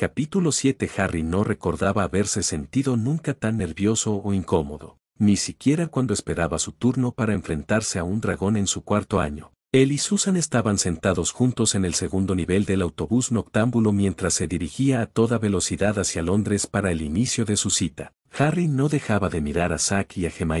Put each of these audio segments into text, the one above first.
Capítulo 7 Harry no recordaba haberse sentido nunca tan nervioso o incómodo, ni siquiera cuando esperaba su turno para enfrentarse a un dragón en su cuarto año. Él y Susan estaban sentados juntos en el segundo nivel del autobús noctámbulo mientras se dirigía a toda velocidad hacia Londres para el inicio de su cita. Harry no dejaba de mirar a Zack y a Gemma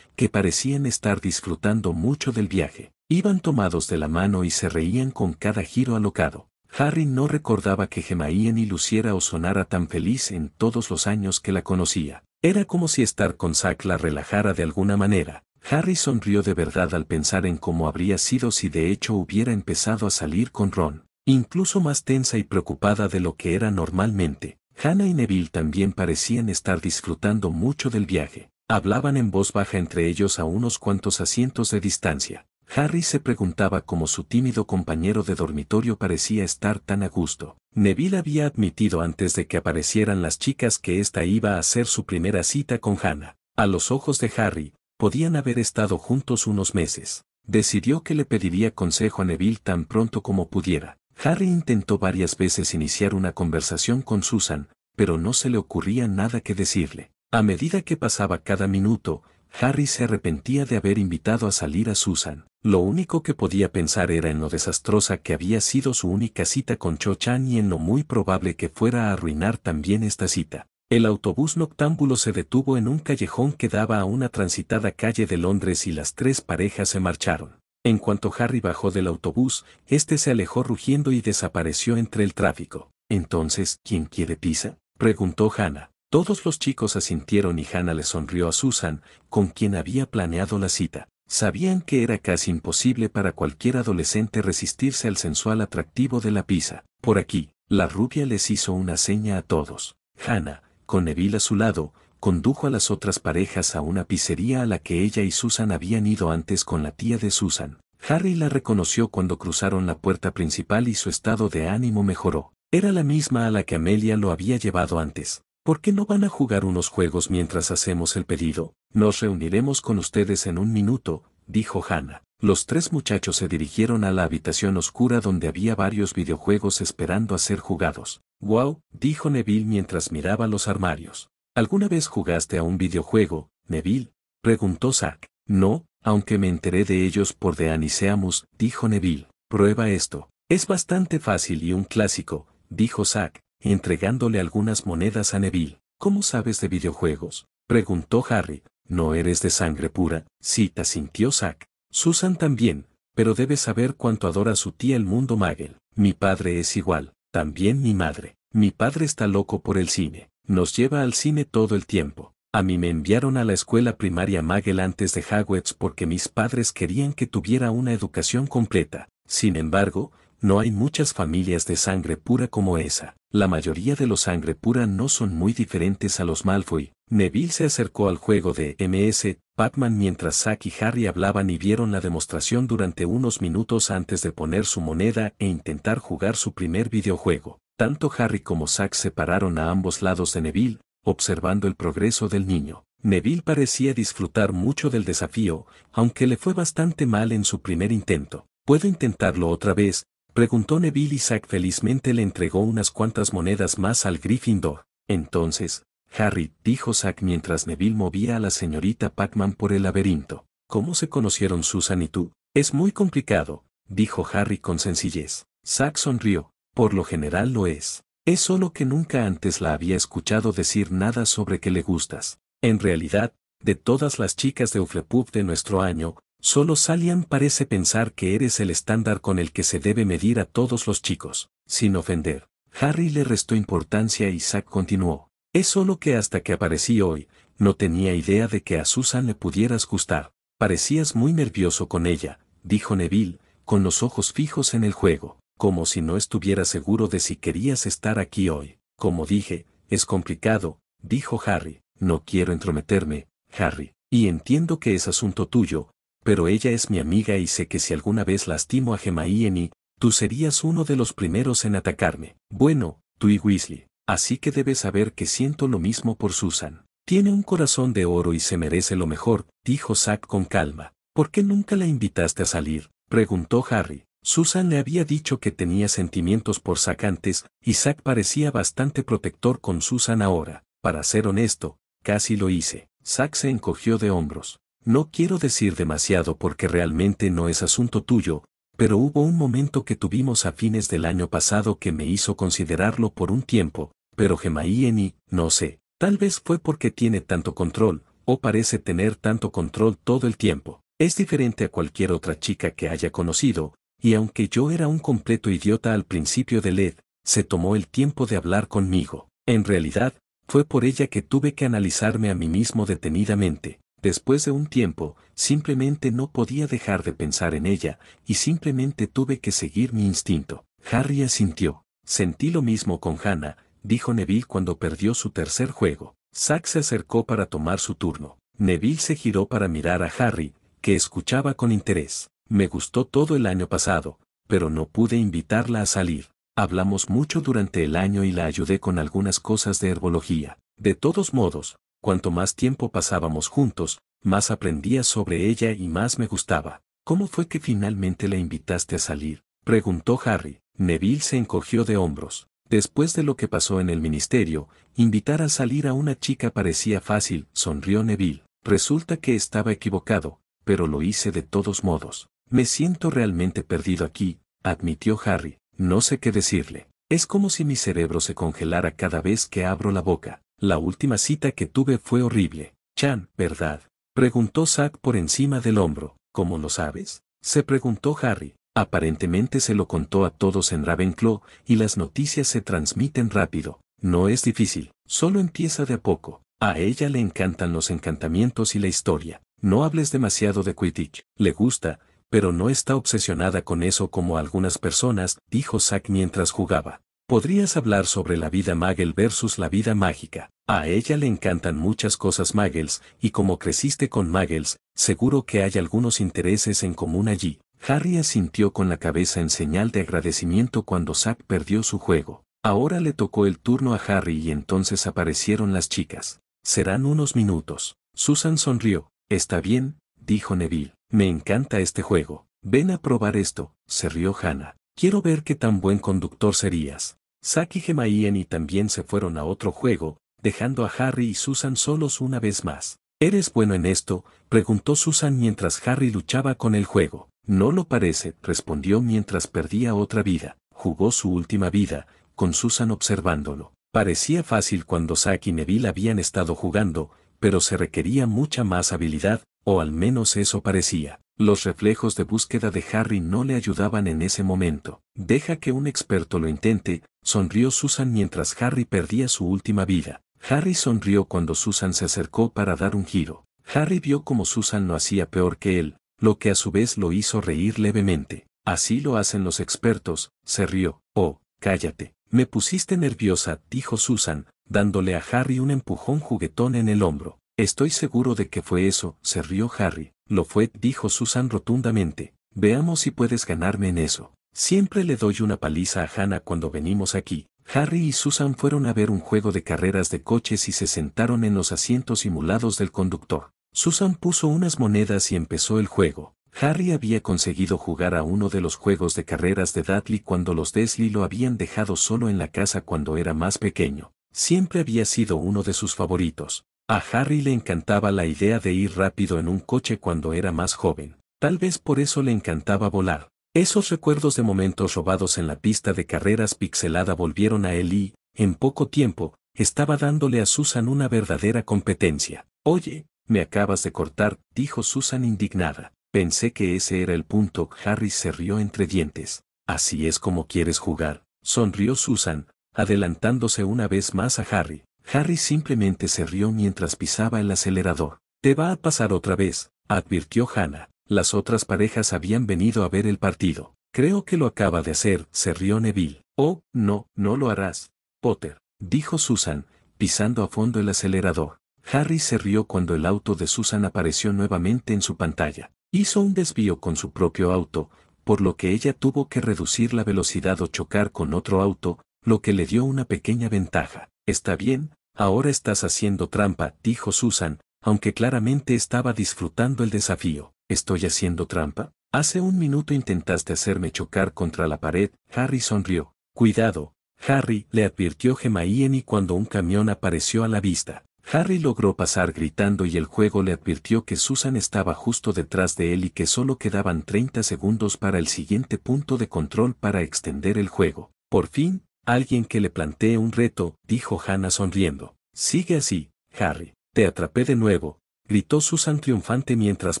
que parecían estar disfrutando mucho del viaje. Iban tomados de la mano y se reían con cada giro alocado. Harry no recordaba que gemaía ni luciera o sonara tan feliz en todos los años que la conocía. Era como si estar con Zack la relajara de alguna manera. Harry sonrió de verdad al pensar en cómo habría sido si de hecho hubiera empezado a salir con Ron, incluso más tensa y preocupada de lo que era normalmente. Hannah y Neville también parecían estar disfrutando mucho del viaje. Hablaban en voz baja entre ellos a unos cuantos asientos de distancia. Harry se preguntaba cómo su tímido compañero de dormitorio parecía estar tan a gusto. Neville había admitido antes de que aparecieran las chicas que esta iba a ser su primera cita con Hannah. A los ojos de Harry, podían haber estado juntos unos meses. Decidió que le pediría consejo a Neville tan pronto como pudiera. Harry intentó varias veces iniciar una conversación con Susan, pero no se le ocurría nada que decirle. A medida que pasaba cada minuto, Harry se arrepentía de haber invitado a salir a Susan. Lo único que podía pensar era en lo desastrosa que había sido su única cita con Cho Chan y en lo muy probable que fuera a arruinar también esta cita. El autobús noctámbulo se detuvo en un callejón que daba a una transitada calle de Londres y las tres parejas se marcharon. En cuanto Harry bajó del autobús, este se alejó rugiendo y desapareció entre el tráfico. Entonces, ¿quién quiere pizza? preguntó Hannah. Todos los chicos asintieron y Hannah le sonrió a Susan, con quien había planeado la cita. Sabían que era casi imposible para cualquier adolescente resistirse al sensual atractivo de la pizza. Por aquí, la rubia les hizo una seña a todos. Hannah, con Neville a su lado, condujo a las otras parejas a una pizzería a la que ella y Susan habían ido antes con la tía de Susan. Harry la reconoció cuando cruzaron la puerta principal y su estado de ánimo mejoró. Era la misma a la que Amelia lo había llevado antes. ¿Por qué no van a jugar unos juegos mientras hacemos el pedido? Nos reuniremos con ustedes en un minuto, dijo Hannah. Los tres muchachos se dirigieron a la habitación oscura donde había varios videojuegos esperando a ser jugados. Wow, dijo Neville mientras miraba los armarios. ¿Alguna vez jugaste a un videojuego, Neville? preguntó Zack. No, aunque me enteré de ellos por The Aniseamus, dijo Neville. Prueba esto. Es bastante fácil y un clásico, dijo Zack, entregándole algunas monedas a Neville. ¿Cómo sabes de videojuegos? preguntó Harry. No eres de sangre pura, cita sintió Zack. Susan también, pero debes saber cuánto adora su tía el mundo Magel. Mi padre es igual, también mi madre. Mi padre está loco por el cine. Nos lleva al cine todo el tiempo. A mí me enviaron a la escuela primaria Magel antes de Hogwarts porque mis padres querían que tuviera una educación completa. Sin embargo, no hay muchas familias de sangre pura como esa. La mayoría de los sangre pura no son muy diferentes a los Malfoy. Neville se acercó al juego de MS Batman mientras Zack y Harry hablaban y vieron la demostración durante unos minutos antes de poner su moneda e intentar jugar su primer videojuego. Tanto Harry como Zack se pararon a ambos lados de Neville, observando el progreso del niño. Neville parecía disfrutar mucho del desafío, aunque le fue bastante mal en su primer intento. Puedo intentarlo otra vez, Preguntó Neville y Zack felizmente le entregó unas cuantas monedas más al Gryffindor. Entonces, Harry, dijo Zack mientras Neville movía a la señorita Pac-Man por el laberinto. ¿Cómo se conocieron Susan y tú? Es muy complicado, dijo Harry con sencillez. Zack sonrió. Por lo general lo es. Es solo que nunca antes la había escuchado decir nada sobre que le gustas. En realidad, de todas las chicas de Uflepuff de nuestro año, Solo Salian parece pensar que eres el estándar con el que se debe medir a todos los chicos, sin ofender. Harry le restó importancia y Zack continuó. Es solo que hasta que aparecí hoy, no tenía idea de que a Susan le pudieras gustar. Parecías muy nervioso con ella, dijo Neville, con los ojos fijos en el juego, como si no estuviera seguro de si querías estar aquí hoy. Como dije, es complicado, dijo Harry. No quiero entrometerme, Harry. Y entiendo que es asunto tuyo, pero ella es mi amiga y sé que si alguna vez lastimo a mí, tú serías uno de los primeros en atacarme. Bueno, tú y Weasley, así que debes saber que siento lo mismo por Susan. Tiene un corazón de oro y se merece lo mejor, dijo Zack con calma. ¿Por qué nunca la invitaste a salir? preguntó Harry. Susan le había dicho que tenía sentimientos por Zack antes, y Zack parecía bastante protector con Susan ahora. Para ser honesto, casi lo hice. Zack se encogió de hombros. No quiero decir demasiado porque realmente no es asunto tuyo, pero hubo un momento que tuvimos a fines del año pasado que me hizo considerarlo por un tiempo, pero Gemaíeni, no sé, tal vez fue porque tiene tanto control, o parece tener tanto control todo el tiempo. Es diferente a cualquier otra chica que haya conocido, y aunque yo era un completo idiota al principio de LED, se tomó el tiempo de hablar conmigo. En realidad, fue por ella que tuve que analizarme a mí mismo detenidamente después de un tiempo, simplemente no podía dejar de pensar en ella, y simplemente tuve que seguir mi instinto. Harry asintió. Sentí lo mismo con Hannah, dijo Neville cuando perdió su tercer juego. Zack se acercó para tomar su turno. Neville se giró para mirar a Harry, que escuchaba con interés. Me gustó todo el año pasado, pero no pude invitarla a salir. Hablamos mucho durante el año y la ayudé con algunas cosas de herbología. De todos modos, Cuanto más tiempo pasábamos juntos, más aprendía sobre ella y más me gustaba. ¿Cómo fue que finalmente la invitaste a salir? preguntó Harry. Neville se encogió de hombros. Después de lo que pasó en el ministerio, invitar a salir a una chica parecía fácil, sonrió Neville. Resulta que estaba equivocado, pero lo hice de todos modos. Me siento realmente perdido aquí, admitió Harry. No sé qué decirle. Es como si mi cerebro se congelara cada vez que abro la boca. La última cita que tuve fue horrible. Chan, ¿verdad? Preguntó Zack por encima del hombro. ¿Cómo lo sabes? Se preguntó Harry. Aparentemente se lo contó a todos en Ravenclaw y las noticias se transmiten rápido. No es difícil, solo empieza de a poco. A ella le encantan los encantamientos y la historia. No hables demasiado de Quidditch. Le gusta, pero no está obsesionada con eso como algunas personas, dijo Zack mientras jugaba. Podrías hablar sobre la vida Magel versus la vida mágica. A ella le encantan muchas cosas Magels, y como creciste con Magels, seguro que hay algunos intereses en común allí. Harry asintió con la cabeza en señal de agradecimiento cuando Zack perdió su juego. Ahora le tocó el turno a Harry y entonces aparecieron las chicas. Serán unos minutos. Susan sonrió. Está bien, dijo Neville. Me encanta este juego. Ven a probar esto, se rió Hannah. Quiero ver qué tan buen conductor serías. saki y Gemma también se fueron a otro juego, dejando a Harry y Susan solos una vez más. ¿Eres bueno en esto? preguntó Susan mientras Harry luchaba con el juego. No lo parece, respondió mientras perdía otra vida. Jugó su última vida, con Susan observándolo. Parecía fácil cuando Zack y Neville habían estado jugando, pero se requería mucha más habilidad, o al menos eso parecía. Los reflejos de búsqueda de Harry no le ayudaban en ese momento. Deja que un experto lo intente, sonrió Susan mientras Harry perdía su última vida. Harry sonrió cuando Susan se acercó para dar un giro. Harry vio como Susan lo hacía peor que él, lo que a su vez lo hizo reír levemente. Así lo hacen los expertos, se rió. Oh, cállate. Me pusiste nerviosa, dijo Susan, dándole a Harry un empujón juguetón en el hombro. Estoy seguro de que fue eso, se rió Harry. Lo fue, dijo Susan rotundamente. Veamos si puedes ganarme en eso. Siempre le doy una paliza a Hannah cuando venimos aquí. Harry y Susan fueron a ver un juego de carreras de coches y se sentaron en los asientos simulados del conductor. Susan puso unas monedas y empezó el juego. Harry había conseguido jugar a uno de los juegos de carreras de Dudley cuando los Desley lo habían dejado solo en la casa cuando era más pequeño. Siempre había sido uno de sus favoritos. A Harry le encantaba la idea de ir rápido en un coche cuando era más joven. Tal vez por eso le encantaba volar. Esos recuerdos de momentos robados en la pista de carreras pixelada volvieron a él y, en poco tiempo, estaba dándole a Susan una verdadera competencia. Oye, me acabas de cortar, dijo Susan indignada. Pensé que ese era el punto. Harry se rió entre dientes. Así es como quieres jugar, sonrió Susan, adelantándose una vez más a Harry. Harry simplemente se rió mientras pisaba el acelerador. Te va a pasar otra vez, advirtió Hannah. Las otras parejas habían venido a ver el partido. Creo que lo acaba de hacer, se rió Neville. Oh, no, no lo harás, Potter, dijo Susan, pisando a fondo el acelerador. Harry se rió cuando el auto de Susan apareció nuevamente en su pantalla. Hizo un desvío con su propio auto, por lo que ella tuvo que reducir la velocidad o chocar con otro auto, lo que le dio una pequeña ventaja. Está bien, ahora estás haciendo trampa, dijo Susan, aunque claramente estaba disfrutando el desafío. ¿Estoy haciendo trampa? Hace un minuto intentaste hacerme chocar contra la pared, Harry sonrió. Cuidado, Harry, le advirtió Gemma y cuando un camión apareció a la vista. Harry logró pasar gritando y el juego le advirtió que Susan estaba justo detrás de él y que solo quedaban 30 segundos para el siguiente punto de control para extender el juego. Por fin, Alguien que le plantee un reto, dijo Hannah sonriendo. Sigue así, Harry. Te atrapé de nuevo, gritó Susan triunfante mientras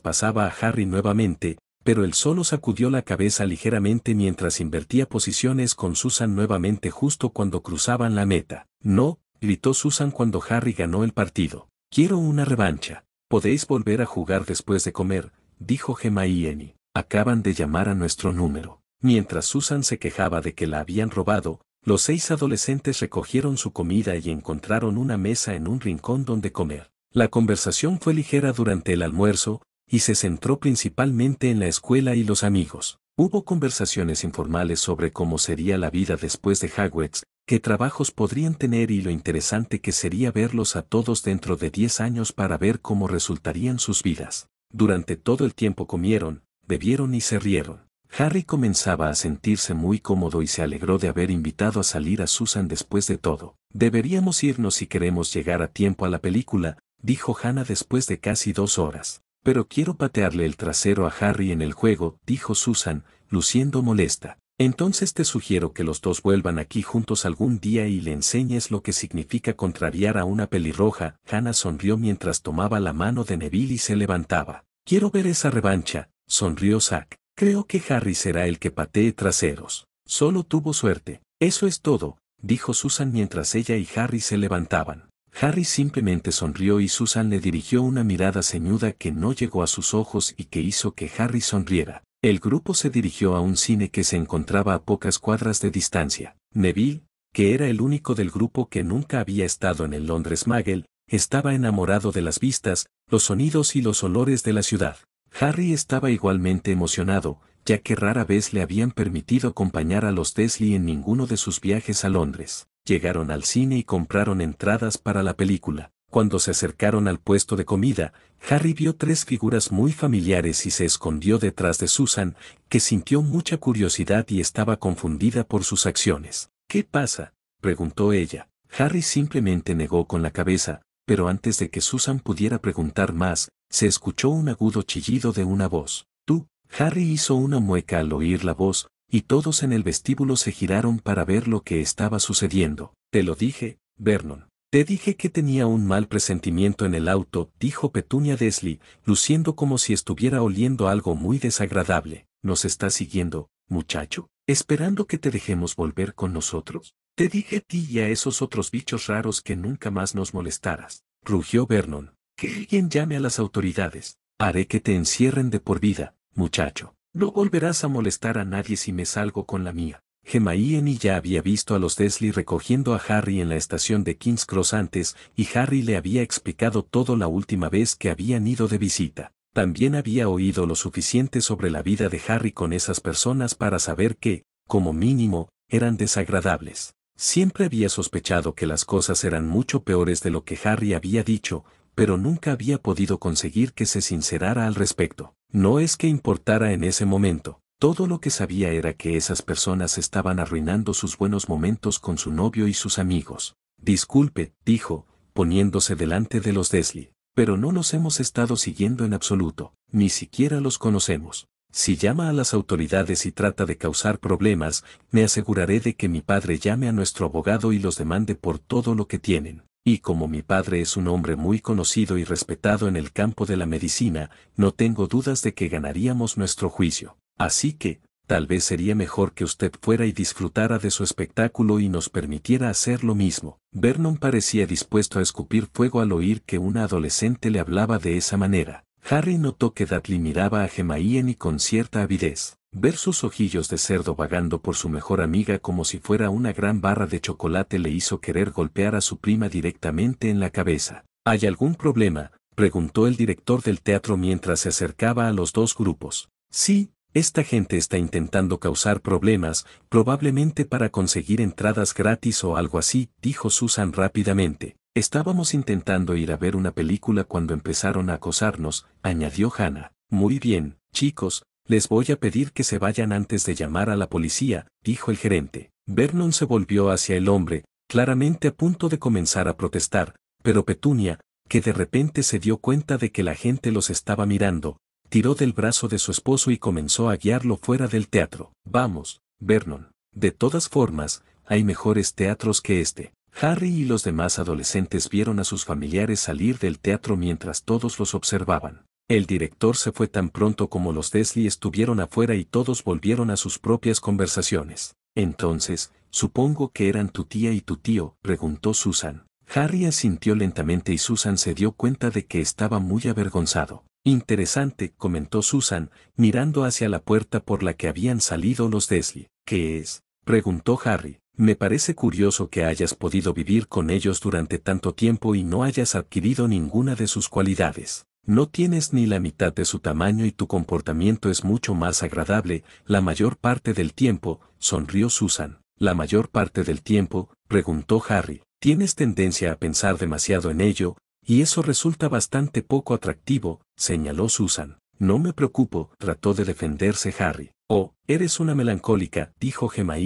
pasaba a Harry nuevamente, pero él solo sacudió la cabeza ligeramente mientras invertía posiciones con Susan nuevamente justo cuando cruzaban la meta. No, gritó Susan cuando Harry ganó el partido. Quiero una revancha. Podéis volver a jugar después de comer, dijo Gemma y Annie. Acaban de llamar a nuestro número. Mientras Susan se quejaba de que la habían robado, los seis adolescentes recogieron su comida y encontraron una mesa en un rincón donde comer. La conversación fue ligera durante el almuerzo, y se centró principalmente en la escuela y los amigos. Hubo conversaciones informales sobre cómo sería la vida después de Hogwarts, qué trabajos podrían tener y lo interesante que sería verlos a todos dentro de 10 años para ver cómo resultarían sus vidas. Durante todo el tiempo comieron, bebieron y se rieron. Harry comenzaba a sentirse muy cómodo y se alegró de haber invitado a salir a Susan después de todo. Deberíamos irnos si queremos llegar a tiempo a la película, dijo Hannah después de casi dos horas. Pero quiero patearle el trasero a Harry en el juego, dijo Susan, luciendo molesta. Entonces te sugiero que los dos vuelvan aquí juntos algún día y le enseñes lo que significa contrariar a una pelirroja. Hannah sonrió mientras tomaba la mano de Neville y se levantaba. Quiero ver esa revancha, sonrió Zack. Creo que Harry será el que patee traseros. Solo tuvo suerte. Eso es todo, dijo Susan mientras ella y Harry se levantaban. Harry simplemente sonrió y Susan le dirigió una mirada ceñuda que no llegó a sus ojos y que hizo que Harry sonriera. El grupo se dirigió a un cine que se encontraba a pocas cuadras de distancia. Neville, que era el único del grupo que nunca había estado en el Londres Magel, estaba enamorado de las vistas, los sonidos y los olores de la ciudad. Harry estaba igualmente emocionado, ya que rara vez le habían permitido acompañar a los Desley en ninguno de sus viajes a Londres. Llegaron al cine y compraron entradas para la película. Cuando se acercaron al puesto de comida, Harry vio tres figuras muy familiares y se escondió detrás de Susan, que sintió mucha curiosidad y estaba confundida por sus acciones. ¿Qué pasa? preguntó ella. Harry simplemente negó con la cabeza, pero antes de que Susan pudiera preguntar más, se escuchó un agudo chillido de una voz. Tú, Harry hizo una mueca al oír la voz, y todos en el vestíbulo se giraron para ver lo que estaba sucediendo. Te lo dije, Vernon. Te dije que tenía un mal presentimiento en el auto, dijo Petunia Desley, luciendo como si estuviera oliendo algo muy desagradable. ¿Nos está siguiendo, muchacho? ¿Esperando que te dejemos volver con nosotros? Te dije a ti y a esos otros bichos raros que nunca más nos molestaras. Rugió Vernon. Que alguien llame a las autoridades. Haré que te encierren de por vida, muchacho. No volverás a molestar a nadie si me salgo con la mía. Gemma ya había visto a los Desley recogiendo a Harry en la estación de King's Cross antes, y Harry le había explicado todo la última vez que habían ido de visita. También había oído lo suficiente sobre la vida de Harry con esas personas para saber que, como mínimo, eran desagradables. Siempre había sospechado que las cosas eran mucho peores de lo que Harry había dicho, pero nunca había podido conseguir que se sincerara al respecto. No es que importara en ese momento, todo lo que sabía era que esas personas estaban arruinando sus buenos momentos con su novio y sus amigos. Disculpe, dijo, poniéndose delante de los Desley, pero no los hemos estado siguiendo en absoluto, ni siquiera los conocemos. Si llama a las autoridades y trata de causar problemas, me aseguraré de que mi padre llame a nuestro abogado y los demande por todo lo que tienen y como mi padre es un hombre muy conocido y respetado en el campo de la medicina, no tengo dudas de que ganaríamos nuestro juicio. Así que, tal vez sería mejor que usted fuera y disfrutara de su espectáculo y nos permitiera hacer lo mismo. Vernon parecía dispuesto a escupir fuego al oír que una adolescente le hablaba de esa manera. Harry notó que Dudley miraba a Ian y con cierta avidez, ver sus ojillos de cerdo vagando por su mejor amiga como si fuera una gran barra de chocolate le hizo querer golpear a su prima directamente en la cabeza. ¿Hay algún problema? preguntó el director del teatro mientras se acercaba a los dos grupos. Sí, esta gente está intentando causar problemas, probablemente para conseguir entradas gratis o algo así, dijo Susan rápidamente. Estábamos intentando ir a ver una película cuando empezaron a acosarnos, añadió Hannah. Muy bien, chicos, les voy a pedir que se vayan antes de llamar a la policía, dijo el gerente. Vernon se volvió hacia el hombre, claramente a punto de comenzar a protestar, pero Petunia, que de repente se dio cuenta de que la gente los estaba mirando, tiró del brazo de su esposo y comenzó a guiarlo fuera del teatro. Vamos, Vernon. De todas formas, hay mejores teatros que este. Harry y los demás adolescentes vieron a sus familiares salir del teatro mientras todos los observaban. El director se fue tan pronto como los Desley estuvieron afuera y todos volvieron a sus propias conversaciones. Entonces, supongo que eran tu tía y tu tío, preguntó Susan. Harry asintió lentamente y Susan se dio cuenta de que estaba muy avergonzado. Interesante, comentó Susan, mirando hacia la puerta por la que habían salido los Desley. ¿Qué es? preguntó Harry. Me parece curioso que hayas podido vivir con ellos durante tanto tiempo y no hayas adquirido ninguna de sus cualidades. No tienes ni la mitad de su tamaño y tu comportamiento es mucho más agradable, la mayor parte del tiempo, sonrió Susan. La mayor parte del tiempo, preguntó Harry. Tienes tendencia a pensar demasiado en ello, y eso resulta bastante poco atractivo, señaló Susan. No me preocupo, trató de defenderse Harry. Oh, eres una melancólica, dijo Gemma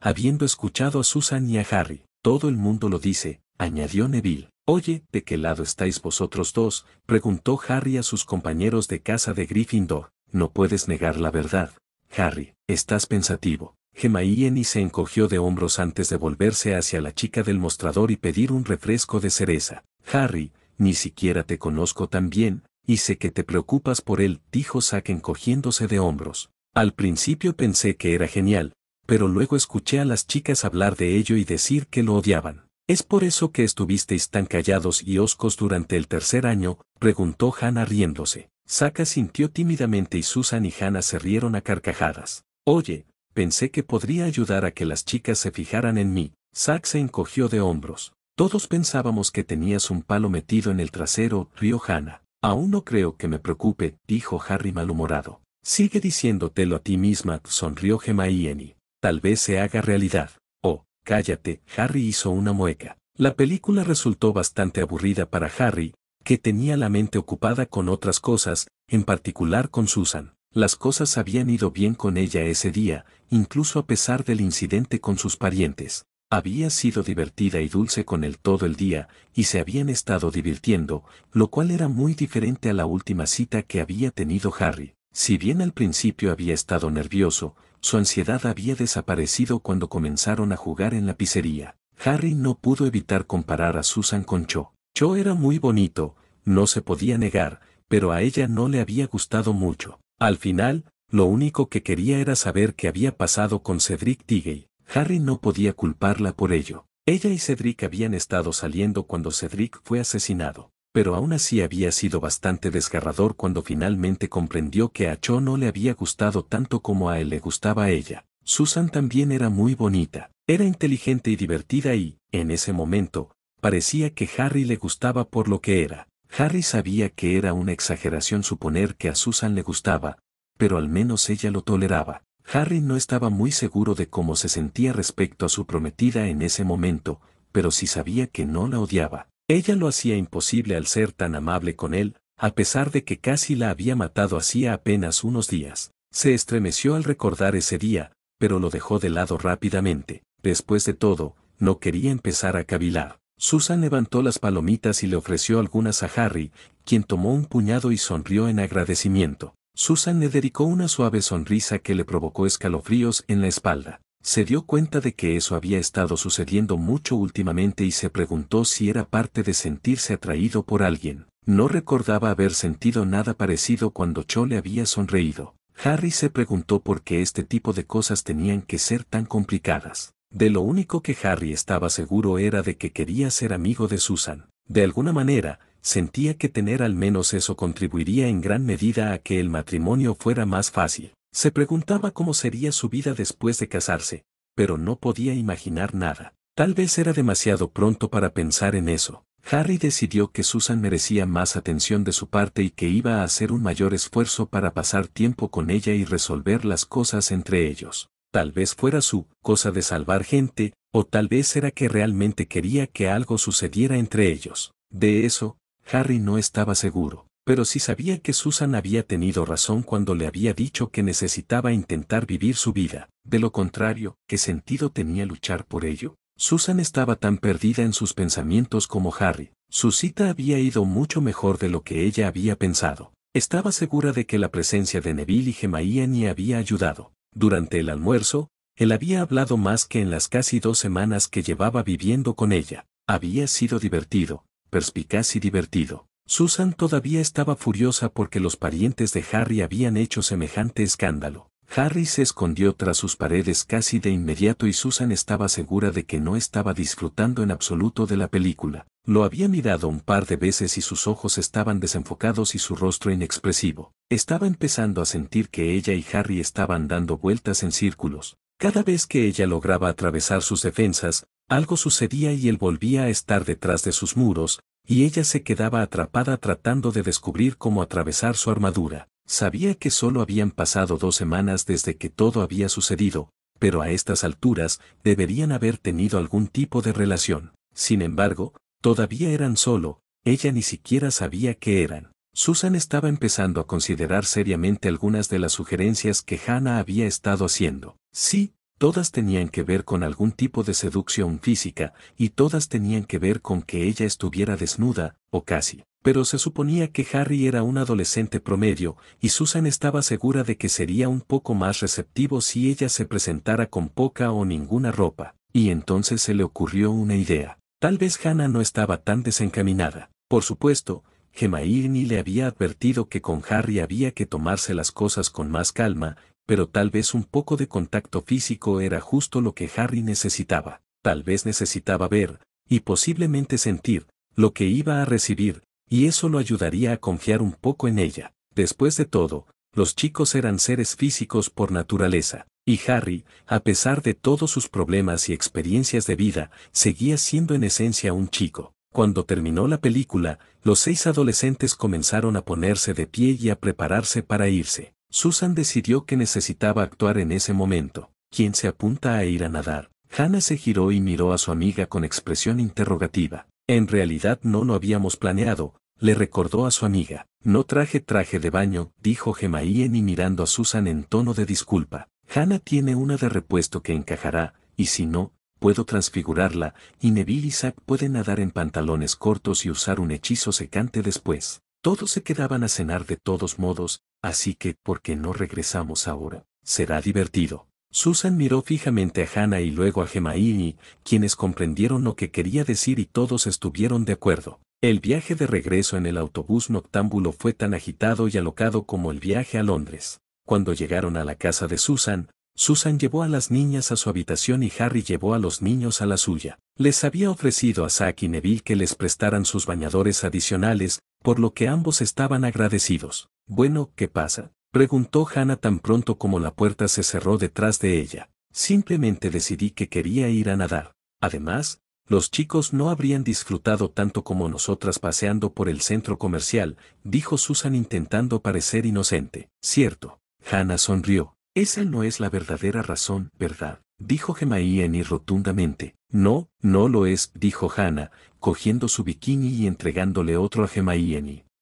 habiendo escuchado a Susan y a Harry. Todo el mundo lo dice, añadió Neville. Oye, ¿de qué lado estáis vosotros dos? preguntó Harry a sus compañeros de casa de Gryffindor. No puedes negar la verdad. Harry, estás pensativo. Gemma se encogió de hombros antes de volverse hacia la chica del mostrador y pedir un refresco de cereza. Harry, ni siquiera te conozco tan bien, y sé que te preocupas por él, dijo Zack encogiéndose de hombros. Al principio pensé que era genial, pero luego escuché a las chicas hablar de ello y decir que lo odiaban. ¿Es por eso que estuvisteis tan callados y oscos durante el tercer año? preguntó Hannah riéndose. Zack sintió tímidamente y Susan y Hannah se rieron a carcajadas. Oye, pensé que podría ayudar a que las chicas se fijaran en mí. Zack se encogió de hombros. Todos pensábamos que tenías un palo metido en el trasero, rió Hannah. Aún no creo que me preocupe, dijo Harry malhumorado. Sigue diciéndotelo a ti misma, sonrió Gemma y Tal vez se haga realidad. Oh, cállate, Harry hizo una mueca. La película resultó bastante aburrida para Harry, que tenía la mente ocupada con otras cosas, en particular con Susan. Las cosas habían ido bien con ella ese día, incluso a pesar del incidente con sus parientes. Había sido divertida y dulce con él todo el día, y se habían estado divirtiendo, lo cual era muy diferente a la última cita que había tenido Harry. Si bien al principio había estado nervioso, su ansiedad había desaparecido cuando comenzaron a jugar en la pizzería. Harry no pudo evitar comparar a Susan con Cho. Cho era muy bonito, no se podía negar, pero a ella no le había gustado mucho. Al final, lo único que quería era saber qué había pasado con Cedric Tigey. Harry no podía culparla por ello. Ella y Cedric habían estado saliendo cuando Cedric fue asesinado, pero aún así había sido bastante desgarrador cuando finalmente comprendió que a Cho no le había gustado tanto como a él le gustaba a ella. Susan también era muy bonita, era inteligente y divertida y, en ese momento, parecía que Harry le gustaba por lo que era. Harry sabía que era una exageración suponer que a Susan le gustaba, pero al menos ella lo toleraba. Harry no estaba muy seguro de cómo se sentía respecto a su prometida en ese momento, pero sí sabía que no la odiaba. Ella lo hacía imposible al ser tan amable con él, a pesar de que casi la había matado hacía apenas unos días. Se estremeció al recordar ese día, pero lo dejó de lado rápidamente. Después de todo, no quería empezar a cavilar. Susan levantó las palomitas y le ofreció algunas a Harry, quien tomó un puñado y sonrió en agradecimiento. Susan le dedicó una suave sonrisa que le provocó escalofríos en la espalda. Se dio cuenta de que eso había estado sucediendo mucho últimamente y se preguntó si era parte de sentirse atraído por alguien. No recordaba haber sentido nada parecido cuando Cho le había sonreído. Harry se preguntó por qué este tipo de cosas tenían que ser tan complicadas. De lo único que Harry estaba seguro era de que quería ser amigo de Susan. De alguna manera, sentía que tener al menos eso contribuiría en gran medida a que el matrimonio fuera más fácil. Se preguntaba cómo sería su vida después de casarse, pero no podía imaginar nada. Tal vez era demasiado pronto para pensar en eso. Harry decidió que Susan merecía más atención de su parte y que iba a hacer un mayor esfuerzo para pasar tiempo con ella y resolver las cosas entre ellos. Tal vez fuera su cosa de salvar gente, o tal vez era que realmente quería que algo sucediera entre ellos. De eso, Harry no estaba seguro, pero sí sabía que Susan había tenido razón cuando le había dicho que necesitaba intentar vivir su vida, de lo contrario, ¿qué sentido tenía luchar por ello? Susan estaba tan perdida en sus pensamientos como Harry, su cita había ido mucho mejor de lo que ella había pensado. Estaba segura de que la presencia de Neville y Gemmaíani había ayudado. Durante el almuerzo, él había hablado más que en las casi dos semanas que llevaba viviendo con ella. Había sido divertido, perspicaz y divertido. Susan todavía estaba furiosa porque los parientes de Harry habían hecho semejante escándalo. Harry se escondió tras sus paredes casi de inmediato y Susan estaba segura de que no estaba disfrutando en absoluto de la película. Lo había mirado un par de veces y sus ojos estaban desenfocados y su rostro inexpresivo. Estaba empezando a sentir que ella y Harry estaban dando vueltas en círculos. Cada vez que ella lograba atravesar sus defensas, algo sucedía y él volvía a estar detrás de sus muros, y ella se quedaba atrapada tratando de descubrir cómo atravesar su armadura. Sabía que solo habían pasado dos semanas desde que todo había sucedido, pero a estas alturas deberían haber tenido algún tipo de relación. Sin embargo, todavía eran solo, ella ni siquiera sabía qué eran. Susan estaba empezando a considerar seriamente algunas de las sugerencias que Hannah había estado haciendo. Sí, Todas tenían que ver con algún tipo de seducción física, y todas tenían que ver con que ella estuviera desnuda, o casi. Pero se suponía que Harry era un adolescente promedio, y Susan estaba segura de que sería un poco más receptivo si ella se presentara con poca o ninguna ropa, y entonces se le ocurrió una idea. Tal vez Hannah no estaba tan desencaminada. Por supuesto, Gemma le había advertido que con Harry había que tomarse las cosas con más calma, pero tal vez un poco de contacto físico era justo lo que Harry necesitaba. Tal vez necesitaba ver, y posiblemente sentir, lo que iba a recibir, y eso lo ayudaría a confiar un poco en ella. Después de todo, los chicos eran seres físicos por naturaleza, y Harry, a pesar de todos sus problemas y experiencias de vida, seguía siendo en esencia un chico. Cuando terminó la película, los seis adolescentes comenzaron a ponerse de pie y a prepararse para irse. Susan decidió que necesitaba actuar en ese momento. ¿Quién se apunta a ir a nadar? Hannah se giró y miró a su amiga con expresión interrogativa. En realidad no lo habíamos planeado, le recordó a su amiga. No traje traje de baño, dijo Gemaien y mirando a Susan en tono de disculpa. Hannah tiene una de repuesto que encajará, y si no, puedo transfigurarla, y Neville y Zack pueden nadar en pantalones cortos y usar un hechizo secante después. Todos se quedaban a cenar de todos modos, así que, ¿por qué no regresamos ahora? Será divertido. Susan miró fijamente a Hannah y luego a Gemaini, quienes comprendieron lo que quería decir y todos estuvieron de acuerdo. El viaje de regreso en el autobús noctámbulo fue tan agitado y alocado como el viaje a Londres. Cuando llegaron a la casa de Susan, Susan llevó a las niñas a su habitación y Harry llevó a los niños a la suya. Les había ofrecido a Zack y Neville que les prestaran sus bañadores adicionales, por lo que ambos estaban agradecidos. Bueno, ¿qué pasa? Preguntó Hannah tan pronto como la puerta se cerró detrás de ella. Simplemente decidí que quería ir a nadar. Además, los chicos no habrían disfrutado tanto como nosotras paseando por el centro comercial, dijo Susan intentando parecer inocente. Cierto. Hannah sonrió. Esa no es la verdadera razón, ¿verdad? dijo Gemaí rotundamente. No, no lo es, dijo Hannah, cogiendo su bikini y entregándole otro a Gemaí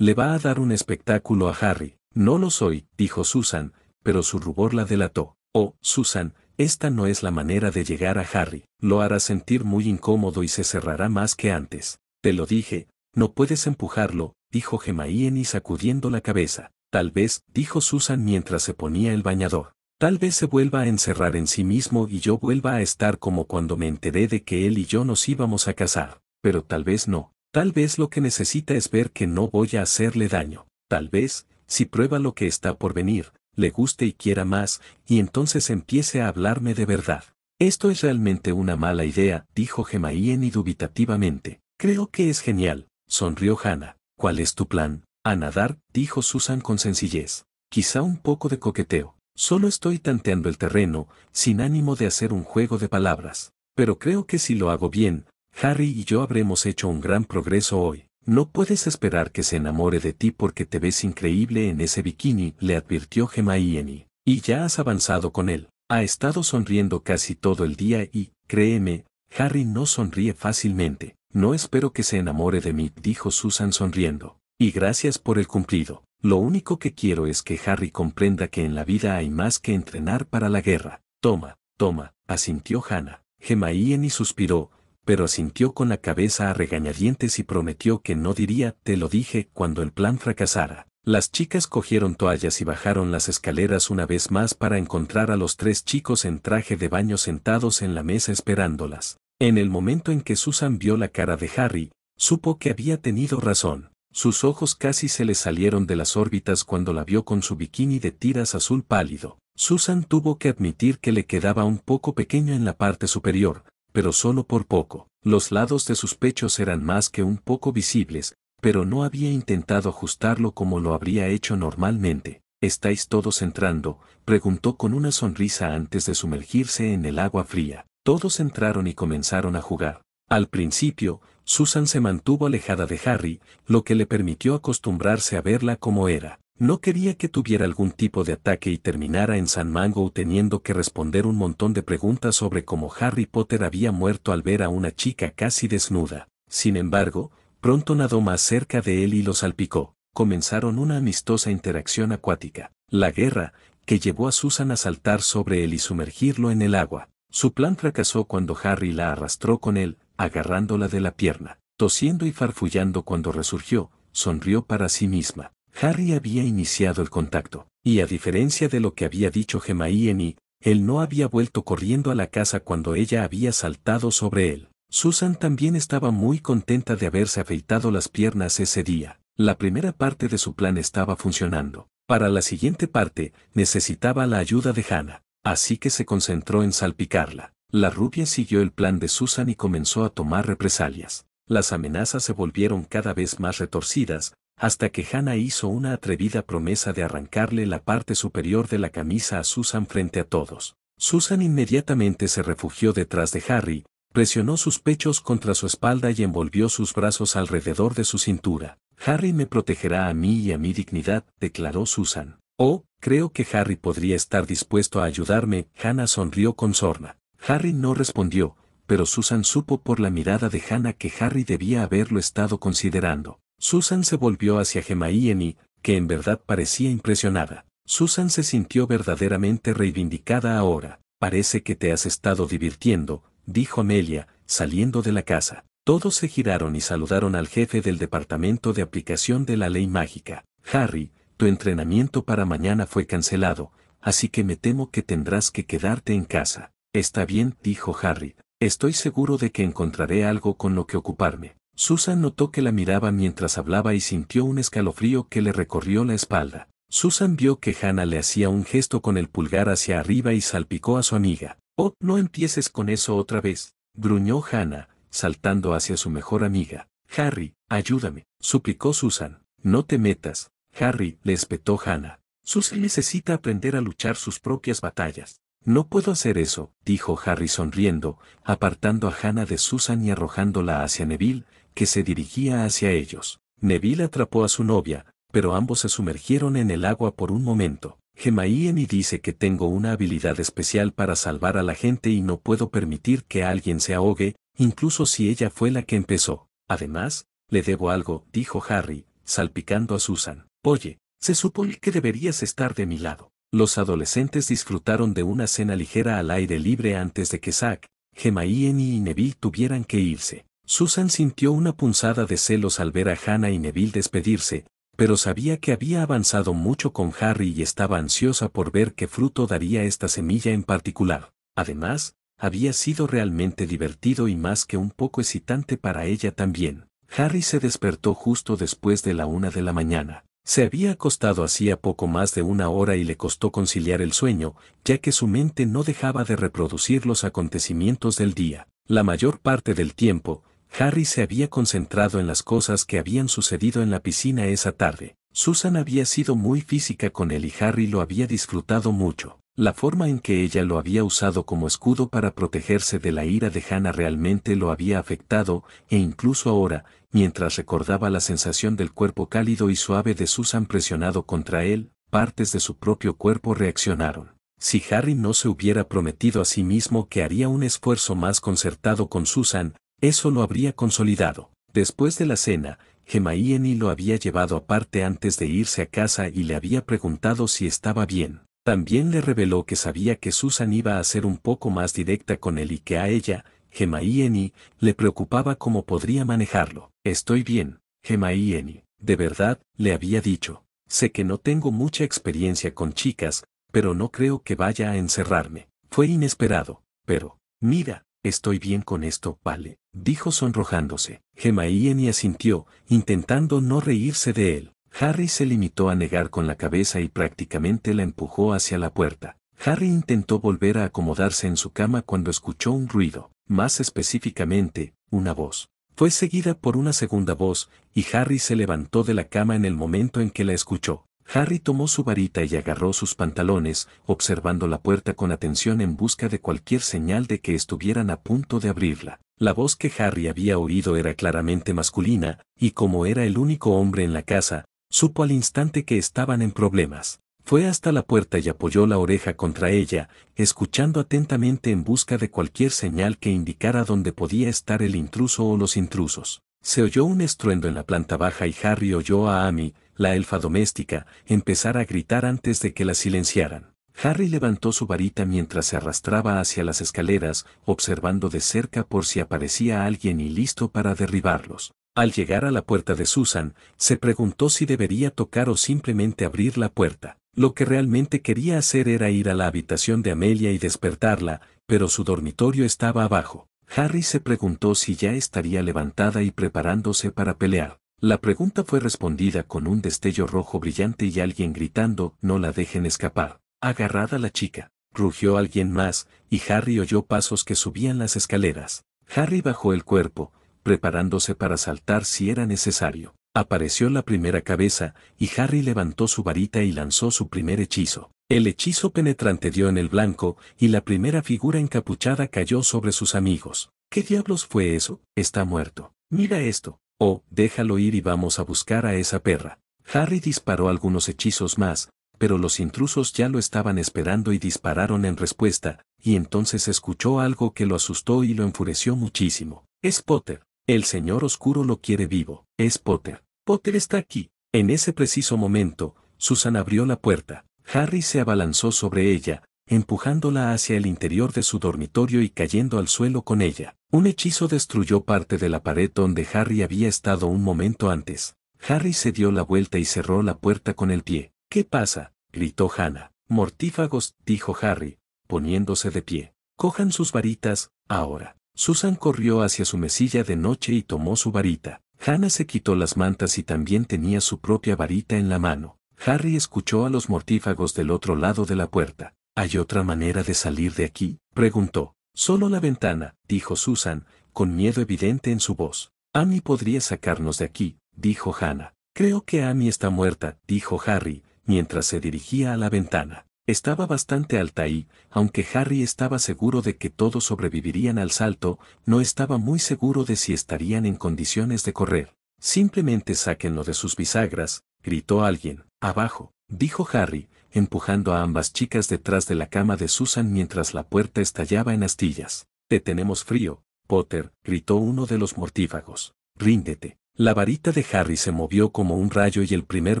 le va a dar un espectáculo a Harry. No lo soy, dijo Susan, pero su rubor la delató. Oh, Susan, esta no es la manera de llegar a Harry. Lo hará sentir muy incómodo y se cerrará más que antes. Te lo dije, no puedes empujarlo, dijo Gemma y sacudiendo la cabeza. Tal vez, dijo Susan mientras se ponía el bañador. Tal vez se vuelva a encerrar en sí mismo y yo vuelva a estar como cuando me enteré de que él y yo nos íbamos a casar. Pero tal vez no. Tal vez lo que necesita es ver que no voy a hacerle daño. Tal vez, si prueba lo que está por venir, le guste y quiera más, y entonces empiece a hablarme de verdad. Esto es realmente una mala idea, dijo Gemaien y dubitativamente. Creo que es genial, sonrió Hannah. ¿Cuál es tu plan? A nadar, dijo Susan con sencillez. Quizá un poco de coqueteo. Solo estoy tanteando el terreno, sin ánimo de hacer un juego de palabras. Pero creo que si lo hago bien, Harry y yo habremos hecho un gran progreso hoy. No puedes esperar que se enamore de ti porque te ves increíble en ese bikini, le advirtió Gemma y ya has avanzado con él. Ha estado sonriendo casi todo el día y, créeme, Harry no sonríe fácilmente. No espero que se enamore de mí, dijo Susan sonriendo. Y gracias por el cumplido. Lo único que quiero es que Harry comprenda que en la vida hay más que entrenar para la guerra. Toma, toma, asintió Hannah. Gemma suspiró, pero asintió con la cabeza a regañadientes y prometió que no diría, te lo dije, cuando el plan fracasara. Las chicas cogieron toallas y bajaron las escaleras una vez más para encontrar a los tres chicos en traje de baño sentados en la mesa esperándolas. En el momento en que Susan vio la cara de Harry, supo que había tenido razón. Sus ojos casi se le salieron de las órbitas cuando la vio con su bikini de tiras azul pálido. Susan tuvo que admitir que le quedaba un poco pequeño en la parte superior, pero solo por poco. Los lados de sus pechos eran más que un poco visibles, pero no había intentado ajustarlo como lo habría hecho normalmente. ¿Estáis todos entrando? preguntó con una sonrisa antes de sumergirse en el agua fría. Todos entraron y comenzaron a jugar. Al principio, Susan se mantuvo alejada de Harry, lo que le permitió acostumbrarse a verla como era. No quería que tuviera algún tipo de ataque y terminara en San Mango teniendo que responder un montón de preguntas sobre cómo Harry Potter había muerto al ver a una chica casi desnuda. Sin embargo, pronto nadó más cerca de él y lo salpicó. Comenzaron una amistosa interacción acuática. La guerra, que llevó a Susan a saltar sobre él y sumergirlo en el agua. Su plan fracasó cuando Harry la arrastró con él, agarrándola de la pierna. Tosiendo y farfullando cuando resurgió, sonrió para sí misma. Harry había iniciado el contacto, y a diferencia de lo que había dicho Gemma y él no había vuelto corriendo a la casa cuando ella había saltado sobre él. Susan también estaba muy contenta de haberse afeitado las piernas ese día. La primera parte de su plan estaba funcionando. Para la siguiente parte, necesitaba la ayuda de Hannah, así que se concentró en salpicarla. La rubia siguió el plan de Susan y comenzó a tomar represalias. Las amenazas se volvieron cada vez más retorcidas, hasta que Hannah hizo una atrevida promesa de arrancarle la parte superior de la camisa a Susan frente a todos. Susan inmediatamente se refugió detrás de Harry, presionó sus pechos contra su espalda y envolvió sus brazos alrededor de su cintura. Harry me protegerá a mí y a mi dignidad, declaró Susan. Oh, creo que Harry podría estar dispuesto a ayudarme, Hannah sonrió con sorna. Harry no respondió, pero Susan supo por la mirada de Hannah que Harry debía haberlo estado considerando. Susan se volvió hacia Gemma y, que en verdad parecía impresionada, Susan se sintió verdaderamente reivindicada ahora. Parece que te has estado divirtiendo, dijo Amelia, saliendo de la casa. Todos se giraron y saludaron al jefe del departamento de aplicación de la ley mágica. Harry, tu entrenamiento para mañana fue cancelado, así que me temo que tendrás que quedarte en casa. Está bien, dijo Harry. Estoy seguro de que encontraré algo con lo que ocuparme. Susan notó que la miraba mientras hablaba y sintió un escalofrío que le recorrió la espalda. Susan vio que Hannah le hacía un gesto con el pulgar hacia arriba y salpicó a su amiga. Oh, no empieces con eso otra vez, gruñó Hannah, saltando hacia su mejor amiga. Harry, ayúdame, suplicó Susan. No te metas, Harry, le espetó Hannah. Susan necesita aprender a luchar sus propias batallas. No puedo hacer eso, dijo Harry sonriendo, apartando a Hannah de Susan y arrojándola hacia Neville, que se dirigía hacia ellos. Neville atrapó a su novia, pero ambos se sumergieron en el agua por un momento. Gemaíeni dice que tengo una habilidad especial para salvar a la gente y no puedo permitir que alguien se ahogue, incluso si ella fue la que empezó. Además, le debo algo, dijo Harry, salpicando a Susan. Oye, se supone que deberías estar de mi lado. Los adolescentes disfrutaron de una cena ligera al aire libre antes de que Zack, Gemaíeni y Neville tuvieran que irse. Susan sintió una punzada de celos al ver a Hannah y Neville despedirse, pero sabía que había avanzado mucho con Harry y estaba ansiosa por ver qué fruto daría esta semilla en particular. Además, había sido realmente divertido y más que un poco excitante para ella también. Harry se despertó justo después de la una de la mañana. Se había acostado hacía poco más de una hora y le costó conciliar el sueño, ya que su mente no dejaba de reproducir los acontecimientos del día. La mayor parte del tiempo, Harry se había concentrado en las cosas que habían sucedido en la piscina esa tarde. Susan había sido muy física con él y Harry lo había disfrutado mucho. La forma en que ella lo había usado como escudo para protegerse de la ira de Hannah realmente lo había afectado, e incluso ahora, mientras recordaba la sensación del cuerpo cálido y suave de Susan presionado contra él, partes de su propio cuerpo reaccionaron. Si Harry no se hubiera prometido a sí mismo que haría un esfuerzo más concertado con Susan, eso lo habría consolidado. Después de la cena, Gemaíeni lo había llevado aparte antes de irse a casa y le había preguntado si estaba bien. También le reveló que sabía que Susan iba a ser un poco más directa con él y que a ella, Gemaíeni, le preocupaba cómo podría manejarlo. Estoy bien, Gemaíeni. De verdad, le había dicho. Sé que no tengo mucha experiencia con chicas, pero no creo que vaya a encerrarme. Fue inesperado, pero, mira, Estoy bien con esto, vale, dijo sonrojándose. Gemma y asintió, intentando no reírse de él. Harry se limitó a negar con la cabeza y prácticamente la empujó hacia la puerta. Harry intentó volver a acomodarse en su cama cuando escuchó un ruido, más específicamente, una voz. Fue seguida por una segunda voz, y Harry se levantó de la cama en el momento en que la escuchó. Harry tomó su varita y agarró sus pantalones, observando la puerta con atención en busca de cualquier señal de que estuvieran a punto de abrirla. La voz que Harry había oído era claramente masculina, y como era el único hombre en la casa, supo al instante que estaban en problemas. Fue hasta la puerta y apoyó la oreja contra ella, escuchando atentamente en busca de cualquier señal que indicara dónde podía estar el intruso o los intrusos. Se oyó un estruendo en la planta baja y Harry oyó a Amy, la elfa doméstica, empezara a gritar antes de que la silenciaran. Harry levantó su varita mientras se arrastraba hacia las escaleras, observando de cerca por si aparecía alguien y listo para derribarlos. Al llegar a la puerta de Susan, se preguntó si debería tocar o simplemente abrir la puerta. Lo que realmente quería hacer era ir a la habitación de Amelia y despertarla, pero su dormitorio estaba abajo. Harry se preguntó si ya estaría levantada y preparándose para pelear. La pregunta fue respondida con un destello rojo brillante y alguien gritando, no la dejen escapar. Agarrada la chica, rugió alguien más, y Harry oyó pasos que subían las escaleras. Harry bajó el cuerpo, preparándose para saltar si era necesario. Apareció la primera cabeza, y Harry levantó su varita y lanzó su primer hechizo. El hechizo penetrante dio en el blanco, y la primera figura encapuchada cayó sobre sus amigos. ¿Qué diablos fue eso? Está muerto. Mira esto, Oh, déjalo ir y vamos a buscar a esa perra. Harry disparó algunos hechizos más, pero los intrusos ya lo estaban esperando y dispararon en respuesta, y entonces escuchó algo que lo asustó y lo enfureció muchísimo. Es Potter. El señor oscuro lo quiere vivo. Es Potter. Potter está aquí. En ese preciso momento, Susan abrió la puerta. Harry se abalanzó sobre ella, empujándola hacia el interior de su dormitorio y cayendo al suelo con ella. Un hechizo destruyó parte de la pared donde Harry había estado un momento antes. Harry se dio la vuelta y cerró la puerta con el pie. ¿Qué pasa? gritó Hannah. Mortífagos, dijo Harry, poniéndose de pie. Cojan sus varitas, ahora. Susan corrió hacia su mesilla de noche y tomó su varita. Hannah se quitó las mantas y también tenía su propia varita en la mano. Harry escuchó a los mortífagos del otro lado de la puerta. ¿Hay otra manera de salir de aquí? preguntó. Solo la ventana, dijo Susan, con miedo evidente en su voz. Amy podría sacarnos de aquí, dijo Hannah. Creo que Amy está muerta, dijo Harry, mientras se dirigía a la ventana. Estaba bastante alta y, aunque Harry estaba seguro de que todos sobrevivirían al salto, no estaba muy seguro de si estarían en condiciones de correr. Simplemente sáquenlo de sus bisagras, gritó alguien. Abajo, dijo Harry, empujando a ambas chicas detrás de la cama de Susan mientras la puerta estallaba en astillas. Te tenemos frío, Potter, gritó uno de los mortífagos. Ríndete. La varita de Harry se movió como un rayo y el primer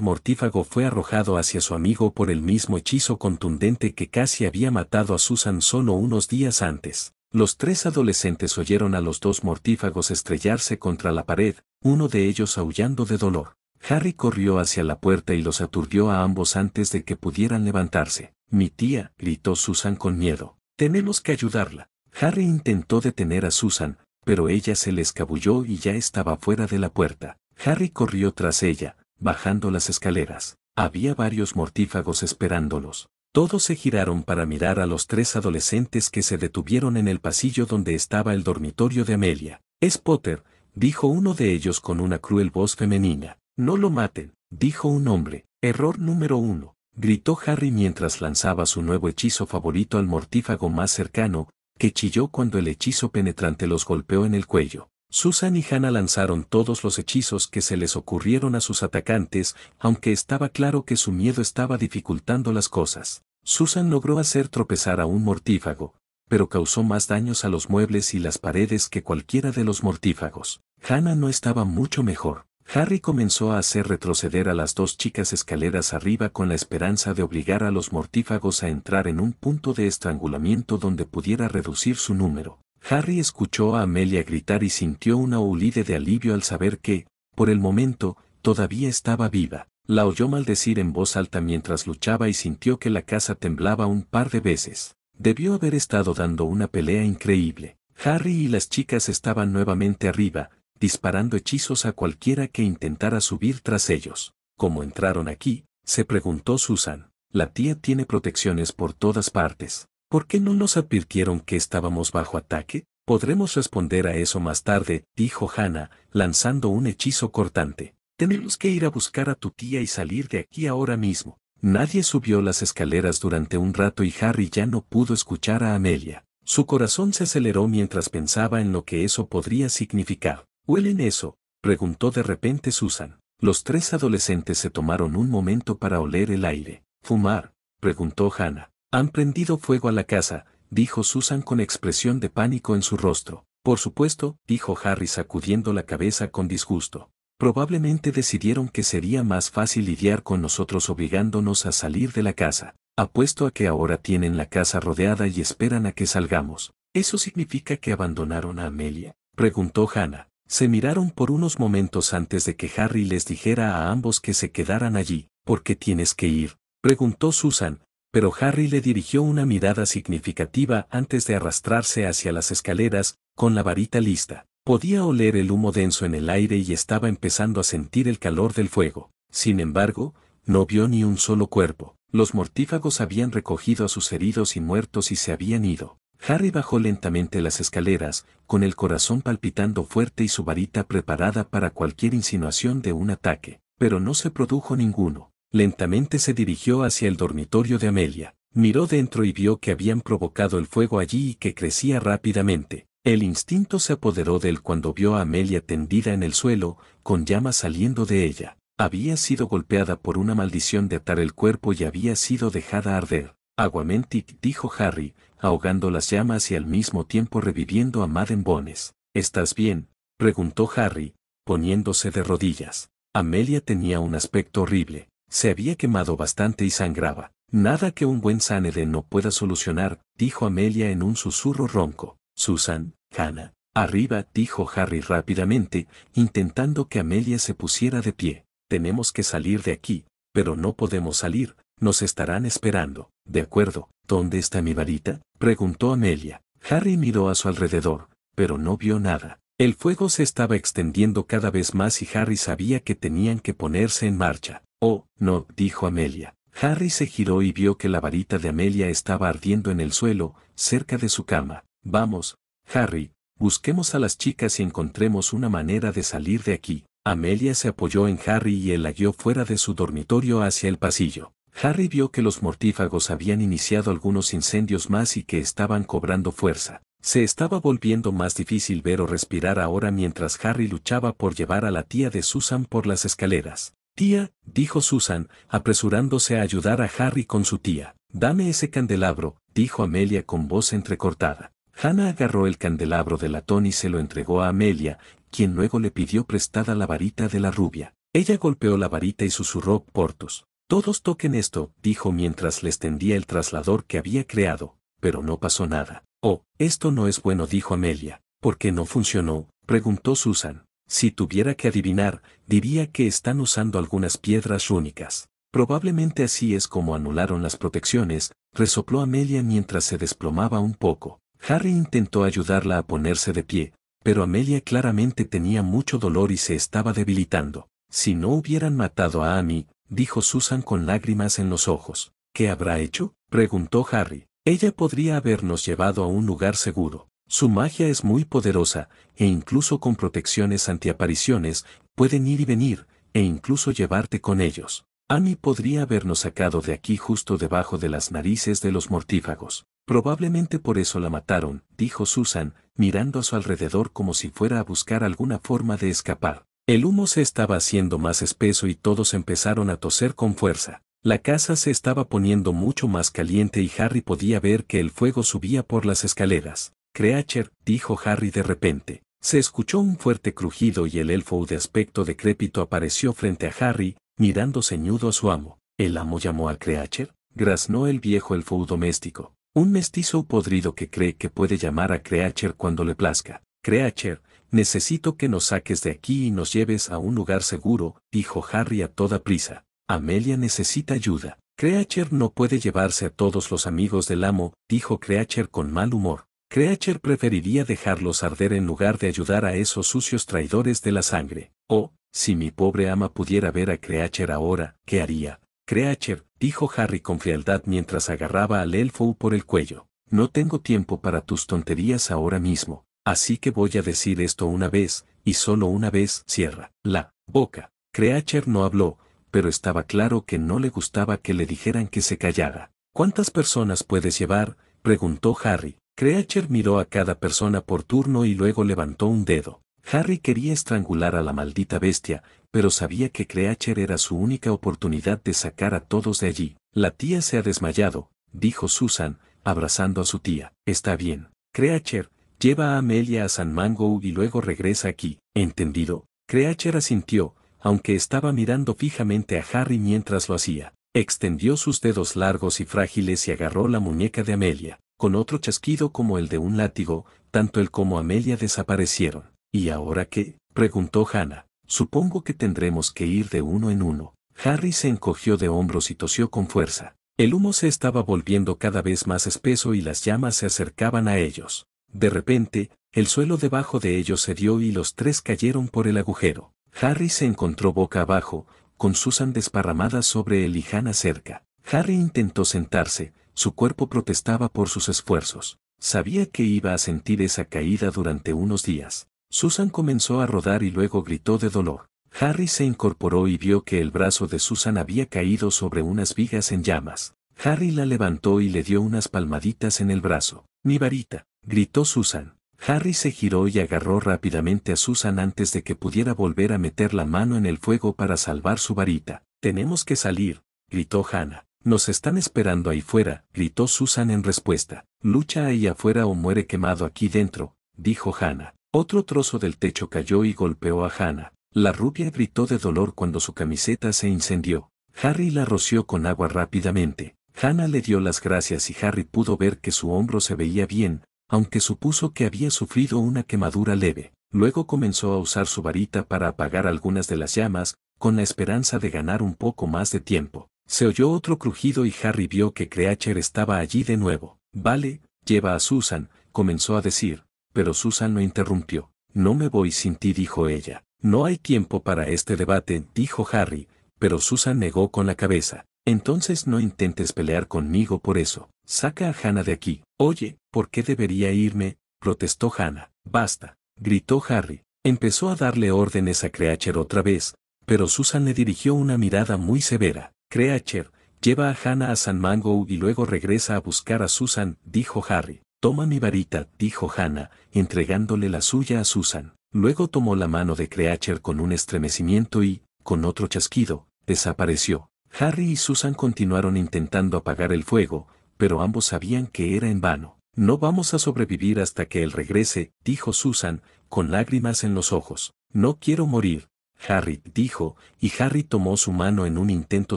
mortífago fue arrojado hacia su amigo por el mismo hechizo contundente que casi había matado a Susan solo unos días antes. Los tres adolescentes oyeron a los dos mortífagos estrellarse contra la pared, uno de ellos aullando de dolor. Harry corrió hacia la puerta y los aturdió a ambos antes de que pudieran levantarse. Mi tía, gritó Susan con miedo. Tenemos que ayudarla. Harry intentó detener a Susan, pero ella se le escabulló y ya estaba fuera de la puerta. Harry corrió tras ella, bajando las escaleras. Había varios mortífagos esperándolos. Todos se giraron para mirar a los tres adolescentes que se detuvieron en el pasillo donde estaba el dormitorio de Amelia. Es Potter, dijo uno de ellos con una cruel voz femenina. No lo maten, dijo un hombre. Error número uno, gritó Harry mientras lanzaba su nuevo hechizo favorito al mortífago más cercano, que chilló cuando el hechizo penetrante los golpeó en el cuello. Susan y Hannah lanzaron todos los hechizos que se les ocurrieron a sus atacantes, aunque estaba claro que su miedo estaba dificultando las cosas. Susan logró hacer tropezar a un mortífago, pero causó más daños a los muebles y las paredes que cualquiera de los mortífagos. Hannah no estaba mucho mejor. Harry comenzó a hacer retroceder a las dos chicas escaleras arriba con la esperanza de obligar a los mortífagos a entrar en un punto de estrangulamiento donde pudiera reducir su número. Harry escuchó a Amelia gritar y sintió una ulide de alivio al saber que, por el momento, todavía estaba viva. La oyó maldecir en voz alta mientras luchaba y sintió que la casa temblaba un par de veces. Debió haber estado dando una pelea increíble. Harry y las chicas estaban nuevamente arriba, disparando hechizos a cualquiera que intentara subir tras ellos. Como entraron aquí? se preguntó Susan. La tía tiene protecciones por todas partes. ¿Por qué no nos advirtieron que estábamos bajo ataque? Podremos responder a eso más tarde, dijo Hannah, lanzando un hechizo cortante. Tenemos que ir a buscar a tu tía y salir de aquí ahora mismo. Nadie subió las escaleras durante un rato y Harry ya no pudo escuchar a Amelia. Su corazón se aceleró mientras pensaba en lo que eso podría significar. ¿Huelen eso? preguntó de repente Susan. Los tres adolescentes se tomaron un momento para oler el aire. ¿Fumar? preguntó Hannah. Han prendido fuego a la casa, dijo Susan con expresión de pánico en su rostro. Por supuesto, dijo Harry sacudiendo la cabeza con disgusto. Probablemente decidieron que sería más fácil lidiar con nosotros obligándonos a salir de la casa. Apuesto a que ahora tienen la casa rodeada y esperan a que salgamos. ¿Eso significa que abandonaron a Amelia? preguntó Hannah. Se miraron por unos momentos antes de que Harry les dijera a ambos que se quedaran allí. ¿Por qué tienes que ir? preguntó Susan, pero Harry le dirigió una mirada significativa antes de arrastrarse hacia las escaleras, con la varita lista. Podía oler el humo denso en el aire y estaba empezando a sentir el calor del fuego. Sin embargo, no vio ni un solo cuerpo. Los mortífagos habían recogido a sus heridos y muertos y se habían ido. Harry bajó lentamente las escaleras, con el corazón palpitando fuerte y su varita preparada para cualquier insinuación de un ataque, pero no se produjo ninguno. Lentamente se dirigió hacia el dormitorio de Amelia, miró dentro y vio que habían provocado el fuego allí y que crecía rápidamente. El instinto se apoderó de él cuando vio a Amelia tendida en el suelo, con llamas saliendo de ella. Había sido golpeada por una maldición de atar el cuerpo y había sido dejada arder. Aguamentic dijo Harry, ahogando las llamas y al mismo tiempo reviviendo a Madden Bones. ¿Estás bien? preguntó Harry, poniéndose de rodillas. Amelia tenía un aspecto horrible, se había quemado bastante y sangraba. Nada que un buen Saneden no pueda solucionar, dijo Amelia en un susurro ronco. Susan, Hannah. Arriba, dijo Harry rápidamente, intentando que Amelia se pusiera de pie. Tenemos que salir de aquí, pero no podemos salir, nos estarán esperando. De acuerdo, ¿Dónde está mi varita? preguntó Amelia. Harry miró a su alrededor, pero no vio nada. El fuego se estaba extendiendo cada vez más y Harry sabía que tenían que ponerse en marcha. Oh, no, dijo Amelia. Harry se giró y vio que la varita de Amelia estaba ardiendo en el suelo, cerca de su cama. Vamos, Harry, busquemos a las chicas y encontremos una manera de salir de aquí. Amelia se apoyó en Harry y él la guió fuera de su dormitorio hacia el pasillo. Harry vio que los mortífagos habían iniciado algunos incendios más y que estaban cobrando fuerza. Se estaba volviendo más difícil ver o respirar ahora mientras Harry luchaba por llevar a la tía de Susan por las escaleras. Tía, dijo Susan, apresurándose a ayudar a Harry con su tía. Dame ese candelabro, dijo Amelia con voz entrecortada. Hannah agarró el candelabro de latón y se lo entregó a Amelia, quien luego le pidió prestada la varita de la rubia. Ella golpeó la varita y susurró Portus. Todos toquen esto, dijo mientras les tendía el traslador que había creado, pero no pasó nada. Oh, esto no es bueno, dijo Amelia. ¿Por qué no funcionó? preguntó Susan. Si tuviera que adivinar, diría que están usando algunas piedras rúnicas». Probablemente así es como anularon las protecciones, resopló Amelia mientras se desplomaba un poco. Harry intentó ayudarla a ponerse de pie, pero Amelia claramente tenía mucho dolor y se estaba debilitando. Si no hubieran matado a Amy, dijo Susan con lágrimas en los ojos. ¿Qué habrá hecho? preguntó Harry. Ella podría habernos llevado a un lugar seguro. Su magia es muy poderosa, e incluso con protecciones antiapariciones, pueden ir y venir, e incluso llevarte con ellos. Annie podría habernos sacado de aquí justo debajo de las narices de los mortífagos. Probablemente por eso la mataron, dijo Susan, mirando a su alrededor como si fuera a buscar alguna forma de escapar. El humo se estaba haciendo más espeso y todos empezaron a toser con fuerza. La casa se estaba poniendo mucho más caliente y Harry podía ver que el fuego subía por las escaleras. Creacher, dijo Harry de repente. Se escuchó un fuerte crujido y el elfo de aspecto decrépito apareció frente a Harry, mirando ceñudo a su amo. ¿El amo llamó a Creacher? graznó el viejo elfo doméstico. Un mestizo podrido que cree que puede llamar a Creacher cuando le plazca. Creacher, Necesito que nos saques de aquí y nos lleves a un lugar seguro, dijo Harry a toda prisa. Amelia necesita ayuda. «Creature no puede llevarse a todos los amigos del amo, dijo Creacher con mal humor. «Creature preferiría dejarlos arder en lugar de ayudar a esos sucios traidores de la sangre. Oh, si mi pobre ama pudiera ver a Creature ahora, ¿qué haría? «Creature», dijo Harry con frialdad mientras agarraba al elfo por el cuello. No tengo tiempo para tus tonterías ahora mismo. Así que voy a decir esto una vez, y solo una vez, cierra la boca. Creacher no habló, pero estaba claro que no le gustaba que le dijeran que se callara. ¿Cuántas personas puedes llevar? preguntó Harry. Creacher miró a cada persona por turno y luego levantó un dedo. Harry quería estrangular a la maldita bestia, pero sabía que Creacher era su única oportunidad de sacar a todos de allí. La tía se ha desmayado, dijo Susan, abrazando a su tía. Está bien. Creacher, Lleva a Amelia a San Mango y luego regresa aquí, entendido. Creacher asintió, aunque estaba mirando fijamente a Harry mientras lo hacía. Extendió sus dedos largos y frágiles y agarró la muñeca de Amelia. Con otro chasquido como el de un látigo, tanto él como Amelia desaparecieron. ¿Y ahora qué? preguntó Hannah. Supongo que tendremos que ir de uno en uno. Harry se encogió de hombros y tosió con fuerza. El humo se estaba volviendo cada vez más espeso y las llamas se acercaban a ellos. De repente, el suelo debajo de ellos cedió y los tres cayeron por el agujero. Harry se encontró boca abajo, con Susan desparramada sobre el Lijana cerca. Harry intentó sentarse, su cuerpo protestaba por sus esfuerzos. Sabía que iba a sentir esa caída durante unos días. Susan comenzó a rodar y luego gritó de dolor. Harry se incorporó y vio que el brazo de Susan había caído sobre unas vigas en llamas. Harry la levantó y le dio unas palmaditas en el brazo. Mi varita gritó Susan. Harry se giró y agarró rápidamente a Susan antes de que pudiera volver a meter la mano en el fuego para salvar su varita. Tenemos que salir, gritó Hannah. Nos están esperando ahí fuera, gritó Susan en respuesta. Lucha ahí afuera o muere quemado aquí dentro, dijo Hannah. Otro trozo del techo cayó y golpeó a Hannah. La rubia gritó de dolor cuando su camiseta se incendió. Harry la roció con agua rápidamente. Hannah le dio las gracias y Harry pudo ver que su hombro se veía bien, aunque supuso que había sufrido una quemadura leve. Luego comenzó a usar su varita para apagar algunas de las llamas, con la esperanza de ganar un poco más de tiempo. Se oyó otro crujido y Harry vio que Creacher estaba allí de nuevo. Vale, lleva a Susan, comenzó a decir, pero Susan lo interrumpió. No me voy sin ti, dijo ella. No hay tiempo para este debate, dijo Harry, pero Susan negó con la cabeza. Entonces no intentes pelear conmigo por eso. Saca a Hannah de aquí. Oye, ¿por qué debería irme? protestó Hannah. Basta, gritó Harry. Empezó a darle órdenes a Creacher otra vez, pero Susan le dirigió una mirada muy severa. Creacher, lleva a Hannah a San Mango y luego regresa a buscar a Susan, dijo Harry. Toma mi varita, dijo Hannah, entregándole la suya a Susan. Luego tomó la mano de Creacher con un estremecimiento y, con otro chasquido, desapareció. Harry y Susan continuaron intentando apagar el fuego, pero ambos sabían que era en vano. No vamos a sobrevivir hasta que él regrese, dijo Susan, con lágrimas en los ojos. No quiero morir, Harry dijo, y Harry tomó su mano en un intento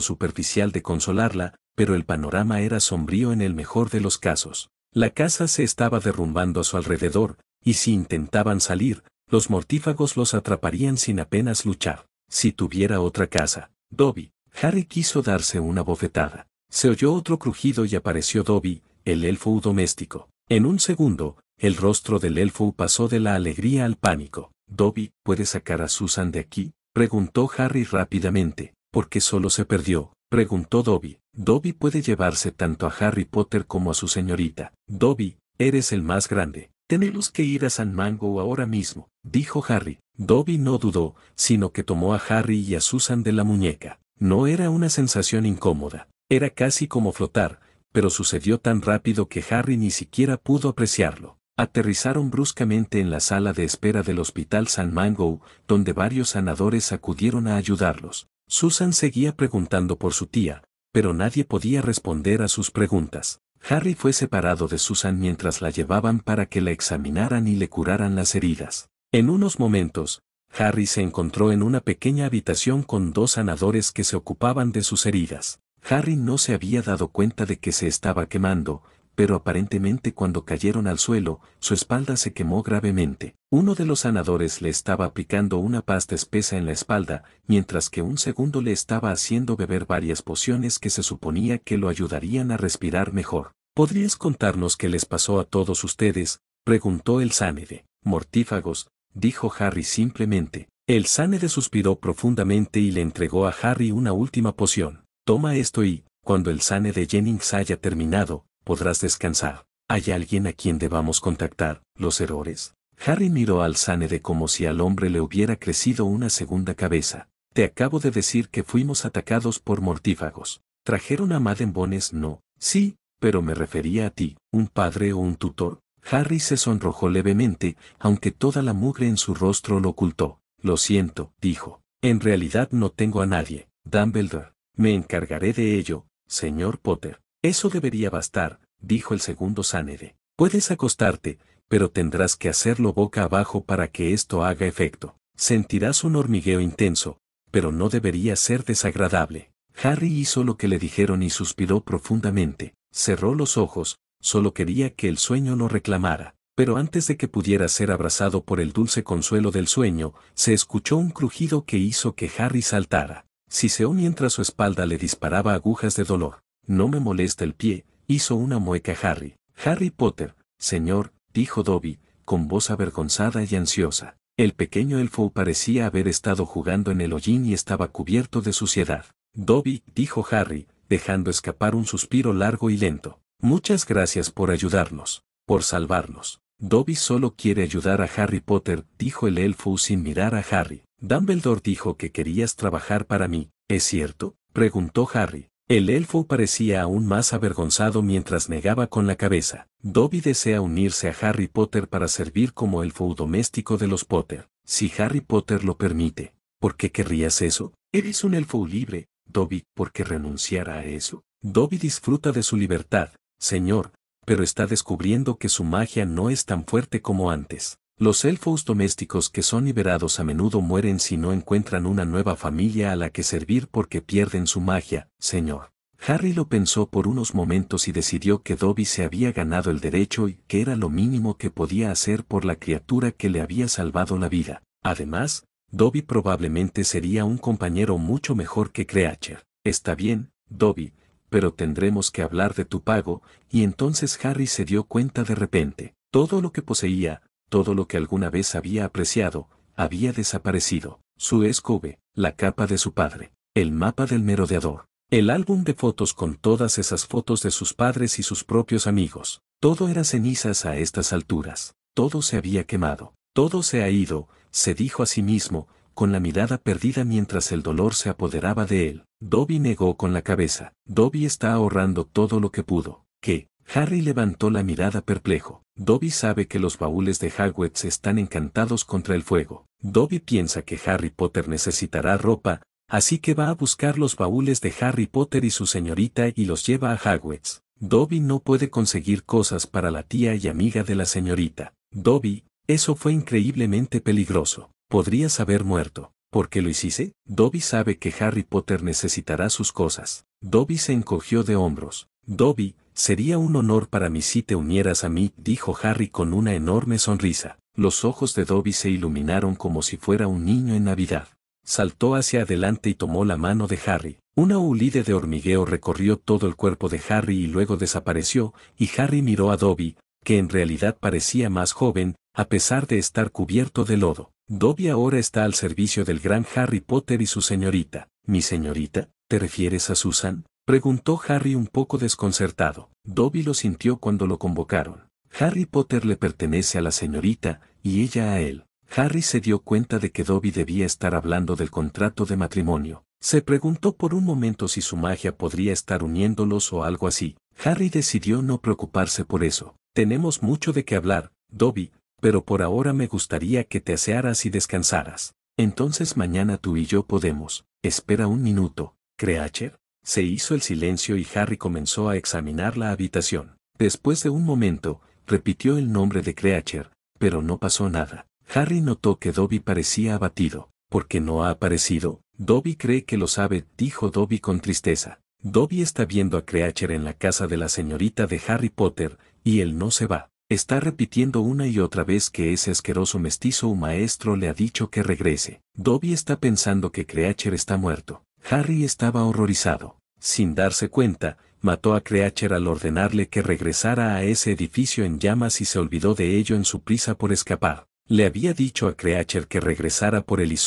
superficial de consolarla, pero el panorama era sombrío en el mejor de los casos. La casa se estaba derrumbando a su alrededor, y si intentaban salir, los mortífagos los atraparían sin apenas luchar. Si tuviera otra casa, Dobby, Harry quiso darse una bofetada. Se oyó otro crujido y apareció Dobby, el elfo doméstico. En un segundo, el rostro del elfo pasó de la alegría al pánico. Dobby, ¿puede sacar a Susan de aquí? preguntó Harry rápidamente. ¿Por qué solo se perdió? preguntó Dobby. Dobby puede llevarse tanto a Harry Potter como a su señorita. Dobby, eres el más grande. Tenemos que ir a San Mango ahora mismo, dijo Harry. Dobby no dudó, sino que tomó a Harry y a Susan de la muñeca. No era una sensación incómoda, era casi como flotar, pero sucedió tan rápido que Harry ni siquiera pudo apreciarlo. Aterrizaron bruscamente en la sala de espera del Hospital San Mango, donde varios sanadores acudieron a ayudarlos. Susan seguía preguntando por su tía, pero nadie podía responder a sus preguntas. Harry fue separado de Susan mientras la llevaban para que la examinaran y le curaran las heridas. En unos momentos, Harry se encontró en una pequeña habitación con dos sanadores que se ocupaban de sus heridas. Harry no se había dado cuenta de que se estaba quemando, pero aparentemente cuando cayeron al suelo, su espalda se quemó gravemente. Uno de los sanadores le estaba aplicando una pasta espesa en la espalda, mientras que un segundo le estaba haciendo beber varias pociones que se suponía que lo ayudarían a respirar mejor. ¿Podrías contarnos qué les pasó a todos ustedes? preguntó el Sánede. Mortífagos, dijo Harry simplemente. El Sánede suspiró profundamente y le entregó a Harry una última poción. Toma esto y, cuando el SANE de Jennings haya terminado, podrás descansar. ¿Hay alguien a quien debamos contactar? Los errores. Harry miró al Sane de como si al hombre le hubiera crecido una segunda cabeza. Te acabo de decir que fuimos atacados por mortífagos. Trajeron a Madden Bones, no. Sí, pero me refería a ti, un padre o un tutor. Harry se sonrojó levemente, aunque toda la mugre en su rostro lo ocultó. Lo siento, dijo. En realidad no tengo a nadie. Dumbledore, me encargaré de ello, señor Potter. Eso debería bastar, dijo el segundo Sanede. Puedes acostarte, pero tendrás que hacerlo boca abajo para que esto haga efecto. Sentirás un hormigueo intenso, pero no debería ser desagradable. Harry hizo lo que le dijeron y suspiró profundamente. Cerró los ojos, solo quería que el sueño lo reclamara. Pero antes de que pudiera ser abrazado por el dulce consuelo del sueño, se escuchó un crujido que hizo que Harry saltara. Siseó mientras su espalda le disparaba agujas de dolor. No me molesta el pie, hizo una mueca Harry. Harry Potter, señor, dijo Dobby, con voz avergonzada y ansiosa. El pequeño elfo parecía haber estado jugando en el hollín y estaba cubierto de suciedad. Dobby, dijo Harry, dejando escapar un suspiro largo y lento. Muchas gracias por ayudarnos, por salvarnos. Dobby solo quiere ayudar a Harry Potter, dijo el elfo sin mirar a Harry. Dumbledore dijo que querías trabajar para mí, ¿es cierto? preguntó Harry. El elfo parecía aún más avergonzado mientras negaba con la cabeza. Dobby desea unirse a Harry Potter para servir como elfo doméstico de los Potter, si Harry Potter lo permite. ¿Por qué querrías eso? Eres un elfo libre, Dobby, ¿por qué renunciar a eso? Dobby disfruta de su libertad, señor, pero está descubriendo que su magia no es tan fuerte como antes. Los elfos domésticos que son liberados a menudo mueren si no encuentran una nueva familia a la que servir porque pierden su magia, señor. Harry lo pensó por unos momentos y decidió que Dobby se había ganado el derecho y que era lo mínimo que podía hacer por la criatura que le había salvado la vida. Además, Dobby probablemente sería un compañero mucho mejor que Creature. Está bien, Dobby, pero tendremos que hablar de tu pago, y entonces Harry se dio cuenta de repente. Todo lo que poseía, todo lo que alguna vez había apreciado, había desaparecido. Su escobe, la capa de su padre, el mapa del merodeador, el álbum de fotos con todas esas fotos de sus padres y sus propios amigos. Todo era cenizas a estas alturas. Todo se había quemado. Todo se ha ido, se dijo a sí mismo, con la mirada perdida mientras el dolor se apoderaba de él. Dobby negó con la cabeza. Dobby está ahorrando todo lo que pudo. ¿Qué? Harry levantó la mirada perplejo. Dobby sabe que los baúles de Hogwarts están encantados contra el fuego. Dobby piensa que Harry Potter necesitará ropa, así que va a buscar los baúles de Harry Potter y su señorita y los lleva a Hogwarts. Dobby no puede conseguir cosas para la tía y amiga de la señorita. Dobby, eso fue increíblemente peligroso. Podrías haber muerto. ¿Por qué lo hiciste? Dobby sabe que Harry Potter necesitará sus cosas. Dobby se encogió de hombros. Dobby, Sería un honor para mí si te unieras a mí, dijo Harry con una enorme sonrisa. Los ojos de Dobby se iluminaron como si fuera un niño en Navidad. Saltó hacia adelante y tomó la mano de Harry. Una ulide de hormigueo recorrió todo el cuerpo de Harry y luego desapareció, y Harry miró a Dobby, que en realidad parecía más joven, a pesar de estar cubierto de lodo. Dobby ahora está al servicio del gran Harry Potter y su señorita. ¿Mi señorita? ¿Te refieres a Susan? Preguntó Harry un poco desconcertado. Dobby lo sintió cuando lo convocaron. Harry Potter le pertenece a la señorita, y ella a él. Harry se dio cuenta de que Dobby debía estar hablando del contrato de matrimonio. Se preguntó por un momento si su magia podría estar uniéndolos o algo así. Harry decidió no preocuparse por eso. Tenemos mucho de qué hablar, Dobby, pero por ahora me gustaría que te asearas y descansaras. Entonces mañana tú y yo podemos. Espera un minuto, Creacher. Se hizo el silencio y Harry comenzó a examinar la habitación. Después de un momento, repitió el nombre de Creacher, pero no pasó nada. Harry notó que Dobby parecía abatido. Porque no ha aparecido. Dobby cree que lo sabe, dijo Dobby con tristeza. Dobby está viendo a Creacher en la casa de la señorita de Harry Potter, y él no se va. Está repitiendo una y otra vez que ese asqueroso mestizo o maestro le ha dicho que regrese. Dobby está pensando que Creacher está muerto. Harry estaba horrorizado. Sin darse cuenta, mató a Creacher al ordenarle que regresara a ese edificio en llamas y se olvidó de ello en su prisa por escapar. Le había dicho a Creacher que regresara por el y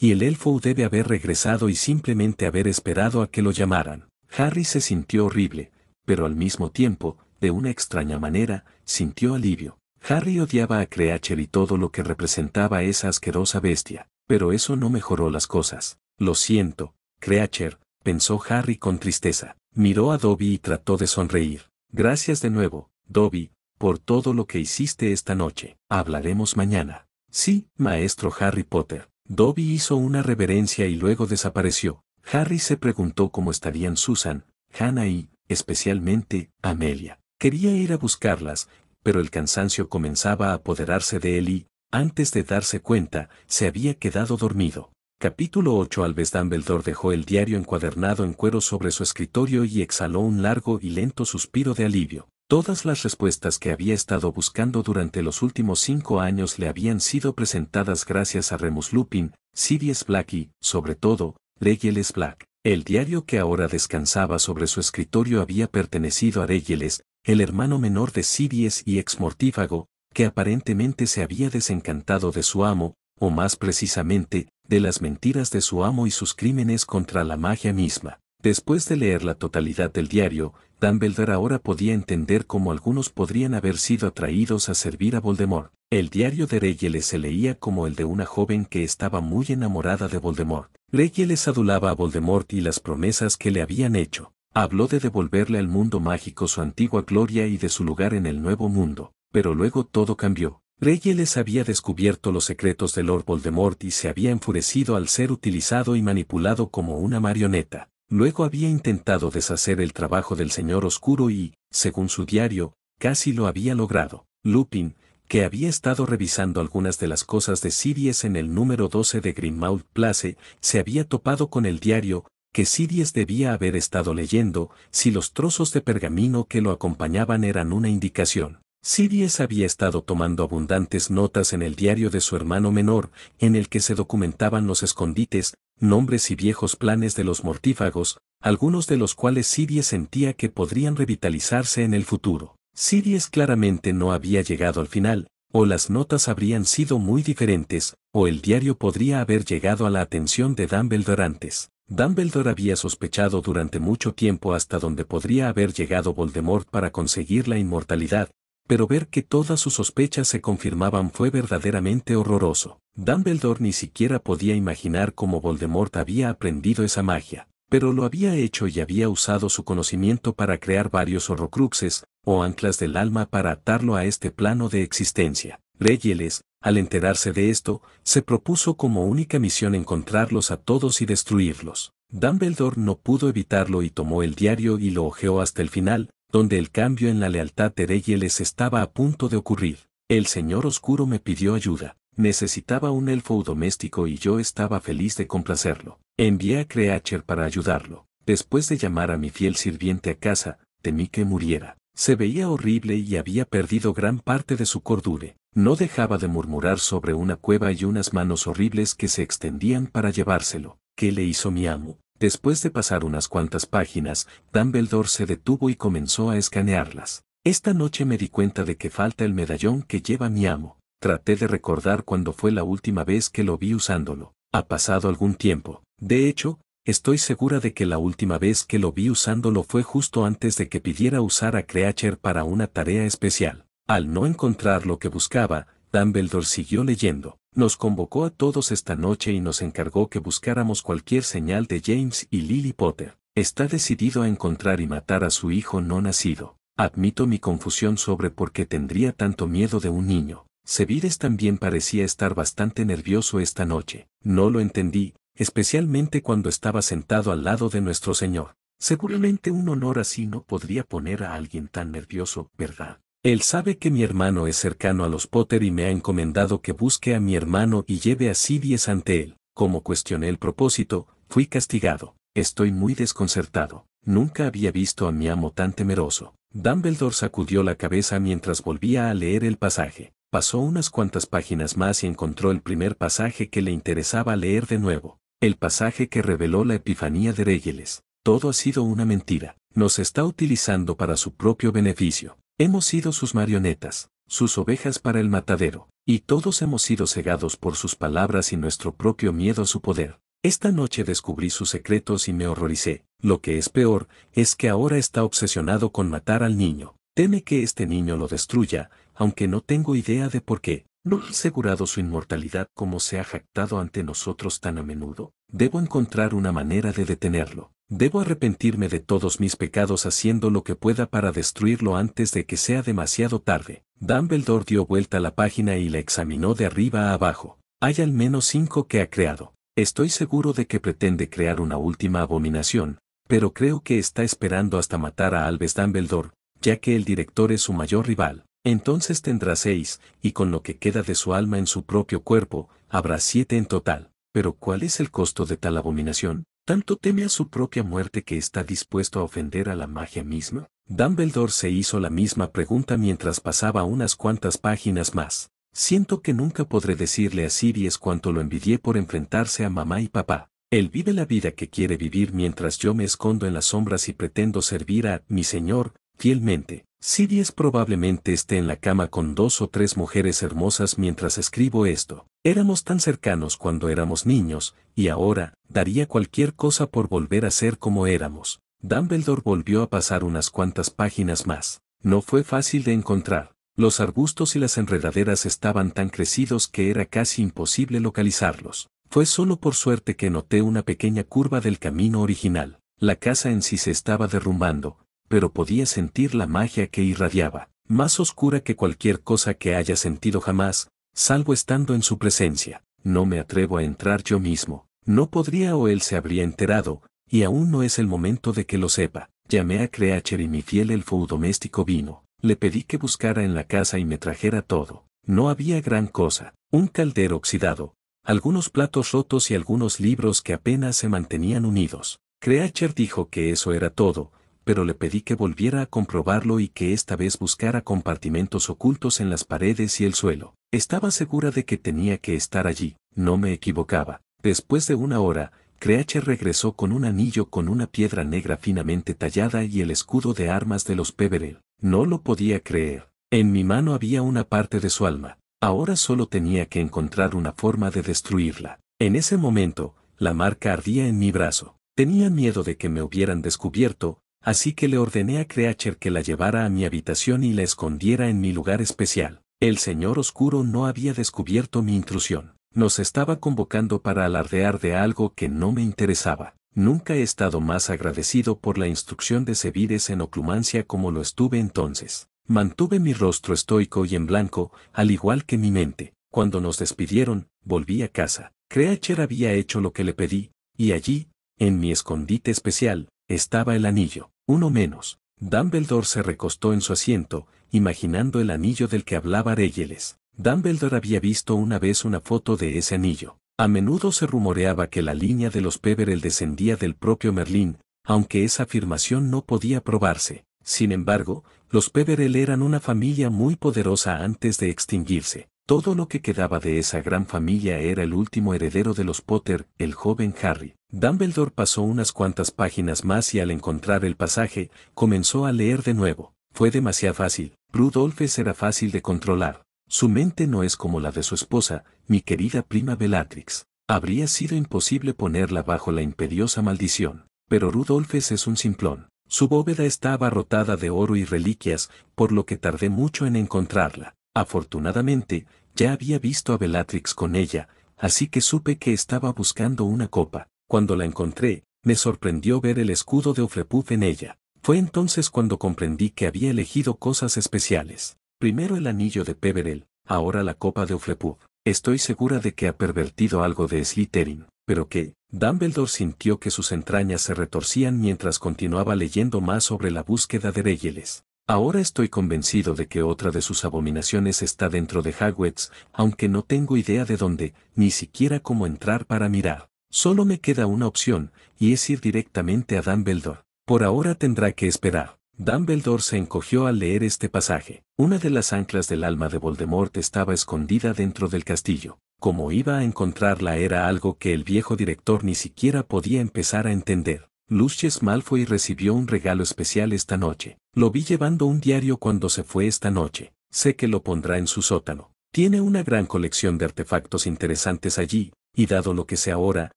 y el elfo debe haber regresado y simplemente haber esperado a que lo llamaran. Harry se sintió horrible, pero al mismo tiempo, de una extraña manera, sintió alivio. Harry odiaba a Creacher y todo lo que representaba esa asquerosa bestia, pero eso no mejoró las cosas. Lo siento, Creacher, pensó Harry con tristeza. Miró a Dobby y trató de sonreír. Gracias de nuevo, Dobby, por todo lo que hiciste esta noche. Hablaremos mañana. Sí, maestro Harry Potter. Dobby hizo una reverencia y luego desapareció. Harry se preguntó cómo estarían Susan, Hannah y, especialmente, Amelia. Quería ir a buscarlas, pero el cansancio comenzaba a apoderarse de él y, antes de darse cuenta, se había quedado dormido. Capítulo 8 Alves Dumbledore dejó el diario encuadernado en cuero sobre su escritorio y exhaló un largo y lento suspiro de alivio. Todas las respuestas que había estado buscando durante los últimos cinco años le habían sido presentadas gracias a Remus Lupin, Sirius Black y, sobre todo, Regulus Black. El diario que ahora descansaba sobre su escritorio había pertenecido a Regulus, el hermano menor de Sirius y exmortífago, que aparentemente se había desencantado de su amo, o más precisamente, de las mentiras de su amo y sus crímenes contra la magia misma. Después de leer la totalidad del diario, Dumbledore ahora podía entender cómo algunos podrían haber sido atraídos a servir a Voldemort. El diario de Regiele se leía como el de una joven que estaba muy enamorada de Voldemort. les adulaba a Voldemort y las promesas que le habían hecho. Habló de devolverle al mundo mágico su antigua gloria y de su lugar en el nuevo mundo, pero luego todo cambió les había descubierto los secretos de Lord Voldemort y se había enfurecido al ser utilizado y manipulado como una marioneta. Luego había intentado deshacer el trabajo del Señor Oscuro y, según su diario, casi lo había logrado. Lupin, que había estado revisando algunas de las cosas de Sirius en el número 12 de Grimmauld Place, se había topado con el diario que Sirius debía haber estado leyendo si los trozos de pergamino que lo acompañaban eran una indicación. Siries había estado tomando abundantes notas en el diario de su hermano menor, en el que se documentaban los escondites, nombres y viejos planes de los mortífagos, algunos de los cuales Siries sentía que podrían revitalizarse en el futuro. Siries claramente no había llegado al final, o las notas habrían sido muy diferentes, o el diario podría haber llegado a la atención de Dumbledore antes. Dumbledore había sospechado durante mucho tiempo hasta dónde podría haber llegado Voldemort para conseguir la inmortalidad, pero ver que todas sus sospechas se confirmaban fue verdaderamente horroroso. Dumbledore ni siquiera podía imaginar cómo Voldemort había aprendido esa magia, pero lo había hecho y había usado su conocimiento para crear varios horrocruxes, o anclas del alma para atarlo a este plano de existencia. Reyeles, al enterarse de esto, se propuso como única misión encontrarlos a todos y destruirlos. Dumbledore no pudo evitarlo y tomó el diario y lo hojeó hasta el final, donde el cambio en la lealtad de Reyes estaba a punto de ocurrir. El señor oscuro me pidió ayuda. Necesitaba un elfo doméstico y yo estaba feliz de complacerlo. Envié a Creacher para ayudarlo. Después de llamar a mi fiel sirviente a casa, temí que muriera. Se veía horrible y había perdido gran parte de su cordure. No dejaba de murmurar sobre una cueva y unas manos horribles que se extendían para llevárselo. ¿Qué le hizo mi amo? Después de pasar unas cuantas páginas, Dumbledore se detuvo y comenzó a escanearlas. Esta noche me di cuenta de que falta el medallón que lleva mi amo. Traté de recordar cuándo fue la última vez que lo vi usándolo. Ha pasado algún tiempo. De hecho, estoy segura de que la última vez que lo vi usándolo fue justo antes de que pidiera usar a Creature para una tarea especial. Al no encontrar lo que buscaba, Dumbledore siguió leyendo nos convocó a todos esta noche y nos encargó que buscáramos cualquier señal de James y Lily Potter. Está decidido a encontrar y matar a su hijo no nacido. Admito mi confusión sobre por qué tendría tanto miedo de un niño. Sevires también parecía estar bastante nervioso esta noche. No lo entendí, especialmente cuando estaba sentado al lado de nuestro señor. Seguramente un honor así no podría poner a alguien tan nervioso, ¿verdad? Él sabe que mi hermano es cercano a los Potter y me ha encomendado que busque a mi hermano y lleve a Sidious ante él. Como cuestioné el propósito, fui castigado. Estoy muy desconcertado. Nunca había visto a mi amo tan temeroso. Dumbledore sacudió la cabeza mientras volvía a leer el pasaje. Pasó unas cuantas páginas más y encontró el primer pasaje que le interesaba leer de nuevo. El pasaje que reveló la epifanía de Regeles. Todo ha sido una mentira. Nos está utilizando para su propio beneficio. Hemos sido sus marionetas, sus ovejas para el matadero, y todos hemos sido cegados por sus palabras y nuestro propio miedo a su poder. Esta noche descubrí sus secretos y me horroricé. Lo que es peor, es que ahora está obsesionado con matar al niño. Teme que este niño lo destruya, aunque no tengo idea de por qué. No he asegurado su inmortalidad como se ha jactado ante nosotros tan a menudo. Debo encontrar una manera de detenerlo. Debo arrepentirme de todos mis pecados haciendo lo que pueda para destruirlo antes de que sea demasiado tarde. Dumbledore dio vuelta la página y la examinó de arriba a abajo. Hay al menos cinco que ha creado. Estoy seguro de que pretende crear una última abominación, pero creo que está esperando hasta matar a Alves Dumbledore, ya que el director es su mayor rival. Entonces tendrá seis, y con lo que queda de su alma en su propio cuerpo, habrá siete en total. Pero ¿cuál es el costo de tal abominación? Tanto teme a su propia muerte que está dispuesto a ofender a la magia misma. Dumbledore se hizo la misma pregunta mientras pasaba unas cuantas páginas más. Siento que nunca podré decirle a Sirius cuánto lo envidié por enfrentarse a mamá y papá. Él vive la vida que quiere vivir mientras yo me escondo en las sombras y pretendo servir a mi señor, fielmente. Sidious probablemente esté en la cama con dos o tres mujeres hermosas mientras escribo esto. Éramos tan cercanos cuando éramos niños, y ahora, daría cualquier cosa por volver a ser como éramos. Dumbledore volvió a pasar unas cuantas páginas más. No fue fácil de encontrar. Los arbustos y las enredaderas estaban tan crecidos que era casi imposible localizarlos. Fue solo por suerte que noté una pequeña curva del camino original. La casa en sí se estaba derrumbando, pero podía sentir la magia que irradiaba, más oscura que cualquier cosa que haya sentido jamás, salvo estando en su presencia. No me atrevo a entrar yo mismo. No podría o él se habría enterado, y aún no es el momento de que lo sepa. Llamé a Creacher y mi fiel elfo doméstico vino. Le pedí que buscara en la casa y me trajera todo. No había gran cosa. Un caldero oxidado, algunos platos rotos y algunos libros que apenas se mantenían unidos. Creacher dijo que eso era todo, pero le pedí que volviera a comprobarlo y que esta vez buscara compartimentos ocultos en las paredes y el suelo. Estaba segura de que tenía que estar allí, no me equivocaba. Después de una hora, Creache regresó con un anillo con una piedra negra finamente tallada y el escudo de armas de los Peverell. No lo podía creer. En mi mano había una parte de su alma. Ahora solo tenía que encontrar una forma de destruirla. En ese momento, la marca ardía en mi brazo. Tenía miedo de que me hubieran descubierto, así que le ordené a Creacher que la llevara a mi habitación y la escondiera en mi lugar especial. El señor oscuro no había descubierto mi intrusión. Nos estaba convocando para alardear de algo que no me interesaba. Nunca he estado más agradecido por la instrucción de Sevires en oclumancia como lo estuve entonces. Mantuve mi rostro estoico y en blanco, al igual que mi mente. Cuando nos despidieron, volví a casa. Creacher había hecho lo que le pedí, y allí, en mi escondite especial, estaba el anillo. Uno menos. Dumbledore se recostó en su asiento, imaginando el anillo del que hablaba Reyeles. Dumbledore había visto una vez una foto de ese anillo. A menudo se rumoreaba que la línea de los Peverell descendía del propio Merlín, aunque esa afirmación no podía probarse. Sin embargo, los Peverell eran una familia muy poderosa antes de extinguirse. Todo lo que quedaba de esa gran familia era el último heredero de los Potter, el joven Harry. Dumbledore pasó unas cuantas páginas más y al encontrar el pasaje, comenzó a leer de nuevo. Fue demasiado fácil. Rudolfes era fácil de controlar. Su mente no es como la de su esposa, mi querida prima Bellatrix. Habría sido imposible ponerla bajo la imperiosa maldición. Pero Rudolfes es un simplón. Su bóveda estaba rotada de oro y reliquias, por lo que tardé mucho en encontrarla. Afortunadamente, ya había visto a Bellatrix con ella, así que supe que estaba buscando una copa. Cuando la encontré, me sorprendió ver el escudo de Oflepuff en ella. Fue entonces cuando comprendí que había elegido cosas especiales. Primero el anillo de Peverell, ahora la copa de Oflepuff, Estoy segura de que ha pervertido algo de Slytherin, pero que, Dumbledore sintió que sus entrañas se retorcían mientras continuaba leyendo más sobre la búsqueda de Reyeles. Ahora estoy convencido de que otra de sus abominaciones está dentro de Hagwitz, aunque no tengo idea de dónde, ni siquiera cómo entrar para mirar. Solo me queda una opción, y es ir directamente a Dumbledore. Por ahora tendrá que esperar. Dumbledore se encogió al leer este pasaje. Una de las anclas del alma de Voldemort estaba escondida dentro del castillo. Como iba a encontrarla era algo que el viejo director ni siquiera podía empezar a entender. Lucius Malfoy recibió un regalo especial esta noche. Lo vi llevando un diario cuando se fue esta noche. Sé que lo pondrá en su sótano. Tiene una gran colección de artefactos interesantes allí, y dado lo que sé ahora,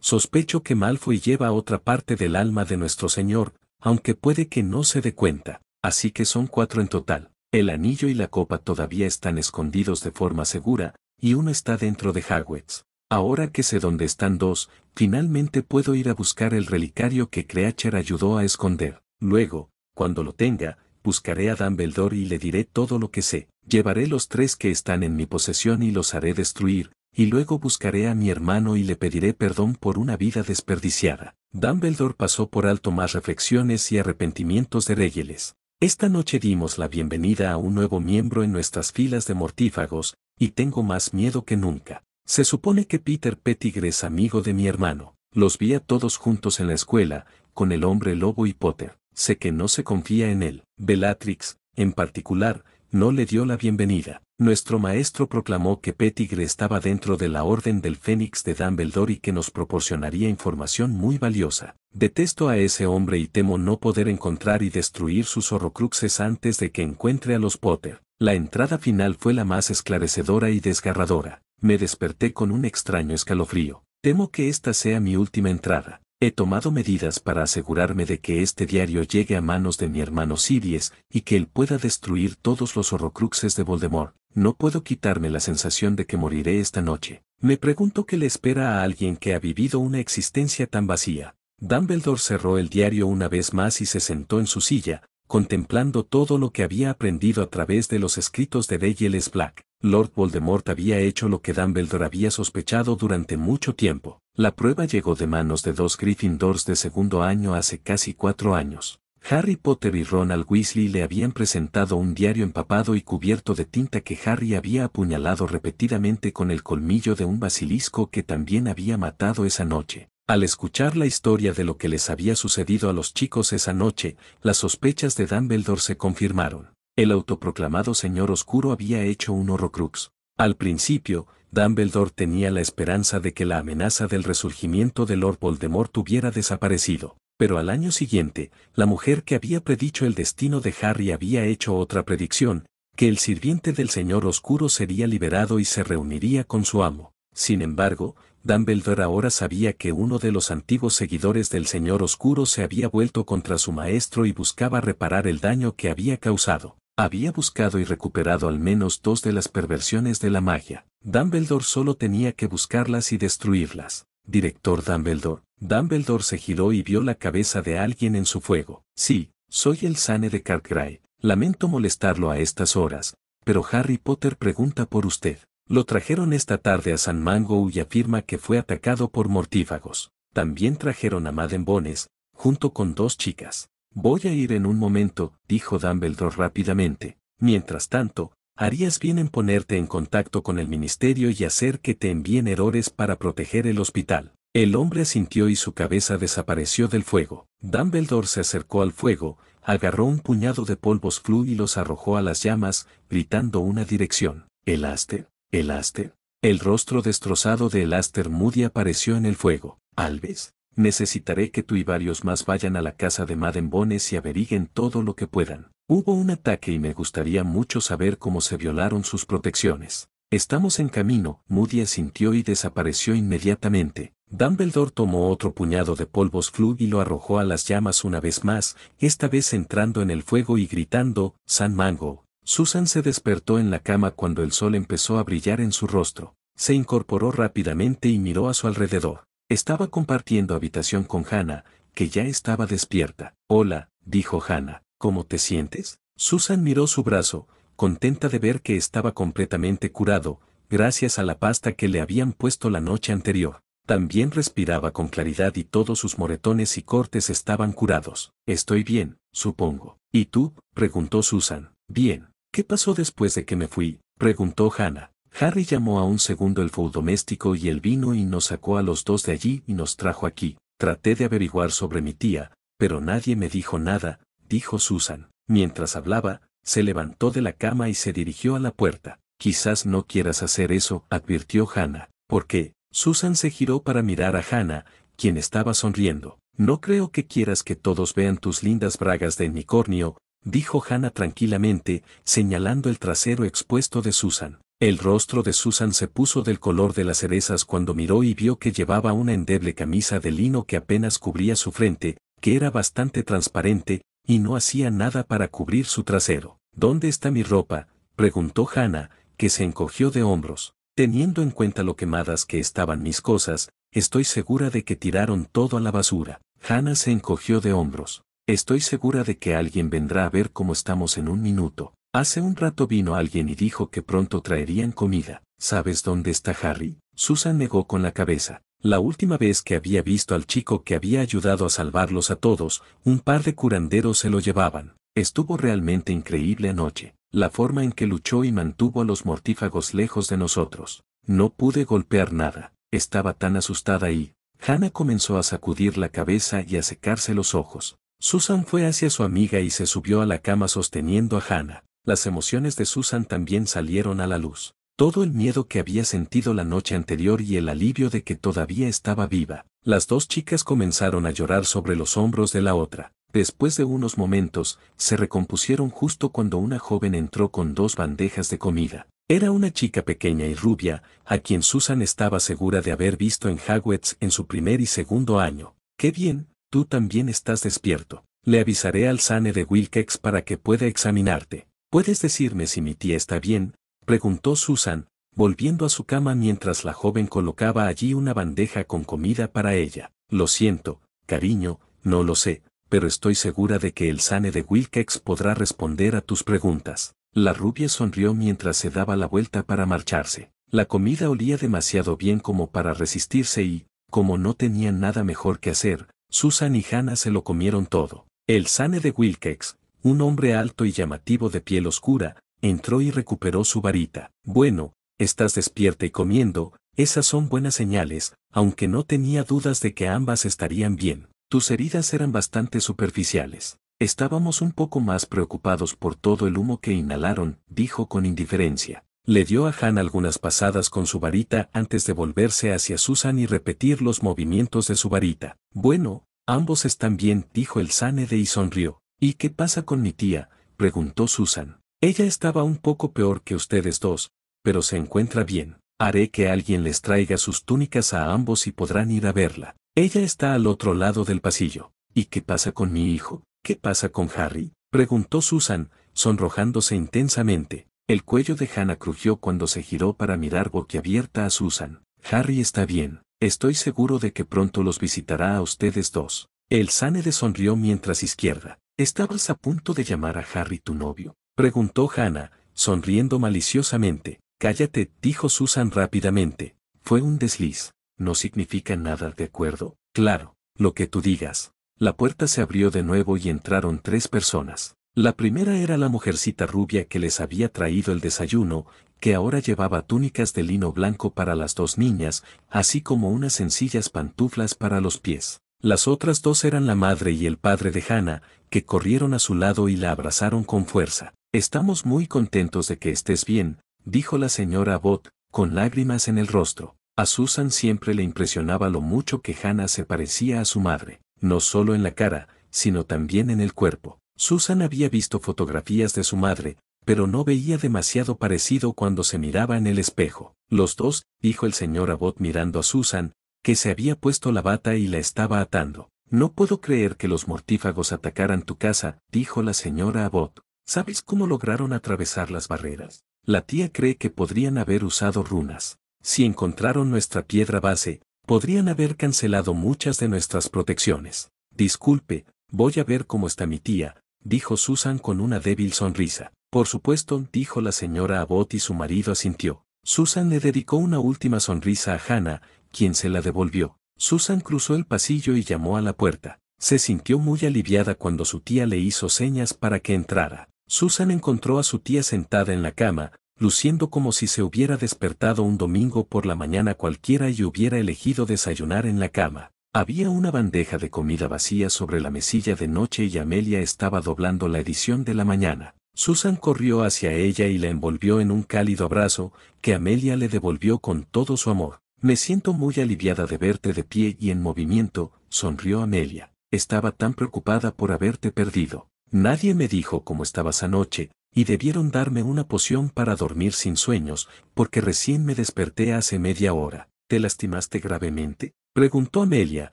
sospecho que Malfoy lleva otra parte del alma de nuestro Señor, aunque puede que no se dé cuenta. Así que son cuatro en total. El anillo y la copa todavía están escondidos de forma segura, y uno está dentro de Hagwitz. Ahora que sé dónde están dos, finalmente puedo ir a buscar el relicario que Creacher ayudó a esconder. Luego, cuando lo tenga, buscaré a Dumbledore y le diré todo lo que sé. Llevaré los tres que están en mi posesión y los haré destruir, y luego buscaré a mi hermano y le pediré perdón por una vida desperdiciada. Dumbledore pasó por alto más reflexiones y arrepentimientos de Regiles. Esta noche dimos la bienvenida a un nuevo miembro en nuestras filas de mortífagos, y tengo más miedo que nunca. Se supone que Peter Pettigrew es amigo de mi hermano. Los vi a todos juntos en la escuela, con el hombre lobo y Potter. Sé que no se confía en él. Bellatrix, en particular, no le dio la bienvenida. Nuestro maestro proclamó que Pettigrew estaba dentro de la Orden del Fénix de Dumbledore y que nos proporcionaría información muy valiosa. Detesto a ese hombre y temo no poder encontrar y destruir sus horrocruxes antes de que encuentre a los Potter. La entrada final fue la más esclarecedora y desgarradora. Me desperté con un extraño escalofrío. Temo que esta sea mi última entrada. He tomado medidas para asegurarme de que este diario llegue a manos de mi hermano Siries y que él pueda destruir todos los horrocruxes de Voldemort. No puedo quitarme la sensación de que moriré esta noche. Me pregunto qué le espera a alguien que ha vivido una existencia tan vacía. Dumbledore cerró el diario una vez más y se sentó en su silla, contemplando todo lo que había aprendido a través de los escritos de Black. Lord Voldemort había hecho lo que Dumbledore había sospechado durante mucho tiempo. La prueba llegó de manos de dos Gryffindors de segundo año hace casi cuatro años. Harry Potter y Ronald Weasley le habían presentado un diario empapado y cubierto de tinta que Harry había apuñalado repetidamente con el colmillo de un basilisco que también había matado esa noche. Al escuchar la historia de lo que les había sucedido a los chicos esa noche, las sospechas de Dumbledore se confirmaron. El autoproclamado Señor Oscuro había hecho un horrocrux. Al principio, Dumbledore tenía la esperanza de que la amenaza del resurgimiento de Lord Voldemort hubiera desaparecido. Pero al año siguiente, la mujer que había predicho el destino de Harry había hecho otra predicción, que el sirviente del Señor Oscuro sería liberado y se reuniría con su amo. Sin embargo, Dumbledore ahora sabía que uno de los antiguos seguidores del Señor Oscuro se había vuelto contra su maestro y buscaba reparar el daño que había causado. Había buscado y recuperado al menos dos de las perversiones de la magia. Dumbledore solo tenía que buscarlas y destruirlas. Director Dumbledore. Dumbledore se giró y vio la cabeza de alguien en su fuego. Sí, soy el Sane de Cartwright. Lamento molestarlo a estas horas, pero Harry Potter pregunta por usted. Lo trajeron esta tarde a San Mango y afirma que fue atacado por mortífagos. También trajeron a Madden Bones, junto con dos chicas. Voy a ir en un momento, dijo Dumbledore rápidamente. Mientras tanto, harías bien en ponerte en contacto con el ministerio y hacer que te envíen errores para proteger el hospital. El hombre asintió y su cabeza desapareció del fuego. Dumbledore se acercó al fuego, agarró un puñado de polvos flu y los arrojó a las llamas, gritando una dirección. El Aster, el Aster. El rostro destrozado de Aster Moody apareció en el fuego. Alves, necesitaré que tú y varios más vayan a la casa de Bones y averiguen todo lo que puedan. Hubo un ataque y me gustaría mucho saber cómo se violaron sus protecciones. Estamos en camino, Moody asintió y desapareció inmediatamente. Dumbledore tomó otro puñado de polvos flu y lo arrojó a las llamas una vez más, esta vez entrando en el fuego y gritando, San Mango. Susan se despertó en la cama cuando el sol empezó a brillar en su rostro. Se incorporó rápidamente y miró a su alrededor. Estaba compartiendo habitación con Hannah, que ya estaba despierta. Hola, dijo Hannah, ¿cómo te sientes? Susan miró su brazo, contenta de ver que estaba completamente curado, gracias a la pasta que le habían puesto la noche anterior. También respiraba con claridad y todos sus moretones y cortes estaban curados. Estoy bien, supongo. ¿Y tú? preguntó Susan. Bien. ¿Qué pasó después de que me fui? preguntó Hannah. Harry llamó a un segundo el doméstico y él vino y nos sacó a los dos de allí y nos trajo aquí. Traté de averiguar sobre mi tía, pero nadie me dijo nada, dijo Susan. Mientras hablaba, se levantó de la cama y se dirigió a la puerta. Quizás no quieras hacer eso, advirtió Hannah. ¿Por qué? Susan se giró para mirar a Hannah, quien estaba sonriendo. No creo que quieras que todos vean tus lindas bragas de unicornio, dijo Hannah tranquilamente, señalando el trasero expuesto de Susan. El rostro de Susan se puso del color de las cerezas cuando miró y vio que llevaba una endeble camisa de lino que apenas cubría su frente, que era bastante transparente, y no hacía nada para cubrir su trasero. ¿Dónde está mi ropa? preguntó Hannah, que se encogió de hombros. Teniendo en cuenta lo quemadas que estaban mis cosas, estoy segura de que tiraron todo a la basura. Hannah se encogió de hombros. Estoy segura de que alguien vendrá a ver cómo estamos en un minuto. Hace un rato vino alguien y dijo que pronto traerían comida. ¿Sabes dónde está Harry? Susan negó con la cabeza. La última vez que había visto al chico que había ayudado a salvarlos a todos, un par de curanderos se lo llevaban. Estuvo realmente increíble anoche, la forma en que luchó y mantuvo a los mortífagos lejos de nosotros. No pude golpear nada, estaba tan asustada y... Hannah comenzó a sacudir la cabeza y a secarse los ojos. Susan fue hacia su amiga y se subió a la cama sosteniendo a Hannah las emociones de Susan también salieron a la luz. Todo el miedo que había sentido la noche anterior y el alivio de que todavía estaba viva. Las dos chicas comenzaron a llorar sobre los hombros de la otra. Después de unos momentos, se recompusieron justo cuando una joven entró con dos bandejas de comida. Era una chica pequeña y rubia, a quien Susan estaba segura de haber visto en Hagwets en su primer y segundo año. Qué bien, tú también estás despierto. Le avisaré al Sane de Wilkex para que pueda examinarte. ¿Puedes decirme si mi tía está bien? preguntó Susan, volviendo a su cama mientras la joven colocaba allí una bandeja con comida para ella. Lo siento, cariño, no lo sé, pero estoy segura de que el sane de Wilkex podrá responder a tus preguntas. La rubia sonrió mientras se daba la vuelta para marcharse. La comida olía demasiado bien como para resistirse y, como no tenían nada mejor que hacer, Susan y Hannah se lo comieron todo. El sane de Wilkex, un hombre alto y llamativo de piel oscura, entró y recuperó su varita. Bueno, estás despierta y comiendo, esas son buenas señales, aunque no tenía dudas de que ambas estarían bien. Tus heridas eran bastante superficiales. Estábamos un poco más preocupados por todo el humo que inhalaron, dijo con indiferencia. Le dio a Han algunas pasadas con su varita antes de volverse hacia Susan y repetir los movimientos de su varita. Bueno, ambos están bien, dijo el sánede y sonrió. ¿Y qué pasa con mi tía? preguntó Susan. Ella estaba un poco peor que ustedes dos, pero se encuentra bien. Haré que alguien les traiga sus túnicas a ambos y podrán ir a verla. Ella está al otro lado del pasillo. ¿Y qué pasa con mi hijo? ¿Qué pasa con Harry? preguntó Susan, sonrojándose intensamente. El cuello de Hannah crujió cuando se giró para mirar boquiabierta a Susan. Harry está bien. Estoy seguro de que pronto los visitará a ustedes dos. El sane sonrió mientras izquierda. ¿Estabas a punto de llamar a Harry tu novio? Preguntó Hannah, sonriendo maliciosamente. Cállate, dijo Susan rápidamente. Fue un desliz. No significa nada, ¿de acuerdo? Claro, lo que tú digas. La puerta se abrió de nuevo y entraron tres personas. La primera era la mujercita rubia que les había traído el desayuno, que ahora llevaba túnicas de lino blanco para las dos niñas, así como unas sencillas pantuflas para los pies. Las otras dos eran la madre y el padre de Hannah, que corrieron a su lado y la abrazaron con fuerza. Estamos muy contentos de que estés bien, dijo la señora Abbott, con lágrimas en el rostro. A Susan siempre le impresionaba lo mucho que Hannah se parecía a su madre, no solo en la cara, sino también en el cuerpo. Susan había visto fotografías de su madre, pero no veía demasiado parecido cuando se miraba en el espejo. Los dos, dijo el señor Abbott mirando a Susan, que se había puesto la bata y la estaba atando. No puedo creer que los mortífagos atacaran tu casa, dijo la señora Abbott. ¿Sabes cómo lograron atravesar las barreras? La tía cree que podrían haber usado runas. Si encontraron nuestra piedra base, podrían haber cancelado muchas de nuestras protecciones. Disculpe, voy a ver cómo está mi tía, dijo Susan con una débil sonrisa. Por supuesto, dijo la señora Abbott y su marido asintió. Susan le dedicó una última sonrisa a Hannah quien se la devolvió. Susan cruzó el pasillo y llamó a la puerta. Se sintió muy aliviada cuando su tía le hizo señas para que entrara. Susan encontró a su tía sentada en la cama, luciendo como si se hubiera despertado un domingo por la mañana cualquiera y hubiera elegido desayunar en la cama. Había una bandeja de comida vacía sobre la mesilla de noche y Amelia estaba doblando la edición de la mañana. Susan corrió hacia ella y la envolvió en un cálido abrazo que Amelia le devolvió con todo su amor. Me siento muy aliviada de verte de pie y en movimiento, sonrió Amelia. Estaba tan preocupada por haberte perdido. Nadie me dijo cómo estabas anoche, y debieron darme una poción para dormir sin sueños, porque recién me desperté hace media hora. ¿Te lastimaste gravemente? Preguntó Amelia,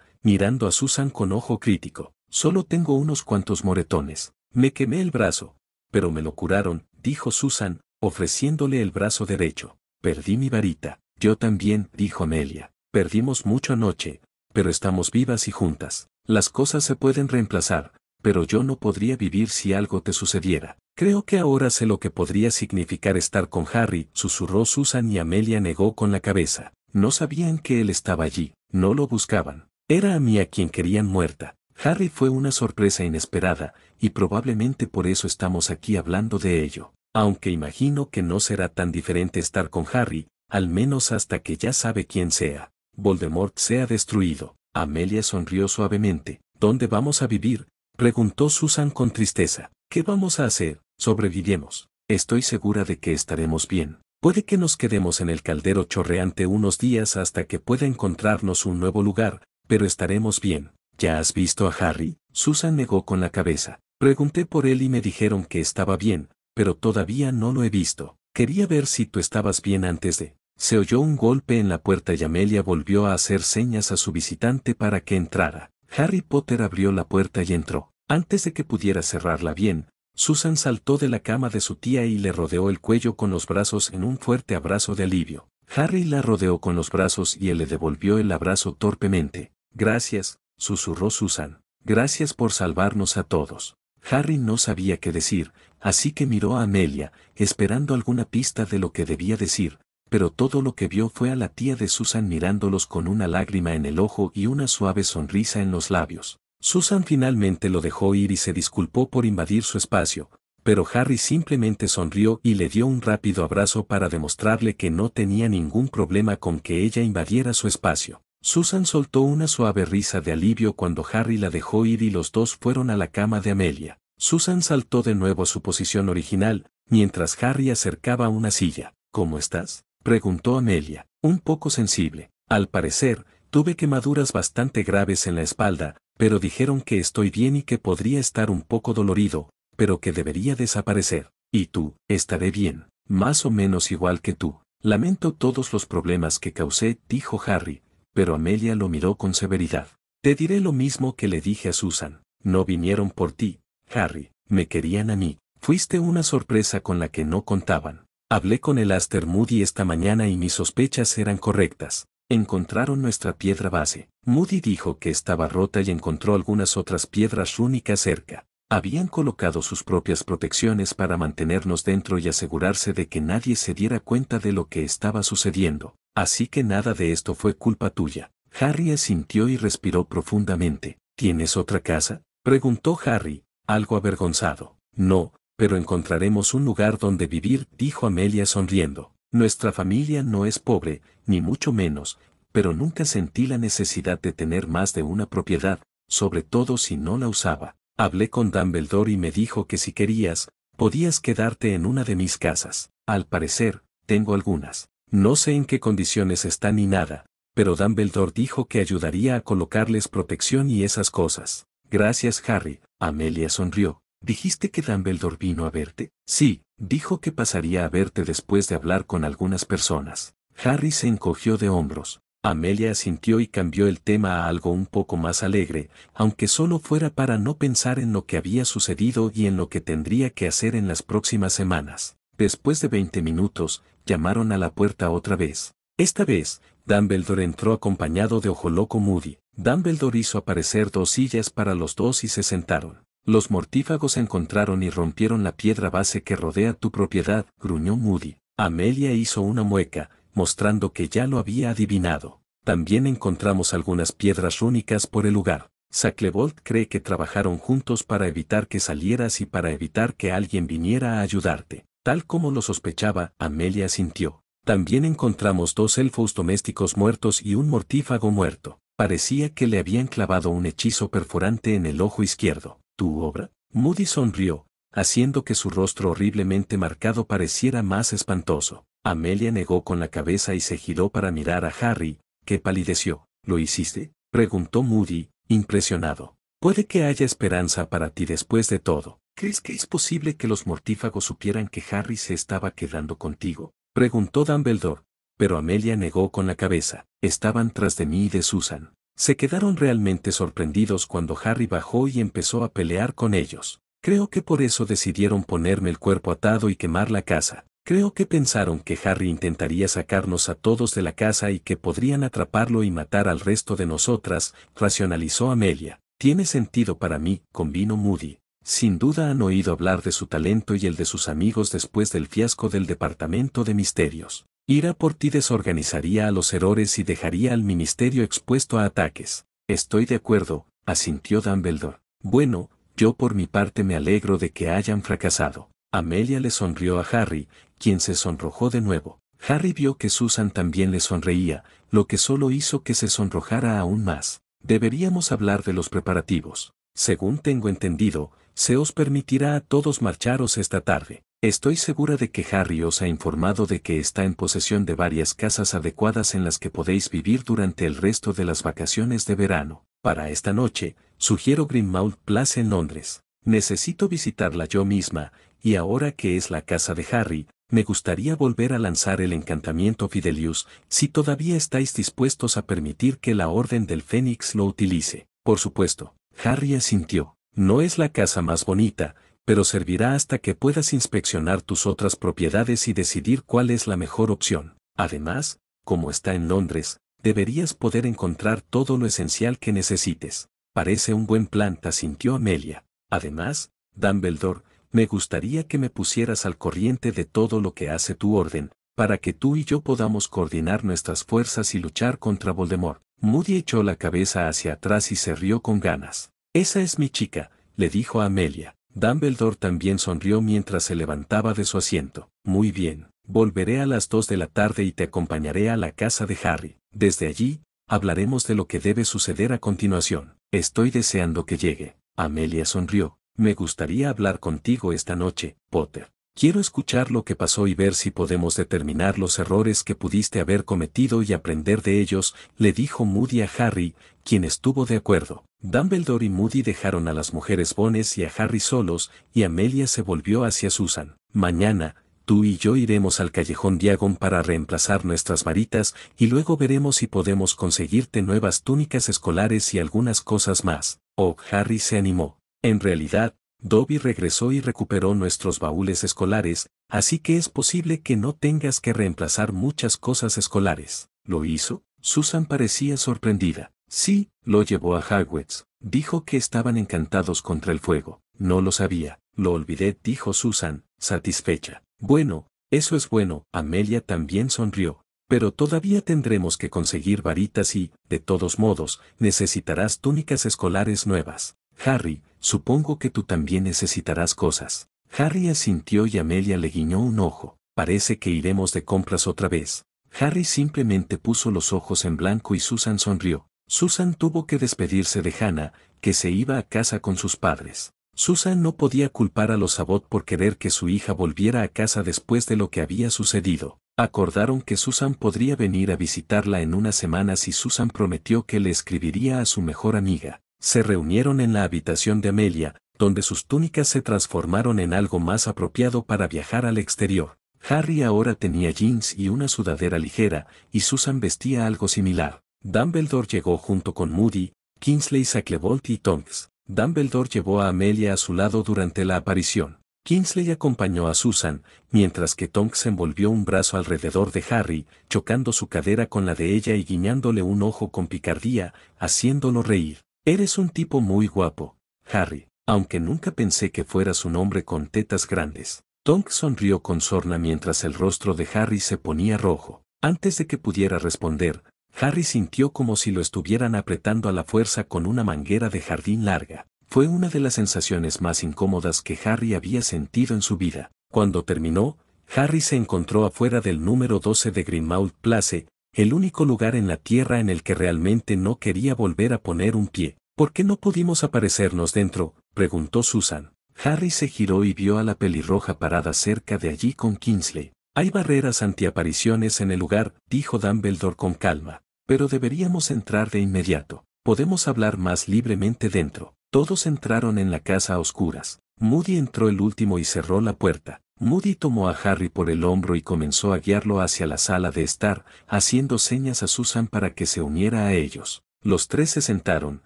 mirando a Susan con ojo crítico. Solo tengo unos cuantos moretones. Me quemé el brazo, pero me lo curaron, dijo Susan, ofreciéndole el brazo derecho. Perdí mi varita, yo también, dijo Amelia. Perdimos mucho anoche, pero estamos vivas y juntas. Las cosas se pueden reemplazar, pero yo no podría vivir si algo te sucediera. Creo que ahora sé lo que podría significar estar con Harry, susurró Susan y Amelia negó con la cabeza. No sabían que él estaba allí, no lo buscaban. Era a mí a quien querían muerta. Harry fue una sorpresa inesperada, y probablemente por eso estamos aquí hablando de ello. Aunque imagino que no será tan diferente estar con Harry, al menos hasta que ya sabe quién sea. Voldemort sea destruido. Amelia sonrió suavemente. ¿Dónde vamos a vivir? preguntó Susan con tristeza. ¿Qué vamos a hacer? Sobreviviremos. Estoy segura de que estaremos bien. Puede que nos quedemos en el caldero chorreante unos días hasta que pueda encontrarnos un nuevo lugar, pero estaremos bien. ¿Ya has visto a Harry? Susan negó con la cabeza. Pregunté por él y me dijeron que estaba bien, pero todavía no lo he visto. Quería ver si tú estabas bien antes de... Se oyó un golpe en la puerta y Amelia volvió a hacer señas a su visitante para que entrara. Harry Potter abrió la puerta y entró. Antes de que pudiera cerrarla bien, Susan saltó de la cama de su tía y le rodeó el cuello con los brazos en un fuerte abrazo de alivio. Harry la rodeó con los brazos y él le devolvió el abrazo torpemente. Gracias, susurró Susan. Gracias por salvarnos a todos. Harry no sabía qué decir, así que miró a Amelia, esperando alguna pista de lo que debía decir, pero todo lo que vio fue a la tía de Susan mirándolos con una lágrima en el ojo y una suave sonrisa en los labios. Susan finalmente lo dejó ir y se disculpó por invadir su espacio, pero Harry simplemente sonrió y le dio un rápido abrazo para demostrarle que no tenía ningún problema con que ella invadiera su espacio. Susan soltó una suave risa de alivio cuando Harry la dejó ir y los dos fueron a la cama de Amelia. Susan saltó de nuevo a su posición original, mientras Harry acercaba una silla. ¿Cómo estás? Preguntó Amelia, un poco sensible. Al parecer, tuve quemaduras bastante graves en la espalda, pero dijeron que estoy bien y que podría estar un poco dolorido, pero que debería desaparecer. Y tú, estaré bien, más o menos igual que tú. Lamento todos los problemas que causé, dijo Harry, pero Amelia lo miró con severidad. Te diré lo mismo que le dije a Susan. No vinieron por ti, Harry, me querían a mí. Fuiste una sorpresa con la que no contaban. Hablé con el Aster Moody esta mañana y mis sospechas eran correctas. Encontraron nuestra piedra base. Moody dijo que estaba rota y encontró algunas otras piedras rúnicas cerca. Habían colocado sus propias protecciones para mantenernos dentro y asegurarse de que nadie se diera cuenta de lo que estaba sucediendo. Así que nada de esto fue culpa tuya. Harry asintió y respiró profundamente. ¿Tienes otra casa? preguntó Harry, algo avergonzado. No, pero encontraremos un lugar donde vivir, dijo Amelia sonriendo. Nuestra familia no es pobre, ni mucho menos, pero nunca sentí la necesidad de tener más de una propiedad, sobre todo si no la usaba. Hablé con Dumbledore y me dijo que si querías, podías quedarte en una de mis casas. Al parecer, tengo algunas. No sé en qué condiciones están ni nada, pero Dumbledore dijo que ayudaría a colocarles protección y esas cosas. Gracias Harry, Amelia sonrió. ¿Dijiste que Dumbledore vino a verte? Sí, dijo que pasaría a verte después de hablar con algunas personas. Harry se encogió de hombros. Amelia asintió y cambió el tema a algo un poco más alegre, aunque solo fuera para no pensar en lo que había sucedido y en lo que tendría que hacer en las próximas semanas. Después de 20 minutos, llamaron a la puerta otra vez. Esta vez, Dumbledore entró acompañado de Ojo Loco Moody. Dumbledore hizo aparecer dos sillas para los dos y se sentaron. Los mortífagos encontraron y rompieron la piedra base que rodea tu propiedad, gruñó Moody. Amelia hizo una mueca, mostrando que ya lo había adivinado. También encontramos algunas piedras rúnicas por el lugar. Sacklebolt cree que trabajaron juntos para evitar que salieras y para evitar que alguien viniera a ayudarte. Tal como lo sospechaba, Amelia sintió. También encontramos dos elfos domésticos muertos y un mortífago muerto. Parecía que le habían clavado un hechizo perforante en el ojo izquierdo tu obra. Moody sonrió, haciendo que su rostro horriblemente marcado pareciera más espantoso. Amelia negó con la cabeza y se giró para mirar a Harry, que palideció. ¿Lo hiciste? preguntó Moody, impresionado. Puede que haya esperanza para ti después de todo. ¿Crees que es posible que los mortífagos supieran que Harry se estaba quedando contigo? preguntó Dumbledore, pero Amelia negó con la cabeza. Estaban tras de mí y de Susan. Se quedaron realmente sorprendidos cuando Harry bajó y empezó a pelear con ellos. Creo que por eso decidieron ponerme el cuerpo atado y quemar la casa. Creo que pensaron que Harry intentaría sacarnos a todos de la casa y que podrían atraparlo y matar al resto de nosotras, racionalizó Amelia. Tiene sentido para mí, convino Moody. Sin duda han oído hablar de su talento y el de sus amigos después del fiasco del Departamento de Misterios. Ira por ti desorganizaría a los errores y dejaría al ministerio expuesto a ataques. Estoy de acuerdo, asintió Dumbledore. Bueno, yo por mi parte me alegro de que hayan fracasado. Amelia le sonrió a Harry, quien se sonrojó de nuevo. Harry vio que Susan también le sonreía, lo que solo hizo que se sonrojara aún más. Deberíamos hablar de los preparativos. Según tengo entendido, se os permitirá a todos marcharos esta tarde. Estoy segura de que Harry os ha informado de que está en posesión de varias casas adecuadas en las que podéis vivir durante el resto de las vacaciones de verano. Para esta noche, sugiero Greenmount Place en Londres. Necesito visitarla yo misma, y ahora que es la casa de Harry, me gustaría volver a lanzar el encantamiento Fidelius, si todavía estáis dispuestos a permitir que la Orden del Fénix lo utilice. Por supuesto, Harry asintió. No es la casa más bonita, pero servirá hasta que puedas inspeccionar tus otras propiedades y decidir cuál es la mejor opción. Además, como está en Londres, deberías poder encontrar todo lo esencial que necesites. Parece un buen plan, sintió Amelia. Además, Dumbledore, me gustaría que me pusieras al corriente de todo lo que hace tu orden, para que tú y yo podamos coordinar nuestras fuerzas y luchar contra Voldemort. Moody echó la cabeza hacia atrás y se rió con ganas. Esa es mi chica, le dijo a Amelia. Dumbledore también sonrió mientras se levantaba de su asiento. Muy bien, volveré a las dos de la tarde y te acompañaré a la casa de Harry. Desde allí, hablaremos de lo que debe suceder a continuación. Estoy deseando que llegue. Amelia sonrió. Me gustaría hablar contigo esta noche, Potter. Quiero escuchar lo que pasó y ver si podemos determinar los errores que pudiste haber cometido y aprender de ellos, le dijo Moody a Harry, quien estuvo de acuerdo. Dumbledore y Moody dejaron a las mujeres Bones y a Harry solos, y Amelia se volvió hacia Susan. Mañana, tú y yo iremos al callejón Diagon para reemplazar nuestras varitas y luego veremos si podemos conseguirte nuevas túnicas escolares y algunas cosas más. Oh, Harry se animó. En realidad, Dobby regresó y recuperó nuestros baúles escolares, así que es posible que no tengas que reemplazar muchas cosas escolares. ¿Lo hizo? Susan parecía sorprendida. Sí, lo llevó a Hogwarts. Dijo que estaban encantados contra el fuego. No lo sabía. Lo olvidé, dijo Susan, satisfecha. Bueno, eso es bueno. Amelia también sonrió. Pero todavía tendremos que conseguir varitas y, de todos modos, necesitarás túnicas escolares nuevas. Harry, supongo que tú también necesitarás cosas. Harry asintió y Amelia le guiñó un ojo. Parece que iremos de compras otra vez. Harry simplemente puso los ojos en blanco y Susan sonrió. Susan tuvo que despedirse de Hannah, que se iba a casa con sus padres. Susan no podía culpar a los Abbott por querer que su hija volviera a casa después de lo que había sucedido. Acordaron que Susan podría venir a visitarla en unas semanas y Susan prometió que le escribiría a su mejor amiga se reunieron en la habitación de Amelia, donde sus túnicas se transformaron en algo más apropiado para viajar al exterior. Harry ahora tenía jeans y una sudadera ligera, y Susan vestía algo similar. Dumbledore llegó junto con Moody, Kingsley Sacklebolt y Tonks. Dumbledore llevó a Amelia a su lado durante la aparición. Kingsley acompañó a Susan, mientras que Tonks envolvió un brazo alrededor de Harry, chocando su cadera con la de ella y guiñándole un ojo con picardía, haciéndolo reír. Eres un tipo muy guapo, Harry, aunque nunca pensé que fueras un hombre con tetas grandes. Tonk sonrió con sorna mientras el rostro de Harry se ponía rojo. Antes de que pudiera responder, Harry sintió como si lo estuvieran apretando a la fuerza con una manguera de jardín larga. Fue una de las sensaciones más incómodas que Harry había sentido en su vida. Cuando terminó, Harry se encontró afuera del número 12 de Grimmauld Place, el único lugar en la tierra en el que realmente no quería volver a poner un pie. ¿Por qué no pudimos aparecernos dentro? preguntó Susan. Harry se giró y vio a la pelirroja parada cerca de allí con Kingsley. Hay barreras antiapariciones en el lugar, dijo Dumbledore con calma, pero deberíamos entrar de inmediato. Podemos hablar más libremente dentro. Todos entraron en la casa a oscuras. Moody entró el último y cerró la puerta. Moody tomó a Harry por el hombro y comenzó a guiarlo hacia la sala de estar, haciendo señas a Susan para que se uniera a ellos. Los tres se sentaron,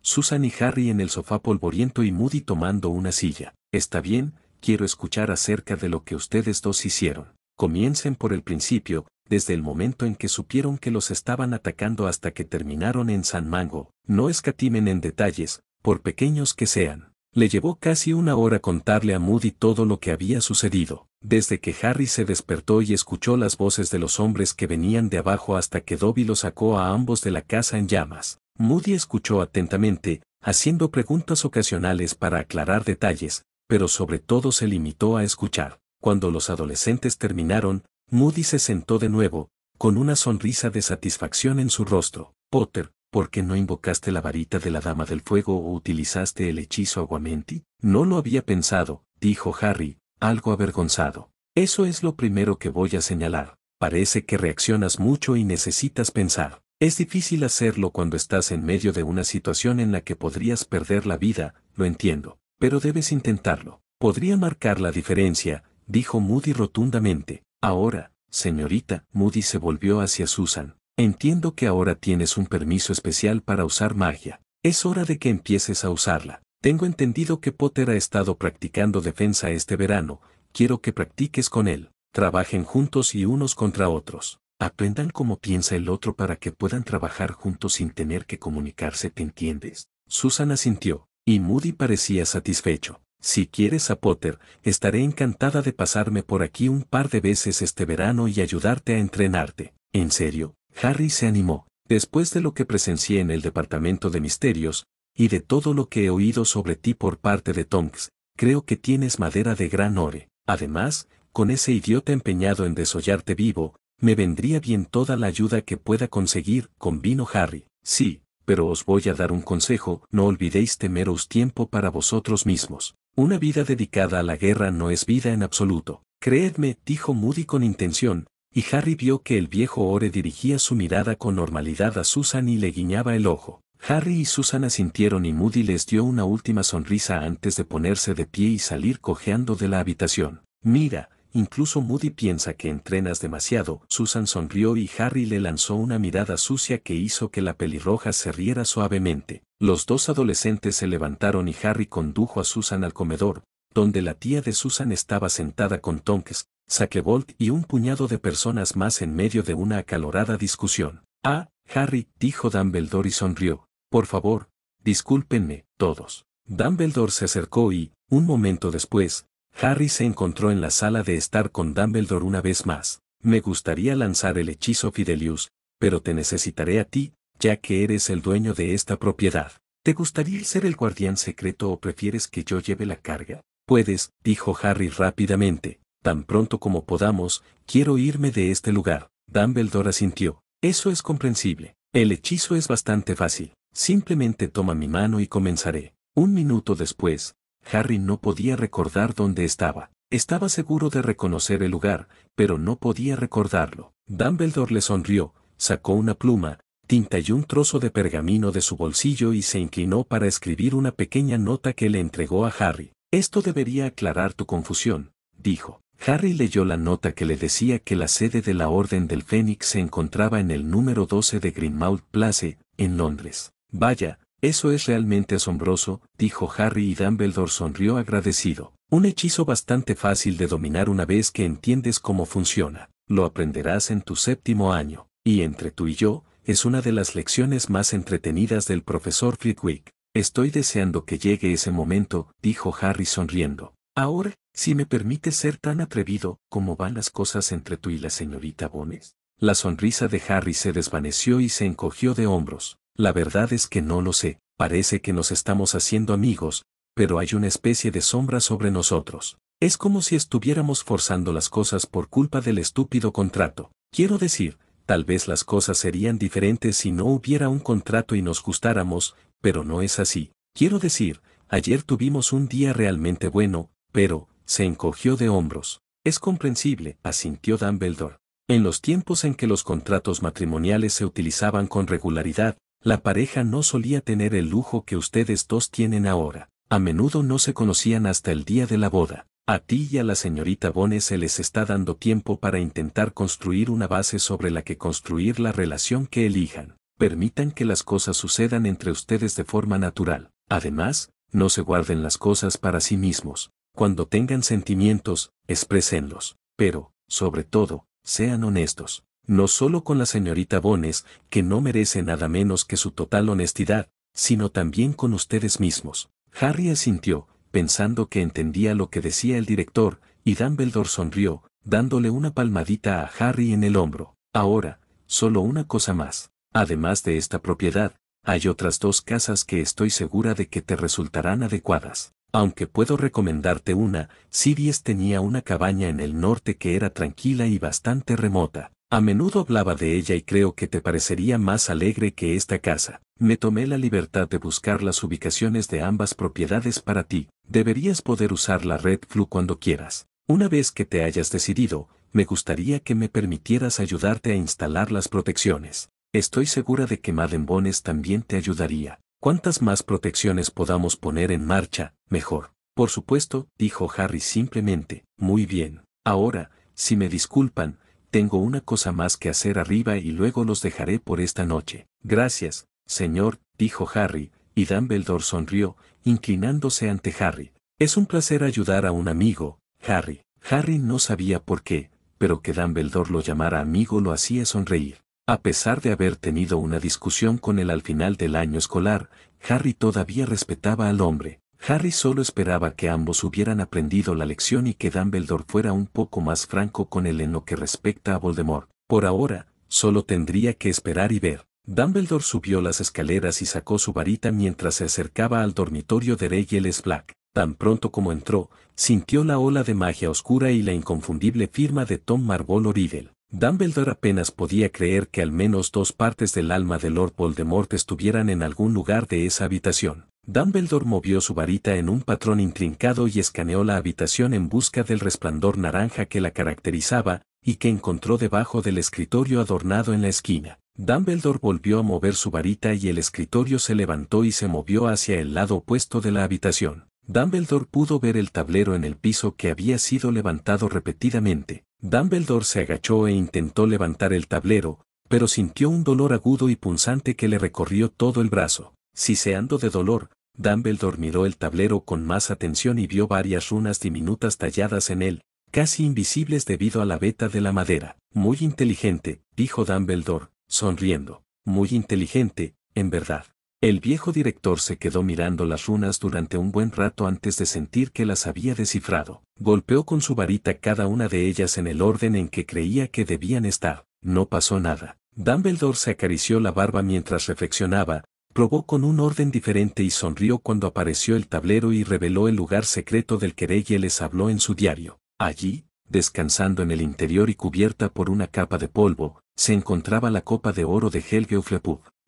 Susan y Harry en el sofá polvoriento y Moody tomando una silla. Está bien, quiero escuchar acerca de lo que ustedes dos hicieron. Comiencen por el principio, desde el momento en que supieron que los estaban atacando hasta que terminaron en San Mango. No escatimen en detalles, por pequeños que sean. Le llevó casi una hora contarle a Moody todo lo que había sucedido, desde que Harry se despertó y escuchó las voces de los hombres que venían de abajo hasta que Dobby lo sacó a ambos de la casa en llamas. Moody escuchó atentamente, haciendo preguntas ocasionales para aclarar detalles, pero sobre todo se limitó a escuchar. Cuando los adolescentes terminaron, Moody se sentó de nuevo, con una sonrisa de satisfacción en su rostro. Potter, ¿por qué no invocaste la varita de la Dama del Fuego o utilizaste el hechizo aguamenti? No lo había pensado, dijo Harry, algo avergonzado. Eso es lo primero que voy a señalar. Parece que reaccionas mucho y necesitas pensar. Es difícil hacerlo cuando estás en medio de una situación en la que podrías perder la vida, lo entiendo, pero debes intentarlo. Podría marcar la diferencia, dijo Moody rotundamente. Ahora, señorita, Moody se volvió hacia Susan. Entiendo que ahora tienes un permiso especial para usar magia. Es hora de que empieces a usarla. Tengo entendido que Potter ha estado practicando defensa este verano, quiero que practiques con él. Trabajen juntos y unos contra otros. Aprendan cómo piensa el otro para que puedan trabajar juntos sin tener que comunicarse, ¿te entiendes? Susan asintió, y Moody parecía satisfecho. Si quieres a Potter, estaré encantada de pasarme por aquí un par de veces este verano y ayudarte a entrenarte. ¿En serio? Harry se animó, después de lo que presencié en el Departamento de Misterios, y de todo lo que he oído sobre ti por parte de Tonks, creo que tienes madera de gran ore. Además, con ese idiota empeñado en desollarte vivo, me vendría bien toda la ayuda que pueda conseguir, convino Harry. Sí, pero os voy a dar un consejo, no olvidéis temeros tiempo para vosotros mismos. Una vida dedicada a la guerra no es vida en absoluto. Creedme, dijo Moody con intención, y Harry vio que el viejo Ore dirigía su mirada con normalidad a Susan y le guiñaba el ojo. Harry y Susan asintieron y Moody les dio una última sonrisa antes de ponerse de pie y salir cojeando de la habitación. Mira, incluso Moody piensa que entrenas demasiado. Susan sonrió y Harry le lanzó una mirada sucia que hizo que la pelirroja se riera suavemente. Los dos adolescentes se levantaron y Harry condujo a Susan al comedor, donde la tía de Susan estaba sentada con Tonks, Saquebolt y un puñado de personas más en medio de una acalorada discusión. Ah, Harry, dijo Dumbledore y sonrió. Por favor, discúlpenme, todos. Dumbledore se acercó y, un momento después, Harry se encontró en la sala de estar con Dumbledore una vez más. Me gustaría lanzar el hechizo Fidelius, pero te necesitaré a ti, ya que eres el dueño de esta propiedad. ¿Te gustaría ser el guardián secreto o prefieres que yo lleve la carga? Puedes, dijo Harry rápidamente. Tan pronto como podamos, quiero irme de este lugar. Dumbledore asintió. Eso es comprensible. El hechizo es bastante fácil. Simplemente toma mi mano y comenzaré. Un minuto después, Harry no podía recordar dónde estaba. Estaba seguro de reconocer el lugar, pero no podía recordarlo. Dumbledore le sonrió, sacó una pluma, tinta y un trozo de pergamino de su bolsillo y se inclinó para escribir una pequeña nota que le entregó a Harry. Esto debería aclarar tu confusión, dijo. Harry leyó la nota que le decía que la sede de la Orden del Fénix se encontraba en el número 12 de Grimmauld Place, en Londres. Vaya, eso es realmente asombroso, dijo Harry y Dumbledore sonrió agradecido. Un hechizo bastante fácil de dominar una vez que entiendes cómo funciona. Lo aprenderás en tu séptimo año. Y entre tú y yo, es una de las lecciones más entretenidas del profesor Flitwick. Estoy deseando que llegue ese momento, dijo Harry sonriendo. Ahora, si me permite ser tan atrevido, ¿cómo van las cosas entre tú y la señorita Bones? La sonrisa de Harry se desvaneció y se encogió de hombros. La verdad es que no lo sé, parece que nos estamos haciendo amigos, pero hay una especie de sombra sobre nosotros. Es como si estuviéramos forzando las cosas por culpa del estúpido contrato. Quiero decir, tal vez las cosas serían diferentes si no hubiera un contrato y nos gustáramos, pero no es así. Quiero decir, ayer tuvimos un día realmente bueno, pero, se encogió de hombros. Es comprensible, asintió Dumbledore. En los tiempos en que los contratos matrimoniales se utilizaban con regularidad, la pareja no solía tener el lujo que ustedes dos tienen ahora. A menudo no se conocían hasta el día de la boda. A ti y a la señorita Bones se les está dando tiempo para intentar construir una base sobre la que construir la relación que elijan. Permitan que las cosas sucedan entre ustedes de forma natural. Además, no se guarden las cosas para sí mismos. Cuando tengan sentimientos, exprésenlos, pero, sobre todo, sean honestos, no solo con la señorita Bones, que no merece nada menos que su total honestidad, sino también con ustedes mismos. Harry asintió, pensando que entendía lo que decía el director, y Dumbledore sonrió, dándole una palmadita a Harry en el hombro. Ahora, solo una cosa más. Además de esta propiedad, hay otras dos casas que estoy segura de que te resultarán adecuadas. Aunque puedo recomendarte una, Siries tenía una cabaña en el norte que era tranquila y bastante remota. A menudo hablaba de ella y creo que te parecería más alegre que esta casa. Me tomé la libertad de buscar las ubicaciones de ambas propiedades para ti. Deberías poder usar la red Flu cuando quieras. Una vez que te hayas decidido, me gustaría que me permitieras ayudarte a instalar las protecciones. Estoy segura de que Bones también te ayudaría. Cuantas más protecciones podamos poner en marcha, mejor. Por supuesto, dijo Harry simplemente, muy bien. Ahora, si me disculpan, tengo una cosa más que hacer arriba y luego los dejaré por esta noche. Gracias, señor, dijo Harry, y Dumbledore sonrió, inclinándose ante Harry. Es un placer ayudar a un amigo, Harry. Harry no sabía por qué, pero que Dumbledore lo llamara amigo lo hacía sonreír. A pesar de haber tenido una discusión con él al final del año escolar, Harry todavía respetaba al hombre. Harry solo esperaba que ambos hubieran aprendido la lección y que Dumbledore fuera un poco más franco con él en lo que respecta a Voldemort. Por ahora, solo tendría que esperar y ver. Dumbledore subió las escaleras y sacó su varita mientras se acercaba al dormitorio de Regiles Black. Tan pronto como entró, sintió la ola de magia oscura y la inconfundible firma de Tom Marvolo Riddle. Dumbledore apenas podía creer que al menos dos partes del alma de Lord Voldemort estuvieran en algún lugar de esa habitación. Dumbledore movió su varita en un patrón intrincado y escaneó la habitación en busca del resplandor naranja que la caracterizaba y que encontró debajo del escritorio adornado en la esquina. Dumbledore volvió a mover su varita y el escritorio se levantó y se movió hacia el lado opuesto de la habitación. Dumbledore pudo ver el tablero en el piso que había sido levantado repetidamente. Dumbledore se agachó e intentó levantar el tablero, pero sintió un dolor agudo y punzante que le recorrió todo el brazo. Siseando de dolor, Dumbledore miró el tablero con más atención y vio varias runas diminutas talladas en él, casi invisibles debido a la veta de la madera. Muy inteligente, dijo Dumbledore, sonriendo. Muy inteligente, en verdad. El viejo director se quedó mirando las runas durante un buen rato antes de sentir que las había descifrado. Golpeó con su varita cada una de ellas en el orden en que creía que debían estar. No pasó nada. Dumbledore se acarició la barba mientras reflexionaba, probó con un orden diferente y sonrió cuando apareció el tablero y reveló el lugar secreto del que y les habló en su diario. Allí, descansando en el interior y cubierta por una capa de polvo, se encontraba la copa de oro de Helge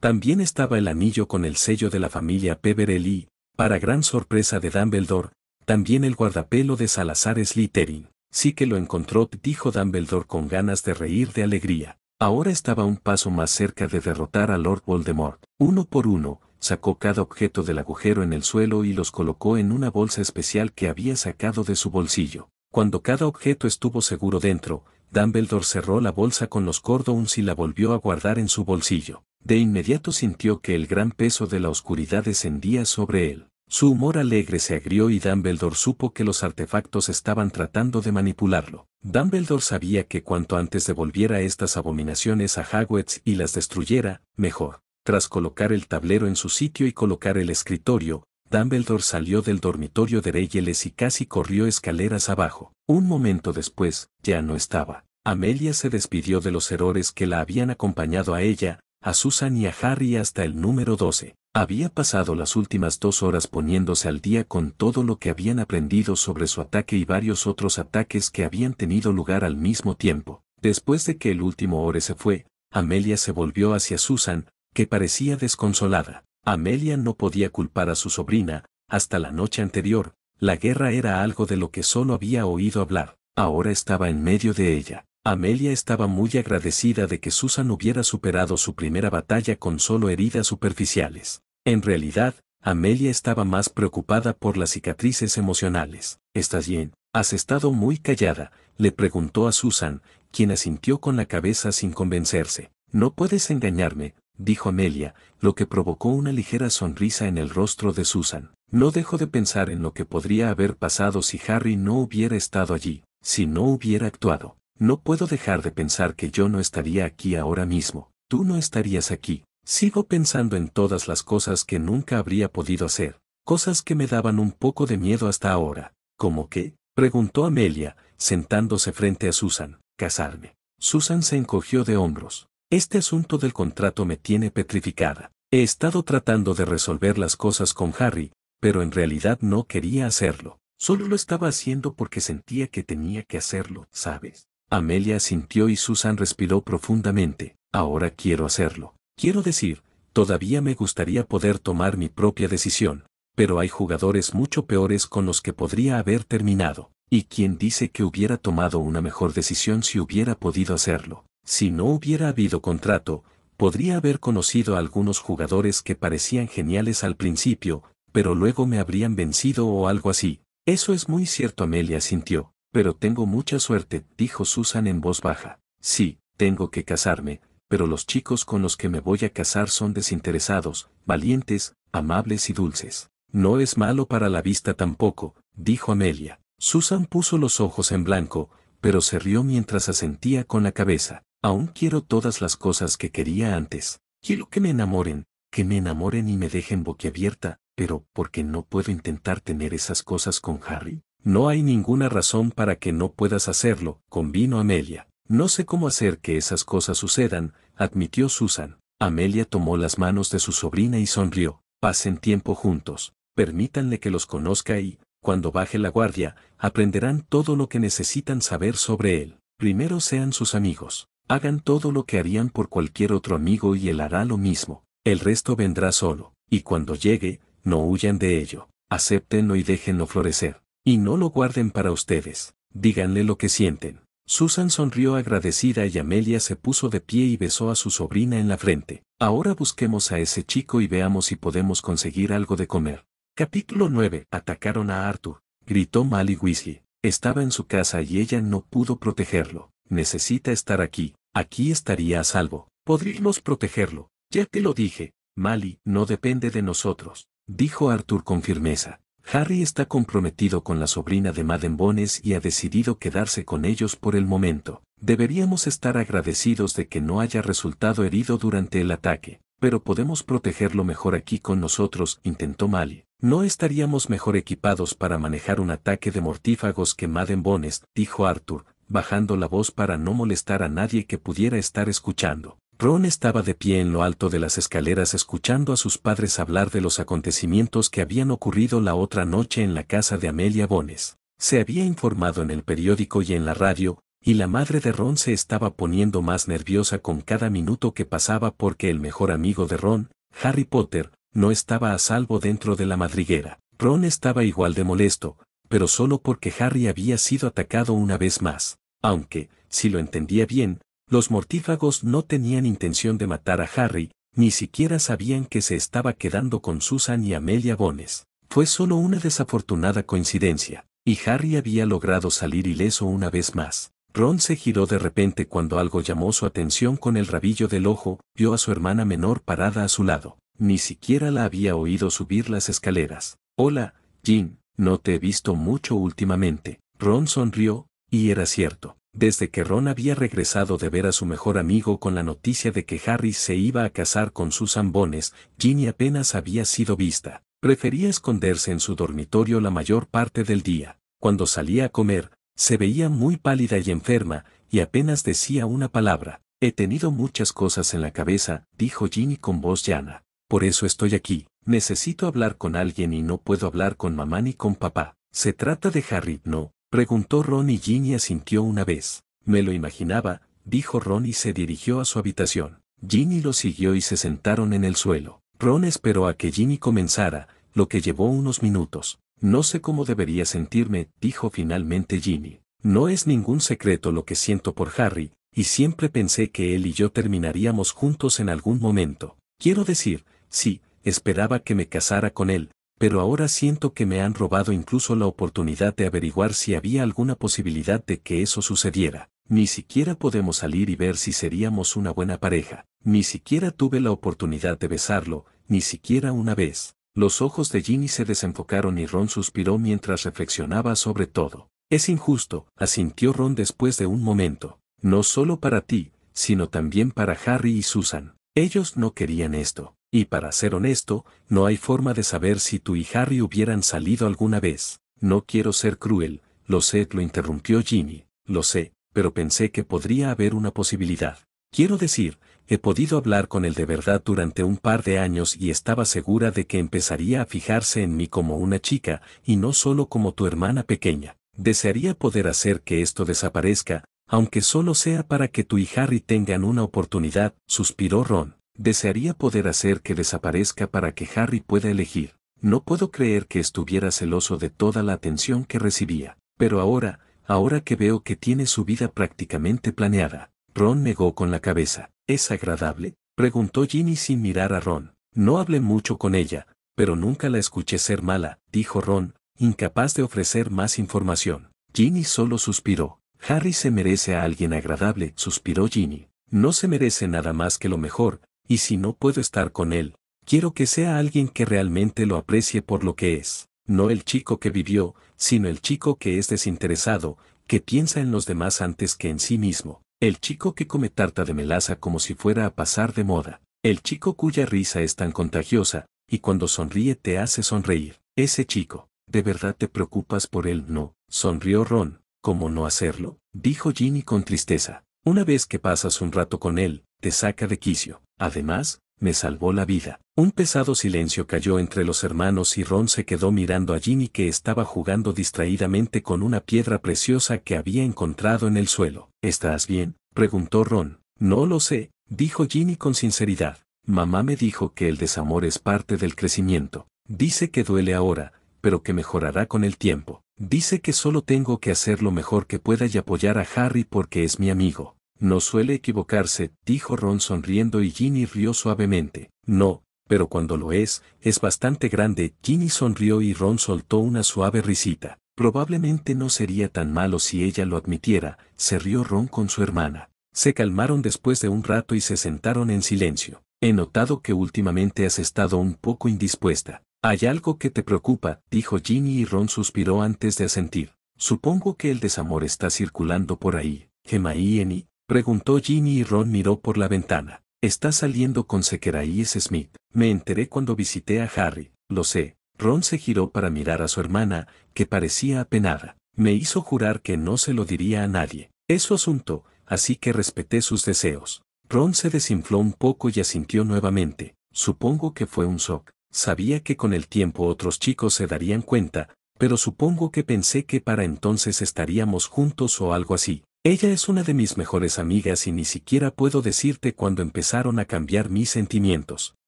también estaba el anillo con el sello de la familia y, para gran sorpresa de Dumbledore, también el guardapelo de Salazar Slytherin. Sí que lo encontró, dijo Dumbledore con ganas de reír de alegría. Ahora estaba un paso más cerca de derrotar a Lord Voldemort. Uno por uno, sacó cada objeto del agujero en el suelo y los colocó en una bolsa especial que había sacado de su bolsillo. Cuando cada objeto estuvo seguro dentro, Dumbledore cerró la bolsa con los cordones y la volvió a guardar en su bolsillo. De inmediato sintió que el gran peso de la oscuridad descendía sobre él. Su humor alegre se agrió y Dumbledore supo que los artefactos estaban tratando de manipularlo. Dumbledore sabía que cuanto antes devolviera estas abominaciones a Hagwitz y las destruyera, mejor. Tras colocar el tablero en su sitio y colocar el escritorio, Dumbledore salió del dormitorio de Reyes y casi corrió escaleras abajo. Un momento después, ya no estaba. Amelia se despidió de los errores que la habían acompañado a ella, a Susan y a Harry hasta el número 12. Había pasado las últimas dos horas poniéndose al día con todo lo que habían aprendido sobre su ataque y varios otros ataques que habían tenido lugar al mismo tiempo. Después de que el último ore se fue, Amelia se volvió hacia Susan, que parecía desconsolada. Amelia no podía culpar a su sobrina, hasta la noche anterior, la guerra era algo de lo que solo había oído hablar, ahora estaba en medio de ella. Amelia estaba muy agradecida de que Susan hubiera superado su primera batalla con solo heridas superficiales. En realidad, Amelia estaba más preocupada por las cicatrices emocionales. ¿Estás bien? Has estado muy callada, le preguntó a Susan, quien asintió con la cabeza sin convencerse. No puedes engañarme, dijo Amelia, lo que provocó una ligera sonrisa en el rostro de Susan. No dejo de pensar en lo que podría haber pasado si Harry no hubiera estado allí, si no hubiera actuado. No puedo dejar de pensar que yo no estaría aquí ahora mismo, tú no estarías aquí. Sigo pensando en todas las cosas que nunca habría podido hacer, cosas que me daban un poco de miedo hasta ahora. ¿Cómo qué? preguntó Amelia, sentándose frente a Susan, casarme. Susan se encogió de hombros. Este asunto del contrato me tiene petrificada. He estado tratando de resolver las cosas con Harry, pero en realidad no quería hacerlo. Solo lo estaba haciendo porque sentía que tenía que hacerlo, ¿sabes? Amelia sintió y Susan respiró profundamente. Ahora quiero hacerlo. Quiero decir, todavía me gustaría poder tomar mi propia decisión, pero hay jugadores mucho peores con los que podría haber terminado. ¿Y quien dice que hubiera tomado una mejor decisión si hubiera podido hacerlo? Si no hubiera habido contrato, podría haber conocido a algunos jugadores que parecían geniales al principio, pero luego me habrían vencido o algo así. Eso es muy cierto, Amelia sintió. Pero tengo mucha suerte, dijo Susan en voz baja. Sí, tengo que casarme, pero los chicos con los que me voy a casar son desinteresados, valientes, amables y dulces. No es malo para la vista tampoco, dijo Amelia. Susan puso los ojos en blanco, pero se rió mientras asentía con la cabeza. Aún quiero todas las cosas que quería antes. Quiero que me enamoren, que me enamoren y me dejen boquiabierta, pero ¿por qué no puedo intentar tener esas cosas con Harry? No hay ninguna razón para que no puedas hacerlo, convino Amelia. No sé cómo hacer que esas cosas sucedan, admitió Susan. Amelia tomó las manos de su sobrina y sonrió. Pasen tiempo juntos, permítanle que los conozca y, cuando baje la guardia, aprenderán todo lo que necesitan saber sobre él. Primero sean sus amigos. Hagan todo lo que harían por cualquier otro amigo y él hará lo mismo. El resto vendrá solo. Y cuando llegue, no huyan de ello. Acéptenlo y déjenlo florecer. Y no lo guarden para ustedes, díganle lo que sienten. Susan sonrió agradecida y Amelia se puso de pie y besó a su sobrina en la frente. Ahora busquemos a ese chico y veamos si podemos conseguir algo de comer. Capítulo 9. Atacaron a Arthur, gritó Mally Weasley. Estaba en su casa y ella no pudo protegerlo. Necesita estar aquí. Aquí estaría a salvo. Podríamos protegerlo. Ya te lo dije. Mali no depende de nosotros, dijo Arthur con firmeza. Harry está comprometido con la sobrina de Madden Bones y ha decidido quedarse con ellos por el momento. Deberíamos estar agradecidos de que no haya resultado herido durante el ataque, pero podemos protegerlo mejor aquí con nosotros, intentó Mali. No estaríamos mejor equipados para manejar un ataque de mortífagos que Madden Bones, dijo Arthur, bajando la voz para no molestar a nadie que pudiera estar escuchando. Ron estaba de pie en lo alto de las escaleras escuchando a sus padres hablar de los acontecimientos que habían ocurrido la otra noche en la casa de Amelia Bones. Se había informado en el periódico y en la radio, y la madre de Ron se estaba poniendo más nerviosa con cada minuto que pasaba porque el mejor amigo de Ron, Harry Potter, no estaba a salvo dentro de la madriguera. Ron estaba igual de molesto, pero solo porque Harry había sido atacado una vez más. Aunque, si lo entendía bien, los mortífagos no tenían intención de matar a Harry, ni siquiera sabían que se estaba quedando con Susan y Amelia Bones. Fue solo una desafortunada coincidencia, y Harry había logrado salir ileso una vez más. Ron se giró de repente cuando algo llamó su atención con el rabillo del ojo, vio a su hermana menor parada a su lado. Ni siquiera la había oído subir las escaleras. Hola, Jean, no te he visto mucho últimamente. Ron sonrió, y era cierto. Desde que Ron había regresado de ver a su mejor amigo con la noticia de que Harry se iba a casar con sus Bones, Ginny apenas había sido vista. Prefería esconderse en su dormitorio la mayor parte del día. Cuando salía a comer, se veía muy pálida y enferma, y apenas decía una palabra. He tenido muchas cosas en la cabeza, dijo Ginny con voz llana. Por eso estoy aquí. Necesito hablar con alguien y no puedo hablar con mamá ni con papá. Se trata de Harry, no, Preguntó Ron y Ginny asintió una vez. Me lo imaginaba, dijo Ron y se dirigió a su habitación. Ginny lo siguió y se sentaron en el suelo. Ron esperó a que Ginny comenzara, lo que llevó unos minutos. No sé cómo debería sentirme, dijo finalmente Ginny. No es ningún secreto lo que siento por Harry, y siempre pensé que él y yo terminaríamos juntos en algún momento. Quiero decir, sí, esperaba que me casara con él, pero ahora siento que me han robado incluso la oportunidad de averiguar si había alguna posibilidad de que eso sucediera. Ni siquiera podemos salir y ver si seríamos una buena pareja. Ni siquiera tuve la oportunidad de besarlo, ni siquiera una vez. Los ojos de Ginny se desenfocaron y Ron suspiró mientras reflexionaba sobre todo. Es injusto, asintió Ron después de un momento. No solo para ti, sino también para Harry y Susan. Ellos no querían esto. Y para ser honesto, no hay forma de saber si tú y Harry hubieran salido alguna vez. No quiero ser cruel, lo sé, lo interrumpió Jimmy, lo sé, pero pensé que podría haber una posibilidad. Quiero decir, he podido hablar con él de verdad durante un par de años y estaba segura de que empezaría a fijarse en mí como una chica y no solo como tu hermana pequeña. Desearía poder hacer que esto desaparezca, aunque solo sea para que tú y Harry tengan una oportunidad, suspiró Ron. Desearía poder hacer que desaparezca para que Harry pueda elegir. No puedo creer que estuviera celoso de toda la atención que recibía. Pero ahora, ahora que veo que tiene su vida prácticamente planeada, Ron negó con la cabeza. ¿Es agradable? Preguntó Ginny sin mirar a Ron. No hablé mucho con ella, pero nunca la escuché ser mala, dijo Ron, incapaz de ofrecer más información. Ginny solo suspiró. Harry se merece a alguien agradable, suspiró Ginny. No se merece nada más que lo mejor, y si no puedo estar con él, quiero que sea alguien que realmente lo aprecie por lo que es, no el chico que vivió, sino el chico que es desinteresado, que piensa en los demás antes que en sí mismo, el chico que come tarta de melaza como si fuera a pasar de moda, el chico cuya risa es tan contagiosa, y cuando sonríe te hace sonreír, ese chico, ¿de verdad te preocupas por él? No, sonrió Ron, ¿cómo no hacerlo? dijo Ginny con tristeza. Una vez que pasas un rato con él, te saca de quicio. Además, me salvó la vida. Un pesado silencio cayó entre los hermanos y Ron se quedó mirando a Ginny que estaba jugando distraídamente con una piedra preciosa que había encontrado en el suelo. ¿Estás bien? preguntó Ron. No lo sé, dijo Ginny con sinceridad. Mamá me dijo que el desamor es parte del crecimiento. Dice que duele ahora, pero que mejorará con el tiempo. Dice que solo tengo que hacer lo mejor que pueda y apoyar a Harry porque es mi amigo. No suele equivocarse, dijo Ron sonriendo y Ginny rió suavemente. No, pero cuando lo es, es bastante grande. Ginny sonrió y Ron soltó una suave risita. Probablemente no sería tan malo si ella lo admitiera, se rió Ron con su hermana. Se calmaron después de un rato y se sentaron en silencio. He notado que últimamente has estado un poco indispuesta. Hay algo que te preocupa, dijo Ginny y Ron suspiró antes de asentir. Supongo que el desamor está circulando por ahí. Gemaí y Preguntó Ginny y Ron miró por la ventana. Está saliendo con Sequera y Smith. Me enteré cuando visité a Harry, lo sé. Ron se giró para mirar a su hermana, que parecía apenada. Me hizo jurar que no se lo diría a nadie. Es su asunto, así que respeté sus deseos. Ron se desinfló un poco y asintió nuevamente. Supongo que fue un shock. Sabía que con el tiempo otros chicos se darían cuenta, pero supongo que pensé que para entonces estaríamos juntos o algo así. Ella es una de mis mejores amigas y ni siquiera puedo decirte cuando empezaron a cambiar mis sentimientos.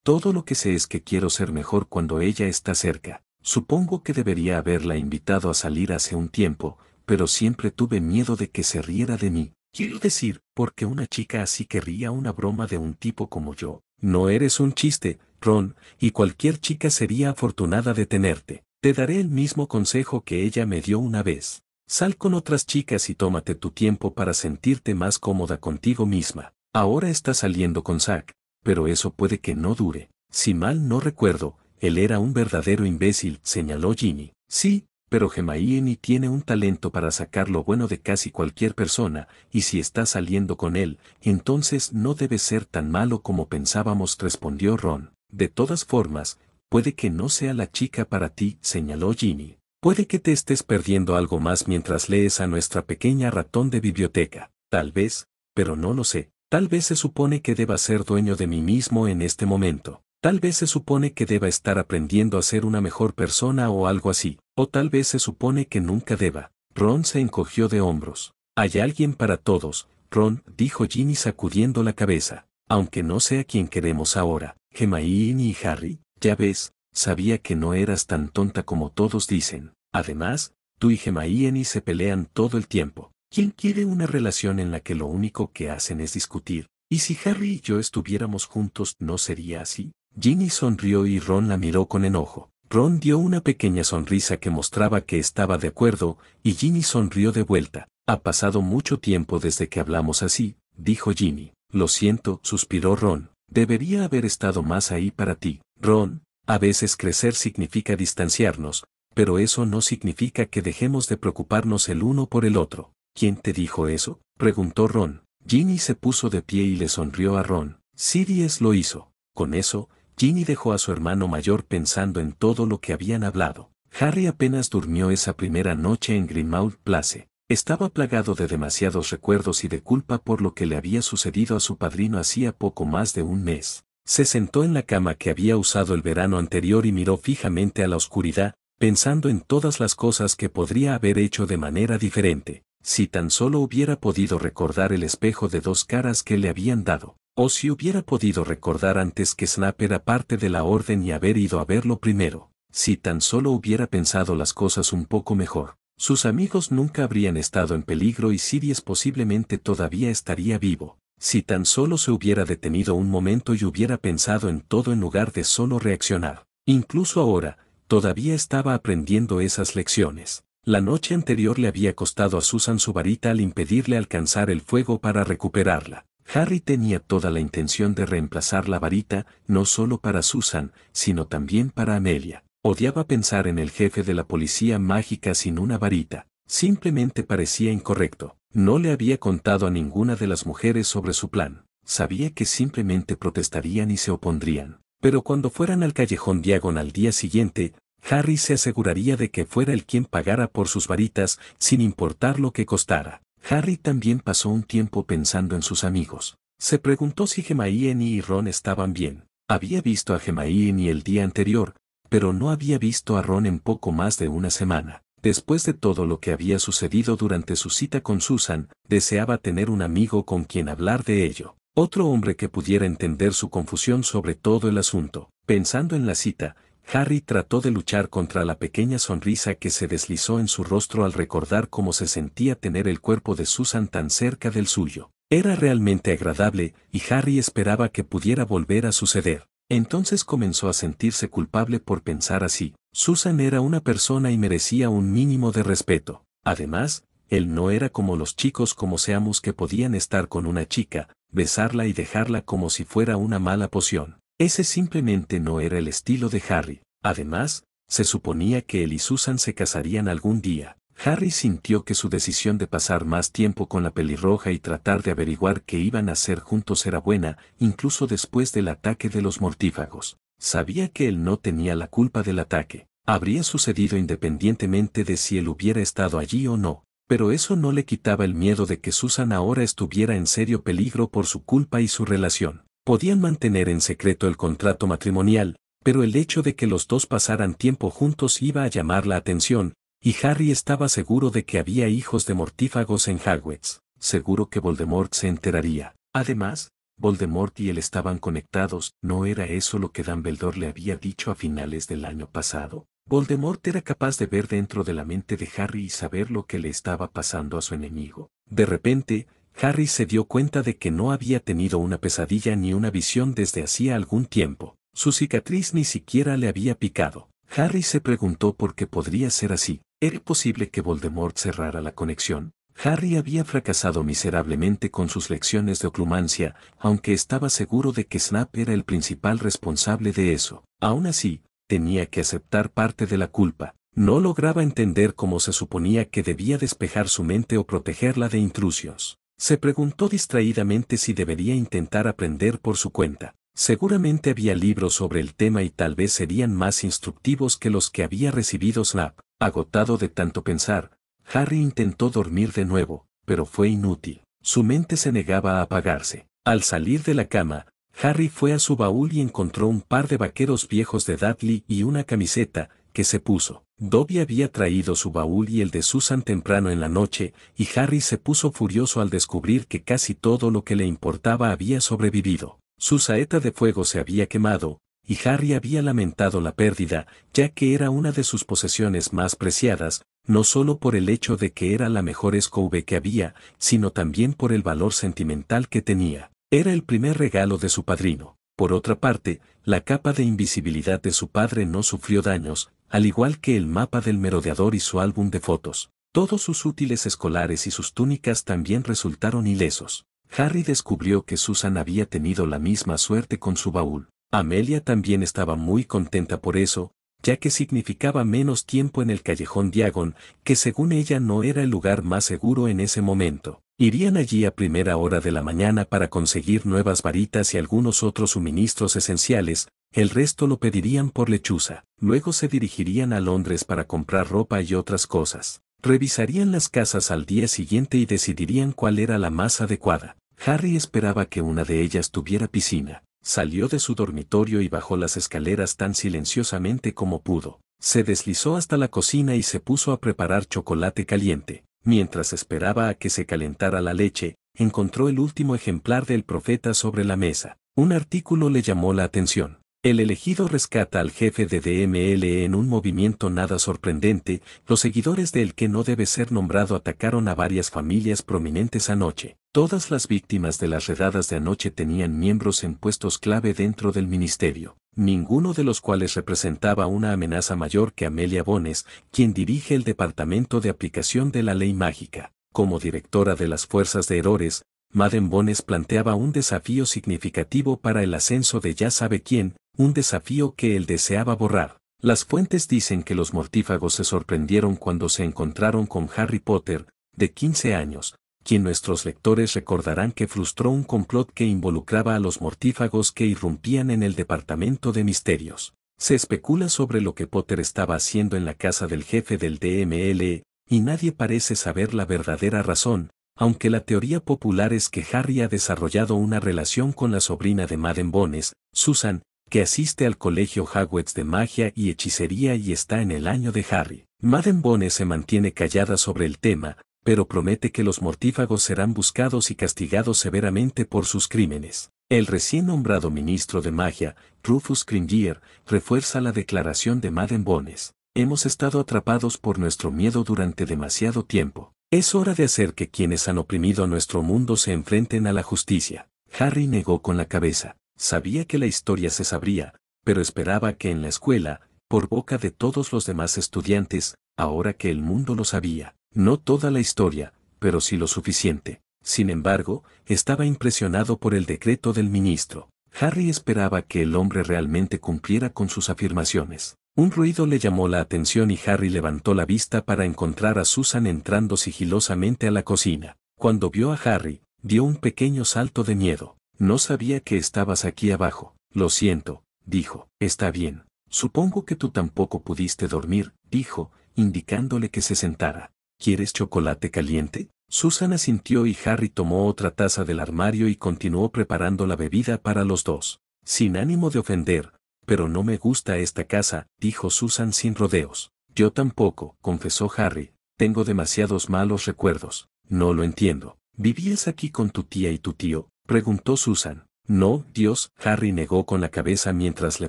Todo lo que sé es que quiero ser mejor cuando ella está cerca. Supongo que debería haberla invitado a salir hace un tiempo, pero siempre tuve miedo de que se riera de mí. Quiero decir, porque una chica así querría una broma de un tipo como yo. No eres un chiste, Ron, y cualquier chica sería afortunada de tenerte. Te daré el mismo consejo que ella me dio una vez. Sal con otras chicas y tómate tu tiempo para sentirte más cómoda contigo misma. Ahora está saliendo con Zack, pero eso puede que no dure. Si mal no recuerdo, él era un verdadero imbécil, señaló Ginny. Sí, pero Gemaini tiene un talento para sacar lo bueno de casi cualquier persona, y si está saliendo con él, entonces no debe ser tan malo como pensábamos, respondió Ron. De todas formas, puede que no sea la chica para ti, señaló Ginny. Puede que te estés perdiendo algo más mientras lees a nuestra pequeña ratón de biblioteca, tal vez, pero no lo sé. Tal vez se supone que deba ser dueño de mí mismo en este momento. Tal vez se supone que deba estar aprendiendo a ser una mejor persona o algo así. O tal vez se supone que nunca deba. Ron se encogió de hombros. Hay alguien para todos, Ron, dijo Ginny sacudiendo la cabeza. Aunque no sea quien queremos ahora, Hermione y Harry, ya ves, sabía que no eras tan tonta como todos dicen. Además, tú y y se pelean todo el tiempo. ¿Quién quiere una relación en la que lo único que hacen es discutir? ¿Y si Harry y yo estuviéramos juntos, no sería así? Ginny sonrió y Ron la miró con enojo. Ron dio una pequeña sonrisa que mostraba que estaba de acuerdo, y Ginny sonrió de vuelta. Ha pasado mucho tiempo desde que hablamos así, dijo Ginny. Lo siento, suspiró Ron. Debería haber estado más ahí para ti. Ron, a veces crecer significa distanciarnos, pero eso no significa que dejemos de preocuparnos el uno por el otro. ¿Quién te dijo eso? preguntó Ron. Ginny se puso de pie y le sonrió a Ron. Sirius lo hizo. Con eso, Ginny dejó a su hermano mayor pensando en todo lo que habían hablado. Harry apenas durmió esa primera noche en Grimmauld Place. Estaba plagado de demasiados recuerdos y de culpa por lo que le había sucedido a su padrino hacía poco más de un mes. Se sentó en la cama que había usado el verano anterior y miró fijamente a la oscuridad, pensando en todas las cosas que podría haber hecho de manera diferente, si tan solo hubiera podido recordar el espejo de dos caras que le habían dado, o si hubiera podido recordar antes que Snap era parte de la orden y haber ido a verlo primero, si tan solo hubiera pensado las cosas un poco mejor, sus amigos nunca habrían estado en peligro y Sirius posiblemente todavía estaría vivo, si tan solo se hubiera detenido un momento y hubiera pensado en todo en lugar de solo reaccionar. Incluso ahora, todavía estaba aprendiendo esas lecciones. La noche anterior le había costado a Susan su varita al impedirle alcanzar el fuego para recuperarla. Harry tenía toda la intención de reemplazar la varita, no solo para Susan, sino también para Amelia. Odiaba pensar en el jefe de la policía mágica sin una varita. Simplemente parecía incorrecto. No le había contado a ninguna de las mujeres sobre su plan, sabía que simplemente protestarían y se opondrían. Pero cuando fueran al callejón Diagon al día siguiente, Harry se aseguraría de que fuera el quien pagara por sus varitas, sin importar lo que costara. Harry también pasó un tiempo pensando en sus amigos. Se preguntó si Gemaíen y Ron estaban bien. Había visto a Gemaíen el día anterior, pero no había visto a Ron en poco más de una semana. Después de todo lo que había sucedido durante su cita con Susan, deseaba tener un amigo con quien hablar de ello. Otro hombre que pudiera entender su confusión sobre todo el asunto. Pensando en la cita, Harry trató de luchar contra la pequeña sonrisa que se deslizó en su rostro al recordar cómo se sentía tener el cuerpo de Susan tan cerca del suyo. Era realmente agradable, y Harry esperaba que pudiera volver a suceder. Entonces comenzó a sentirse culpable por pensar así. Susan era una persona y merecía un mínimo de respeto. Además, él no era como los chicos como seamos que podían estar con una chica, besarla y dejarla como si fuera una mala poción. Ese simplemente no era el estilo de Harry. Además, se suponía que él y Susan se casarían algún día. Harry sintió que su decisión de pasar más tiempo con la pelirroja y tratar de averiguar qué iban a hacer juntos era buena, incluso después del ataque de los mortífagos. Sabía que él no tenía la culpa del ataque. Habría sucedido independientemente de si él hubiera estado allí o no, pero eso no le quitaba el miedo de que Susan ahora estuviera en serio peligro por su culpa y su relación. Podían mantener en secreto el contrato matrimonial, pero el hecho de que los dos pasaran tiempo juntos iba a llamar la atención, y Harry estaba seguro de que había hijos de mortífagos en Hagwitz. Seguro que Voldemort se enteraría. Además, Voldemort y él estaban conectados, no era eso lo que Dumbledore le había dicho a finales del año pasado. Voldemort era capaz de ver dentro de la mente de Harry y saber lo que le estaba pasando a su enemigo. De repente, Harry se dio cuenta de que no había tenido una pesadilla ni una visión desde hacía algún tiempo. Su cicatriz ni siquiera le había picado. Harry se preguntó por qué podría ser así. ¿Era posible que Voldemort cerrara la conexión? Harry había fracasado miserablemente con sus lecciones de oclumancia, aunque estaba seguro de que Snap era el principal responsable de eso. Aún así, tenía que aceptar parte de la culpa. No lograba entender cómo se suponía que debía despejar su mente o protegerla de intrusios. Se preguntó distraídamente si debería intentar aprender por su cuenta. Seguramente había libros sobre el tema y tal vez serían más instructivos que los que había recibido Snap. Agotado de tanto pensar, Harry intentó dormir de nuevo, pero fue inútil. Su mente se negaba a apagarse. Al salir de la cama, Harry fue a su baúl y encontró un par de vaqueros viejos de Dudley y una camiseta, que se puso. Dobby había traído su baúl y el de Susan temprano en la noche, y Harry se puso furioso al descubrir que casi todo lo que le importaba había sobrevivido. Su saeta de fuego se había quemado, y Harry había lamentado la pérdida, ya que era una de sus posesiones más preciadas, no solo por el hecho de que era la mejor escoba que había, sino también por el valor sentimental que tenía. Era el primer regalo de su padrino. Por otra parte, la capa de invisibilidad de su padre no sufrió daños, al igual que el mapa del merodeador y su álbum de fotos. Todos sus útiles escolares y sus túnicas también resultaron ilesos. Harry descubrió que Susan había tenido la misma suerte con su baúl. Amelia también estaba muy contenta por eso, ya que significaba menos tiempo en el callejón Diagon, que según ella no era el lugar más seguro en ese momento. Irían allí a primera hora de la mañana para conseguir nuevas varitas y algunos otros suministros esenciales, el resto lo pedirían por lechuza. Luego se dirigirían a Londres para comprar ropa y otras cosas. Revisarían las casas al día siguiente y decidirían cuál era la más adecuada. Harry esperaba que una de ellas tuviera piscina, Salió de su dormitorio y bajó las escaleras tan silenciosamente como pudo. Se deslizó hasta la cocina y se puso a preparar chocolate caliente. Mientras esperaba a que se calentara la leche, encontró el último ejemplar del profeta sobre la mesa. Un artículo le llamó la atención. El elegido rescata al jefe de DML en un movimiento nada sorprendente, los seguidores del que no debe ser nombrado atacaron a varias familias prominentes anoche. Todas las víctimas de las redadas de anoche tenían miembros en puestos clave dentro del ministerio, ninguno de los cuales representaba una amenaza mayor que Amelia Bones, quien dirige el Departamento de Aplicación de la Ley Mágica. Como directora de las Fuerzas de Errores, Madden Bones planteaba un desafío significativo para el ascenso de ya sabe quién, un desafío que él deseaba borrar. Las fuentes dicen que los mortífagos se sorprendieron cuando se encontraron con Harry Potter, de 15 años, quien nuestros lectores recordarán que frustró un complot que involucraba a los mortífagos que irrumpían en el Departamento de Misterios. Se especula sobre lo que Potter estaba haciendo en la casa del jefe del DML, y nadie parece saber la verdadera razón, aunque la teoría popular es que Harry ha desarrollado una relación con la sobrina de Madden Bones, Susan, que asiste al colegio Hogwarts de magia y hechicería y está en el año de Harry. Madden Bones se mantiene callada sobre el tema, pero promete que los mortífagos serán buscados y castigados severamente por sus crímenes. El recién nombrado ministro de magia, Rufus Cringier, refuerza la declaración de Madden Bones. Hemos estado atrapados por nuestro miedo durante demasiado tiempo. Es hora de hacer que quienes han oprimido a nuestro mundo se enfrenten a la justicia. Harry negó con la cabeza. Sabía que la historia se sabría, pero esperaba que en la escuela, por boca de todos los demás estudiantes, ahora que el mundo lo sabía, no toda la historia, pero sí lo suficiente. Sin embargo, estaba impresionado por el decreto del ministro. Harry esperaba que el hombre realmente cumpliera con sus afirmaciones. Un ruido le llamó la atención y Harry levantó la vista para encontrar a Susan entrando sigilosamente a la cocina. Cuando vio a Harry, dio un pequeño salto de miedo. No sabía que estabas aquí abajo. Lo siento, dijo. Está bien. Supongo que tú tampoco pudiste dormir, dijo, indicándole que se sentara. ¿Quieres chocolate caliente? Susan asintió y Harry tomó otra taza del armario y continuó preparando la bebida para los dos. Sin ánimo de ofender, pero no me gusta esta casa, dijo Susan sin rodeos. Yo tampoco, confesó Harry. Tengo demasiados malos recuerdos. No lo entiendo. ¿Vivías aquí con tu tía y tu tío? preguntó Susan. No, Dios, Harry negó con la cabeza mientras le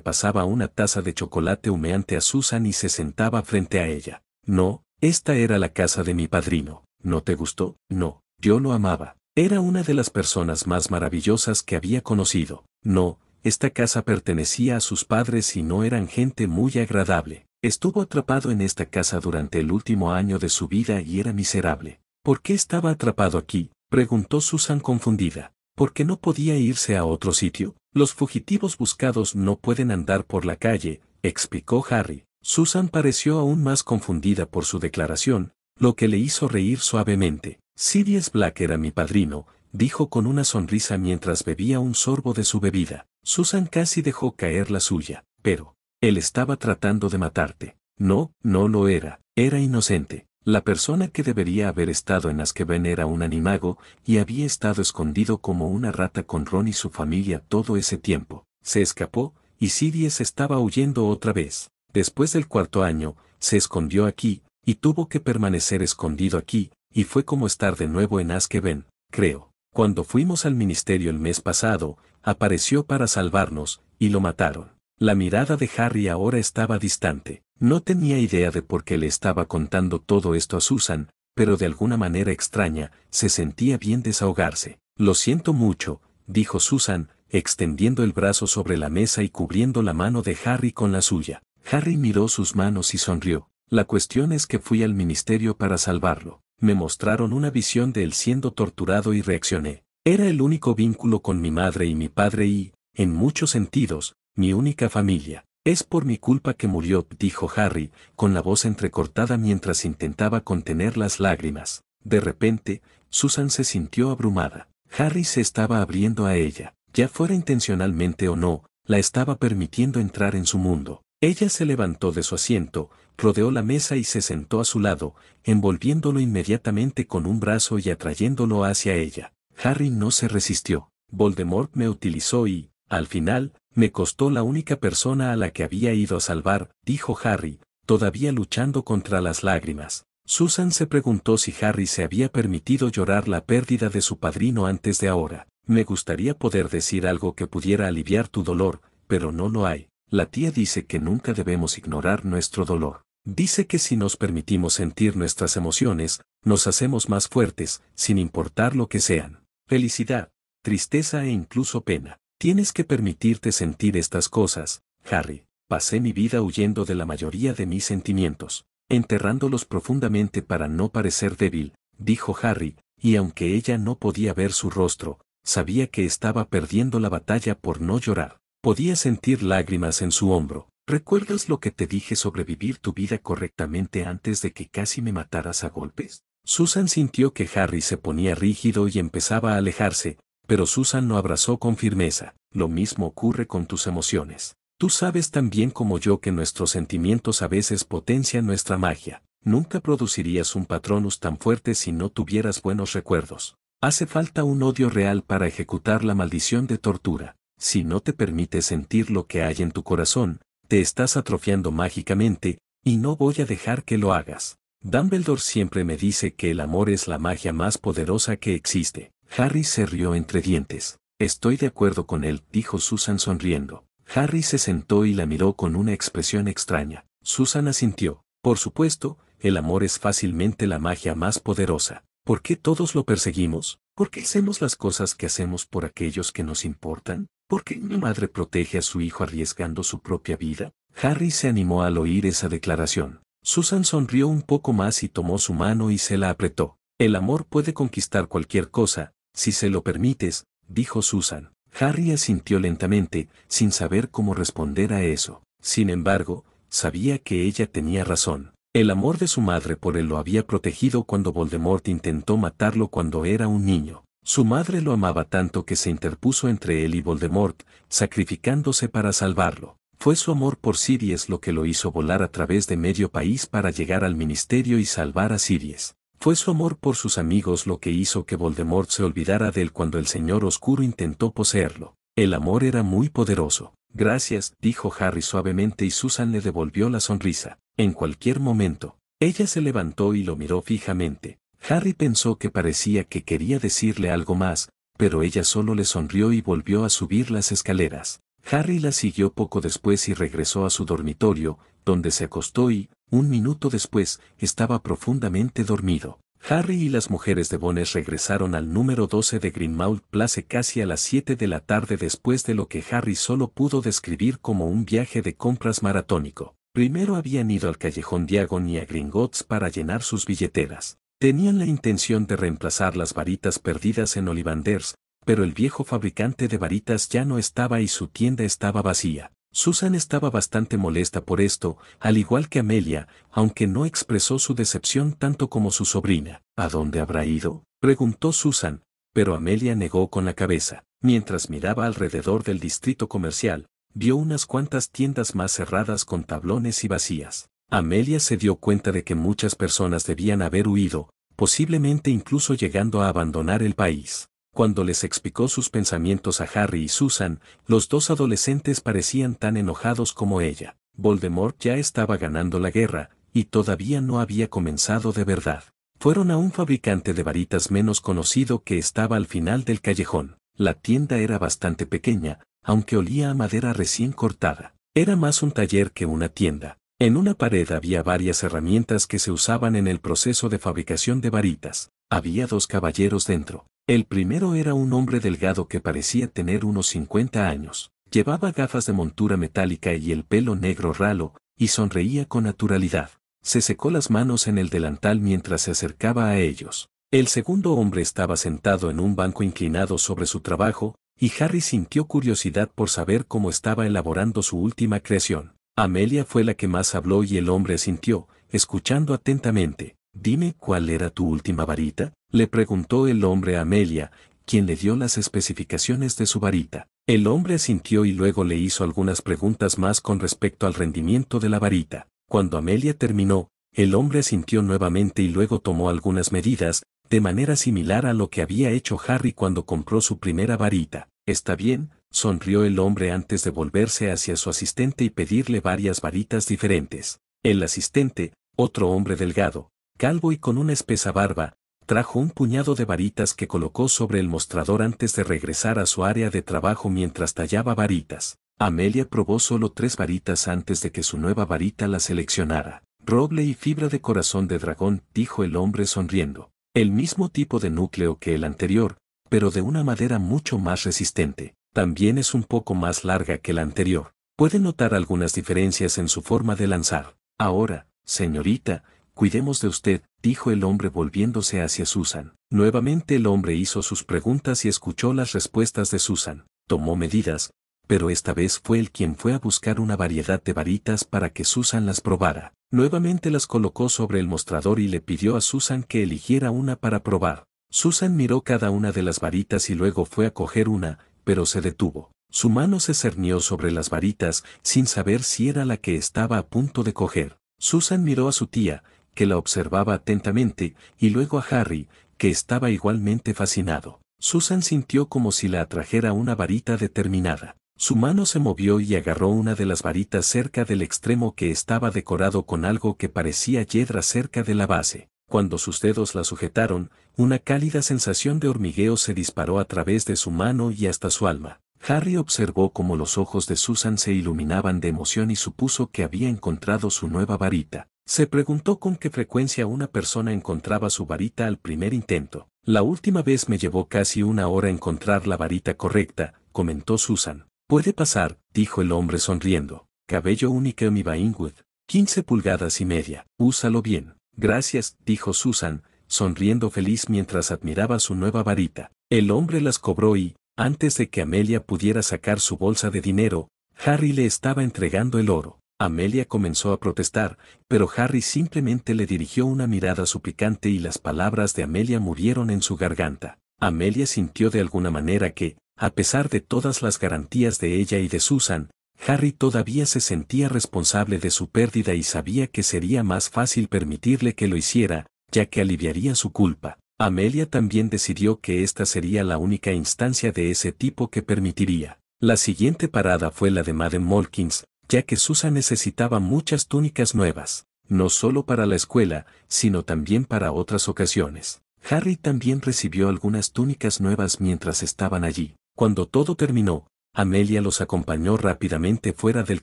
pasaba una taza de chocolate humeante a Susan y se sentaba frente a ella. No, esta era la casa de mi padrino. ¿No te gustó? No, yo lo amaba. Era una de las personas más maravillosas que había conocido. No, esta casa pertenecía a sus padres y no eran gente muy agradable. Estuvo atrapado en esta casa durante el último año de su vida y era miserable. ¿Por qué estaba atrapado aquí? preguntó Susan confundida. ¿Por qué no podía irse a otro sitio? Los fugitivos buscados no pueden andar por la calle, explicó Harry. Susan pareció aún más confundida por su declaración, lo que le hizo reír suavemente. Sidious Black era mi padrino, dijo con una sonrisa mientras bebía un sorbo de su bebida. Susan casi dejó caer la suya, pero él estaba tratando de matarte. No, no lo era, era inocente. La persona que debería haber estado en ven era un animago y había estado escondido como una rata con Ron y su familia todo ese tiempo. Se escapó, y Sidious estaba huyendo otra vez. Después del cuarto año, se escondió aquí, y tuvo que permanecer escondido aquí, y fue como estar de nuevo en Azkaban, creo. Cuando fuimos al ministerio el mes pasado, apareció para salvarnos, y lo mataron. La mirada de Harry ahora estaba distante. No tenía idea de por qué le estaba contando todo esto a Susan, pero de alguna manera extraña, se sentía bien desahogarse. Lo siento mucho, dijo Susan, extendiendo el brazo sobre la mesa y cubriendo la mano de Harry con la suya. Harry miró sus manos y sonrió. La cuestión es que fui al ministerio para salvarlo. Me mostraron una visión de él siendo torturado y reaccioné. Era el único vínculo con mi madre y mi padre y, en muchos sentidos, mi única familia. Es por mi culpa que murió, dijo Harry, con la voz entrecortada mientras intentaba contener las lágrimas. De repente, Susan se sintió abrumada. Harry se estaba abriendo a ella, ya fuera intencionalmente o no, la estaba permitiendo entrar en su mundo. Ella se levantó de su asiento, rodeó la mesa y se sentó a su lado, envolviéndolo inmediatamente con un brazo y atrayéndolo hacia ella. Harry no se resistió. Voldemort me utilizó y, al final, me costó la única persona a la que había ido a salvar, dijo Harry, todavía luchando contra las lágrimas. Susan se preguntó si Harry se había permitido llorar la pérdida de su padrino antes de ahora. Me gustaría poder decir algo que pudiera aliviar tu dolor, pero no lo hay. La tía dice que nunca debemos ignorar nuestro dolor. Dice que si nos permitimos sentir nuestras emociones, nos hacemos más fuertes, sin importar lo que sean. Felicidad, tristeza e incluso pena. Tienes que permitirte sentir estas cosas, Harry. Pasé mi vida huyendo de la mayoría de mis sentimientos, enterrándolos profundamente para no parecer débil, dijo Harry, y aunque ella no podía ver su rostro, sabía que estaba perdiendo la batalla por no llorar. Podía sentir lágrimas en su hombro. ¿Recuerdas lo que te dije sobre vivir tu vida correctamente antes de que casi me mataras a golpes? Susan sintió que Harry se ponía rígido y empezaba a alejarse, pero Susan lo abrazó con firmeza. Lo mismo ocurre con tus emociones. Tú sabes tan bien como yo que nuestros sentimientos a veces potencian nuestra magia. Nunca producirías un patronus tan fuerte si no tuvieras buenos recuerdos. Hace falta un odio real para ejecutar la maldición de tortura si no te permites sentir lo que hay en tu corazón, te estás atrofiando mágicamente, y no voy a dejar que lo hagas. Dumbledore siempre me dice que el amor es la magia más poderosa que existe. Harry se rió entre dientes. Estoy de acuerdo con él, dijo Susan sonriendo. Harry se sentó y la miró con una expresión extraña. Susan asintió. Por supuesto, el amor es fácilmente la magia más poderosa. ¿Por qué todos lo perseguimos? ¿Por qué hacemos las cosas que hacemos por aquellos que nos importan? ¿Por qué mi madre protege a su hijo arriesgando su propia vida? Harry se animó al oír esa declaración. Susan sonrió un poco más y tomó su mano y se la apretó. El amor puede conquistar cualquier cosa, si se lo permites, dijo Susan. Harry asintió lentamente, sin saber cómo responder a eso. Sin embargo, sabía que ella tenía razón. El amor de su madre por él lo había protegido cuando Voldemort intentó matarlo cuando era un niño. Su madre lo amaba tanto que se interpuso entre él y Voldemort, sacrificándose para salvarlo. Fue su amor por Sirius lo que lo hizo volar a través de medio país para llegar al ministerio y salvar a Sirius. Fue su amor por sus amigos lo que hizo que Voldemort se olvidara de él cuando el Señor Oscuro intentó poseerlo. El amor era muy poderoso. Gracias, dijo Harry suavemente y Susan le devolvió la sonrisa. En cualquier momento, ella se levantó y lo miró fijamente. Harry pensó que parecía que quería decirle algo más, pero ella solo le sonrió y volvió a subir las escaleras. Harry la siguió poco después y regresó a su dormitorio, donde se acostó y, un minuto después, estaba profundamente dormido. Harry y las mujeres de Bones regresaron al número 12 de Greenmount Place casi a las 7 de la tarde después de lo que Harry solo pudo describir como un viaje de compras maratónico. Primero habían ido al callejón Diagon y a Gringotts para llenar sus billeteras. Tenían la intención de reemplazar las varitas perdidas en Olivanders, pero el viejo fabricante de varitas ya no estaba y su tienda estaba vacía. Susan estaba bastante molesta por esto, al igual que Amelia, aunque no expresó su decepción tanto como su sobrina. ¿A dónde habrá ido? preguntó Susan, pero Amelia negó con la cabeza. Mientras miraba alrededor del distrito comercial, vio unas cuantas tiendas más cerradas con tablones y vacías. Amelia se dio cuenta de que muchas personas debían haber huido, posiblemente incluso llegando a abandonar el país. Cuando les explicó sus pensamientos a Harry y Susan, los dos adolescentes parecían tan enojados como ella. Voldemort ya estaba ganando la guerra, y todavía no había comenzado de verdad. Fueron a un fabricante de varitas menos conocido que estaba al final del callejón. La tienda era bastante pequeña, aunque olía a madera recién cortada. Era más un taller que una tienda. En una pared había varias herramientas que se usaban en el proceso de fabricación de varitas. Había dos caballeros dentro. El primero era un hombre delgado que parecía tener unos 50 años. Llevaba gafas de montura metálica y el pelo negro ralo, y sonreía con naturalidad. Se secó las manos en el delantal mientras se acercaba a ellos. El segundo hombre estaba sentado en un banco inclinado sobre su trabajo, y Harry sintió curiosidad por saber cómo estaba elaborando su última creación. Amelia fue la que más habló y el hombre sintió, escuchando atentamente. Dime cuál era tu última varita, le preguntó el hombre a Amelia, quien le dio las especificaciones de su varita. El hombre sintió y luego le hizo algunas preguntas más con respecto al rendimiento de la varita. Cuando Amelia terminó, el hombre sintió nuevamente y luego tomó algunas medidas, de manera similar a lo que había hecho Harry cuando compró su primera varita. Está bien, sonrió el hombre antes de volverse hacia su asistente y pedirle varias varitas diferentes. El asistente, otro hombre delgado, calvo y con una espesa barba, trajo un puñado de varitas que colocó sobre el mostrador antes de regresar a su área de trabajo mientras tallaba varitas. Amelia probó solo tres varitas antes de que su nueva varita la seleccionara. Roble y fibra de corazón de dragón, dijo el hombre sonriendo. El mismo tipo de núcleo que el anterior, pero de una madera mucho más resistente también es un poco más larga que la anterior. Puede notar algunas diferencias en su forma de lanzar. Ahora, señorita, cuidemos de usted, dijo el hombre volviéndose hacia Susan. Nuevamente el hombre hizo sus preguntas y escuchó las respuestas de Susan. Tomó medidas, pero esta vez fue él quien fue a buscar una variedad de varitas para que Susan las probara. Nuevamente las colocó sobre el mostrador y le pidió a Susan que eligiera una para probar. Susan miró cada una de las varitas y luego fue a coger una, pero se detuvo. Su mano se cernió sobre las varitas, sin saber si era la que estaba a punto de coger. Susan miró a su tía, que la observaba atentamente, y luego a Harry, que estaba igualmente fascinado. Susan sintió como si la atrajera una varita determinada. Su mano se movió y agarró una de las varitas cerca del extremo que estaba decorado con algo que parecía yedra cerca de la base cuando sus dedos la sujetaron, una cálida sensación de hormigueo se disparó a través de su mano y hasta su alma. Harry observó cómo los ojos de Susan se iluminaban de emoción y supuso que había encontrado su nueva varita. Se preguntó con qué frecuencia una persona encontraba su varita al primer intento. La última vez me llevó casi una hora encontrar la varita correcta, comentó Susan. Puede pasar, dijo el hombre sonriendo. Cabello único mi Bainwood. 15 pulgadas y media. Úsalo bien. Gracias, dijo Susan, sonriendo feliz mientras admiraba su nueva varita. El hombre las cobró y, antes de que Amelia pudiera sacar su bolsa de dinero, Harry le estaba entregando el oro. Amelia comenzó a protestar, pero Harry simplemente le dirigió una mirada suplicante y las palabras de Amelia murieron en su garganta. Amelia sintió de alguna manera que, a pesar de todas las garantías de ella y de Susan, Harry todavía se sentía responsable de su pérdida y sabía que sería más fácil permitirle que lo hiciera, ya que aliviaría su culpa. Amelia también decidió que esta sería la única instancia de ese tipo que permitiría. La siguiente parada fue la de Madame Malkins, ya que Susa necesitaba muchas túnicas nuevas, no solo para la escuela, sino también para otras ocasiones. Harry también recibió algunas túnicas nuevas mientras estaban allí. Cuando todo terminó, Amelia los acompañó rápidamente fuera del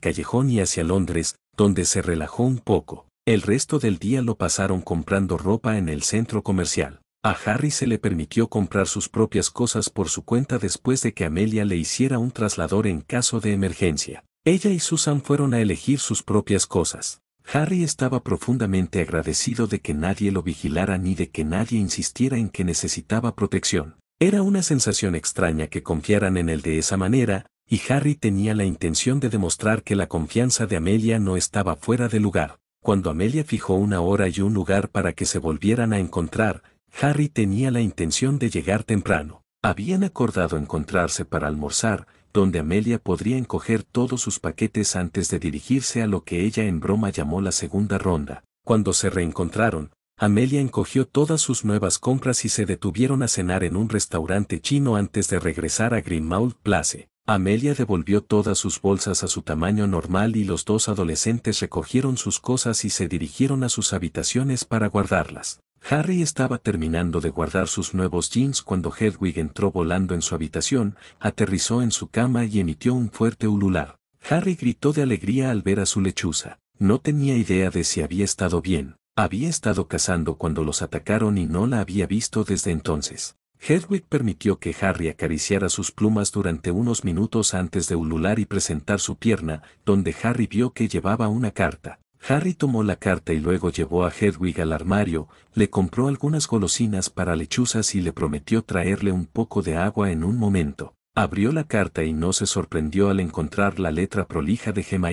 callejón y hacia Londres, donde se relajó un poco. El resto del día lo pasaron comprando ropa en el centro comercial. A Harry se le permitió comprar sus propias cosas por su cuenta después de que Amelia le hiciera un traslador en caso de emergencia. Ella y Susan fueron a elegir sus propias cosas. Harry estaba profundamente agradecido de que nadie lo vigilara ni de que nadie insistiera en que necesitaba protección. Era una sensación extraña que confiaran en él de esa manera, y Harry tenía la intención de demostrar que la confianza de Amelia no estaba fuera de lugar. Cuando Amelia fijó una hora y un lugar para que se volvieran a encontrar, Harry tenía la intención de llegar temprano. Habían acordado encontrarse para almorzar, donde Amelia podría encoger todos sus paquetes antes de dirigirse a lo que ella en broma llamó la segunda ronda. Cuando se reencontraron, Amelia encogió todas sus nuevas compras y se detuvieron a cenar en un restaurante chino antes de regresar a grimmauld Place. Amelia devolvió todas sus bolsas a su tamaño normal y los dos adolescentes recogieron sus cosas y se dirigieron a sus habitaciones para guardarlas. Harry estaba terminando de guardar sus nuevos jeans cuando Hedwig entró volando en su habitación, aterrizó en su cama y emitió un fuerte ulular. Harry gritó de alegría al ver a su lechuza. No tenía idea de si había estado bien. Había estado cazando cuando los atacaron y no la había visto desde entonces. Hedwig permitió que Harry acariciara sus plumas durante unos minutos antes de ulular y presentar su pierna, donde Harry vio que llevaba una carta. Harry tomó la carta y luego llevó a Hedwig al armario, le compró algunas golosinas para lechuzas y le prometió traerle un poco de agua en un momento. Abrió la carta y no se sorprendió al encontrar la letra prolija de Gemma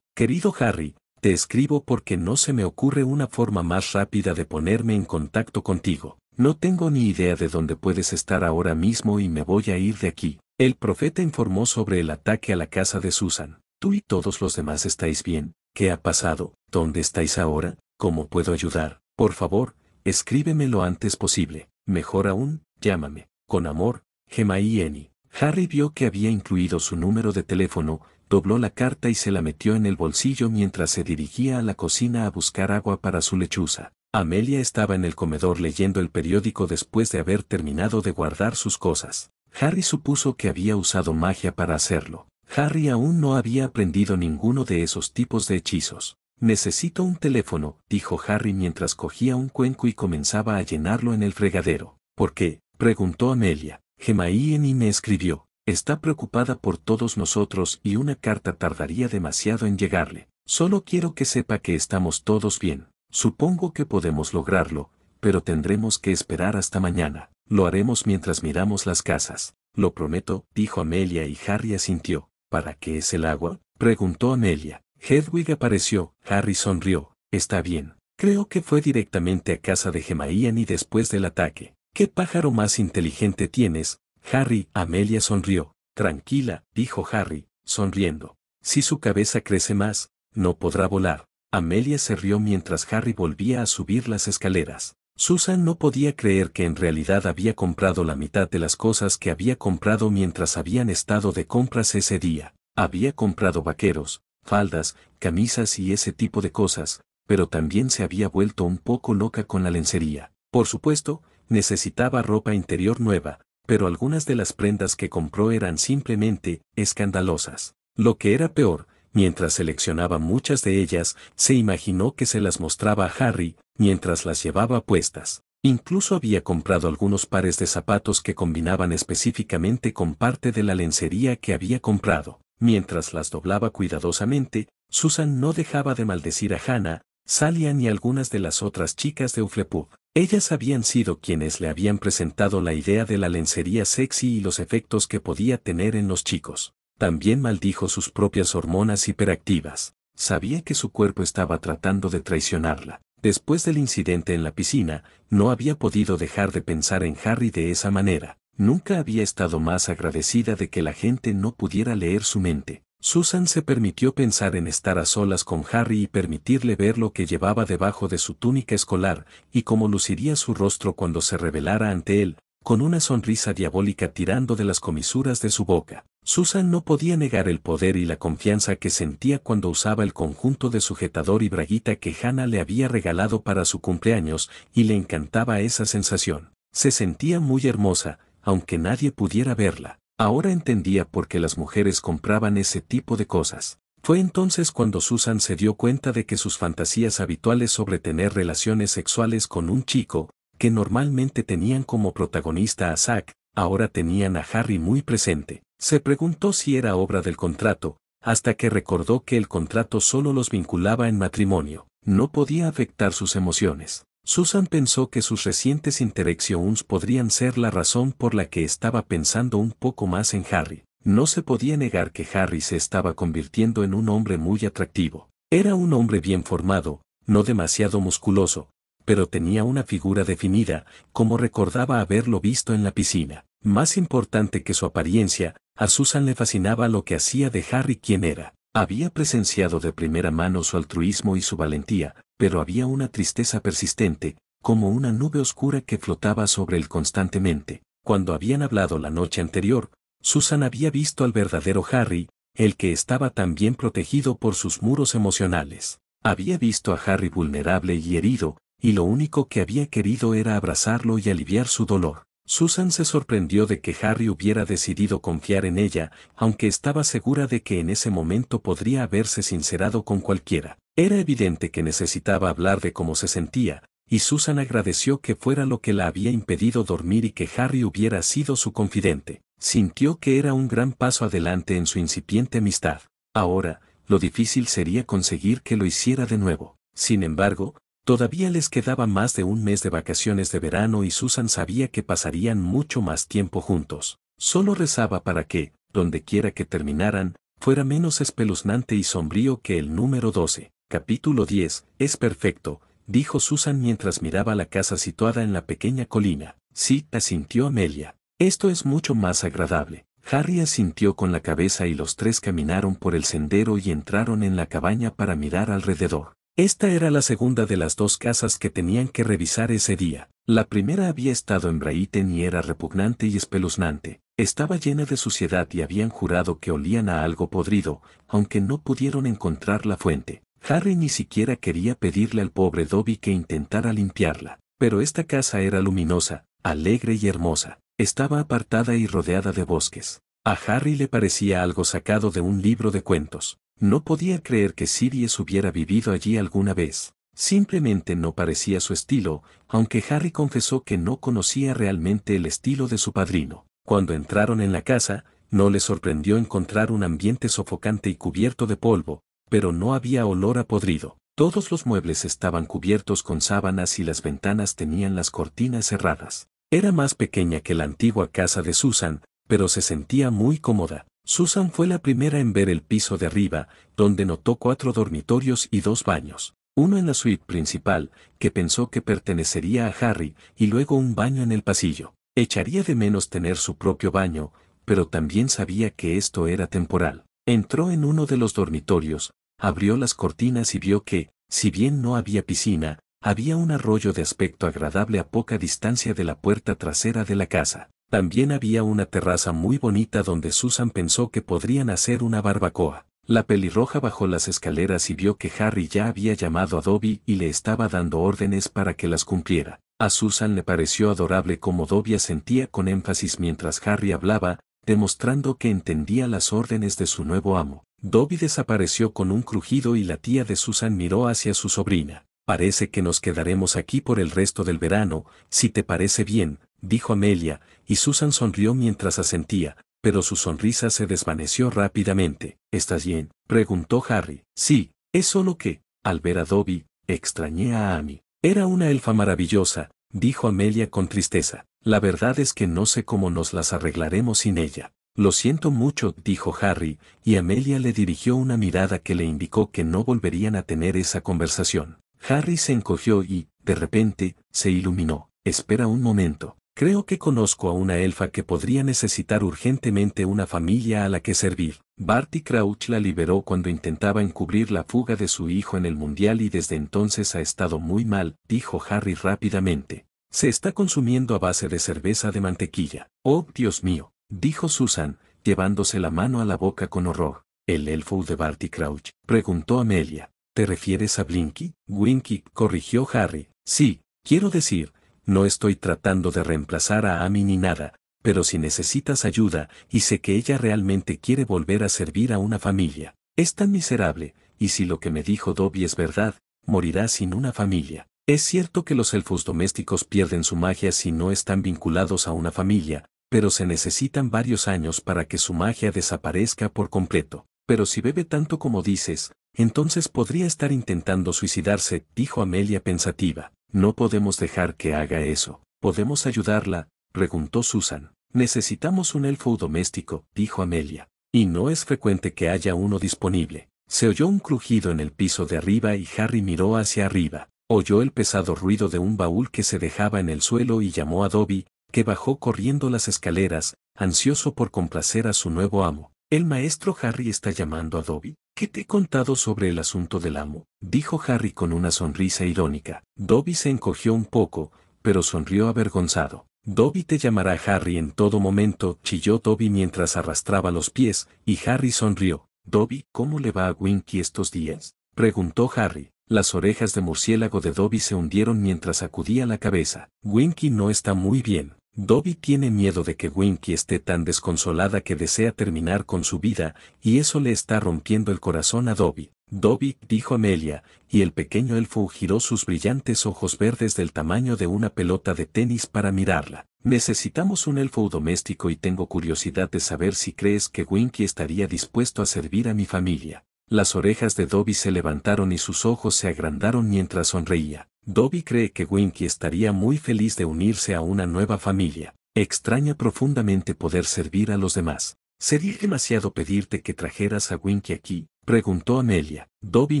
Querido Harry, te escribo porque no se me ocurre una forma más rápida de ponerme en contacto contigo. No tengo ni idea de dónde puedes estar ahora mismo y me voy a ir de aquí. El profeta informó sobre el ataque a la casa de Susan. Tú y todos los demás estáis bien. ¿Qué ha pasado? ¿Dónde estáis ahora? ¿Cómo puedo ayudar? Por favor, escríbeme lo antes posible. Mejor aún, llámame. Con amor, Gemma y Harry vio que había incluido su número de teléfono, dobló la carta y se la metió en el bolsillo mientras se dirigía a la cocina a buscar agua para su lechuza. Amelia estaba en el comedor leyendo el periódico después de haber terminado de guardar sus cosas. Harry supuso que había usado magia para hacerlo. Harry aún no había aprendido ninguno de esos tipos de hechizos. Necesito un teléfono, dijo Harry mientras cogía un cuenco y comenzaba a llenarlo en el fregadero. ¿Por qué? preguntó Amelia. Gemaíen y me escribió. Está preocupada por todos nosotros y una carta tardaría demasiado en llegarle. Solo quiero que sepa que estamos todos bien. Supongo que podemos lograrlo, pero tendremos que esperar hasta mañana. Lo haremos mientras miramos las casas. Lo prometo, dijo Amelia y Harry asintió. ¿Para qué es el agua? preguntó Amelia. Hedwig apareció, Harry sonrió. Está bien. Creo que fue directamente a casa de gemahian y después del ataque. ¿Qué pájaro más inteligente tienes? Harry, Amelia sonrió. Tranquila, dijo Harry, sonriendo. Si su cabeza crece más, no podrá volar. Amelia se rió mientras Harry volvía a subir las escaleras. Susan no podía creer que en realidad había comprado la mitad de las cosas que había comprado mientras habían estado de compras ese día. Había comprado vaqueros, faldas, camisas y ese tipo de cosas, pero también se había vuelto un poco loca con la lencería. Por supuesto, necesitaba ropa interior nueva, pero algunas de las prendas que compró eran simplemente escandalosas. Lo que era peor, mientras seleccionaba muchas de ellas, se imaginó que se las mostraba a Harry, mientras las llevaba puestas. Incluso había comprado algunos pares de zapatos que combinaban específicamente con parte de la lencería que había comprado. Mientras las doblaba cuidadosamente, Susan no dejaba de maldecir a Hannah, Salian y algunas de las otras chicas de Uflepug. Ellas habían sido quienes le habían presentado la idea de la lencería sexy y los efectos que podía tener en los chicos. También maldijo sus propias hormonas hiperactivas. Sabía que su cuerpo estaba tratando de traicionarla. Después del incidente en la piscina, no había podido dejar de pensar en Harry de esa manera. Nunca había estado más agradecida de que la gente no pudiera leer su mente. Susan se permitió pensar en estar a solas con Harry y permitirle ver lo que llevaba debajo de su túnica escolar y cómo luciría su rostro cuando se revelara ante él, con una sonrisa diabólica tirando de las comisuras de su boca. Susan no podía negar el poder y la confianza que sentía cuando usaba el conjunto de sujetador y braguita que Hannah le había regalado para su cumpleaños y le encantaba esa sensación. Se sentía muy hermosa, aunque nadie pudiera verla. Ahora entendía por qué las mujeres compraban ese tipo de cosas. Fue entonces cuando Susan se dio cuenta de que sus fantasías habituales sobre tener relaciones sexuales con un chico, que normalmente tenían como protagonista a Zack, ahora tenían a Harry muy presente. Se preguntó si era obra del contrato, hasta que recordó que el contrato solo los vinculaba en matrimonio, no podía afectar sus emociones. Susan pensó que sus recientes interacciones podrían ser la razón por la que estaba pensando un poco más en Harry. No se podía negar que Harry se estaba convirtiendo en un hombre muy atractivo. Era un hombre bien formado, no demasiado musculoso, pero tenía una figura definida, como recordaba haberlo visto en la piscina. Más importante que su apariencia, a Susan le fascinaba lo que hacía de Harry quien era. Había presenciado de primera mano su altruismo y su valentía, pero había una tristeza persistente, como una nube oscura que flotaba sobre él constantemente. Cuando habían hablado la noche anterior, Susan había visto al verdadero Harry, el que estaba tan bien protegido por sus muros emocionales. Había visto a Harry vulnerable y herido, y lo único que había querido era abrazarlo y aliviar su dolor. Susan se sorprendió de que Harry hubiera decidido confiar en ella, aunque estaba segura de que en ese momento podría haberse sincerado con cualquiera. Era evidente que necesitaba hablar de cómo se sentía, y Susan agradeció que fuera lo que la había impedido dormir y que Harry hubiera sido su confidente. Sintió que era un gran paso adelante en su incipiente amistad. Ahora, lo difícil sería conseguir que lo hiciera de nuevo. Sin embargo, todavía les quedaba más de un mes de vacaciones de verano y Susan sabía que pasarían mucho más tiempo juntos. Solo rezaba para que, dondequiera que terminaran, fuera menos espeluznante y sombrío que el número 12 capítulo 10, es perfecto, dijo Susan mientras miraba la casa situada en la pequeña colina. Sí, asintió Amelia. Esto es mucho más agradable. Harry asintió con la cabeza y los tres caminaron por el sendero y entraron en la cabaña para mirar alrededor. Esta era la segunda de las dos casas que tenían que revisar ese día. La primera había estado en Braiten y era repugnante y espeluznante. Estaba llena de suciedad y habían jurado que olían a algo podrido, aunque no pudieron encontrar la fuente. Harry ni siquiera quería pedirle al pobre Dobby que intentara limpiarla, pero esta casa era luminosa, alegre y hermosa, estaba apartada y rodeada de bosques. A Harry le parecía algo sacado de un libro de cuentos. No podía creer que Sirius hubiera vivido allí alguna vez. Simplemente no parecía su estilo, aunque Harry confesó que no conocía realmente el estilo de su padrino. Cuando entraron en la casa, no le sorprendió encontrar un ambiente sofocante y cubierto de polvo, pero no había olor a podrido. Todos los muebles estaban cubiertos con sábanas y las ventanas tenían las cortinas cerradas. Era más pequeña que la antigua casa de Susan, pero se sentía muy cómoda. Susan fue la primera en ver el piso de arriba, donde notó cuatro dormitorios y dos baños. Uno en la suite principal, que pensó que pertenecería a Harry, y luego un baño en el pasillo. Echaría de menos tener su propio baño, pero también sabía que esto era temporal. Entró en uno de los dormitorios, abrió las cortinas y vio que, si bien no había piscina, había un arroyo de aspecto agradable a poca distancia de la puerta trasera de la casa. También había una terraza muy bonita donde Susan pensó que podrían hacer una barbacoa. La pelirroja bajó las escaleras y vio que Harry ya había llamado a Dobby y le estaba dando órdenes para que las cumpliera. A Susan le pareció adorable cómo Dobby asentía con énfasis mientras Harry hablaba, demostrando que entendía las órdenes de su nuevo amo. Dobby desapareció con un crujido y la tía de Susan miró hacia su sobrina. Parece que nos quedaremos aquí por el resto del verano, si te parece bien, dijo Amelia, y Susan sonrió mientras asentía, pero su sonrisa se desvaneció rápidamente. ¿Estás bien? preguntó Harry. Sí, es solo que, al ver a Dobby, extrañé a Amy. Era una elfa maravillosa, dijo Amelia con tristeza. La verdad es que no sé cómo nos las arreglaremos sin ella. Lo siento mucho, dijo Harry, y Amelia le dirigió una mirada que le indicó que no volverían a tener esa conversación. Harry se encogió y, de repente, se iluminó. Espera un momento. Creo que conozco a una elfa que podría necesitar urgentemente una familia a la que servir. Barty Crouch la liberó cuando intentaba encubrir la fuga de su hijo en el Mundial y desde entonces ha estado muy mal, dijo Harry rápidamente. Se está consumiendo a base de cerveza de mantequilla. Oh, Dios mío, dijo Susan, llevándose la mano a la boca con horror. El elfo de Barty Crouch, preguntó Amelia. ¿Te refieres a Blinky? Winky, corrigió Harry. Sí, quiero decir, no estoy tratando de reemplazar a Amy ni nada, pero si necesitas ayuda, y sé que ella realmente quiere volver a servir a una familia. Es tan miserable, y si lo que me dijo Dobby es verdad, morirá sin una familia. Es cierto que los elfos domésticos pierden su magia si no están vinculados a una familia, pero se necesitan varios años para que su magia desaparezca por completo. Pero si bebe tanto como dices, entonces podría estar intentando suicidarse, dijo Amelia pensativa. No podemos dejar que haga eso. ¿Podemos ayudarla? preguntó Susan. Necesitamos un elfo doméstico, dijo Amelia. Y no es frecuente que haya uno disponible. Se oyó un crujido en el piso de arriba y Harry miró hacia arriba. Oyó el pesado ruido de un baúl que se dejaba en el suelo y llamó a Dobby, que bajó corriendo las escaleras, ansioso por complacer a su nuevo amo. El maestro Harry está llamando a Dobby. ¿Qué te he contado sobre el asunto del amo? dijo Harry con una sonrisa irónica. Dobby se encogió un poco, pero sonrió avergonzado. Dobby te llamará Harry en todo momento, chilló Dobby mientras arrastraba los pies, y Harry sonrió. Dobby, ¿cómo le va a Winky estos días? preguntó Harry. Las orejas de murciélago de Dobby se hundieron mientras sacudía la cabeza. Winky no está muy bien. Dobby tiene miedo de que Winky esté tan desconsolada que desea terminar con su vida, y eso le está rompiendo el corazón a Dobby. Dobby, dijo Amelia, y el pequeño elfo giró sus brillantes ojos verdes del tamaño de una pelota de tenis para mirarla. Necesitamos un elfo doméstico y tengo curiosidad de saber si crees que Winky estaría dispuesto a servir a mi familia. Las orejas de Dobby se levantaron y sus ojos se agrandaron mientras sonreía. Dobby cree que Winky estaría muy feliz de unirse a una nueva familia. Extraña profundamente poder servir a los demás. ¿Sería demasiado pedirte que trajeras a Winky aquí? preguntó Amelia. Dobby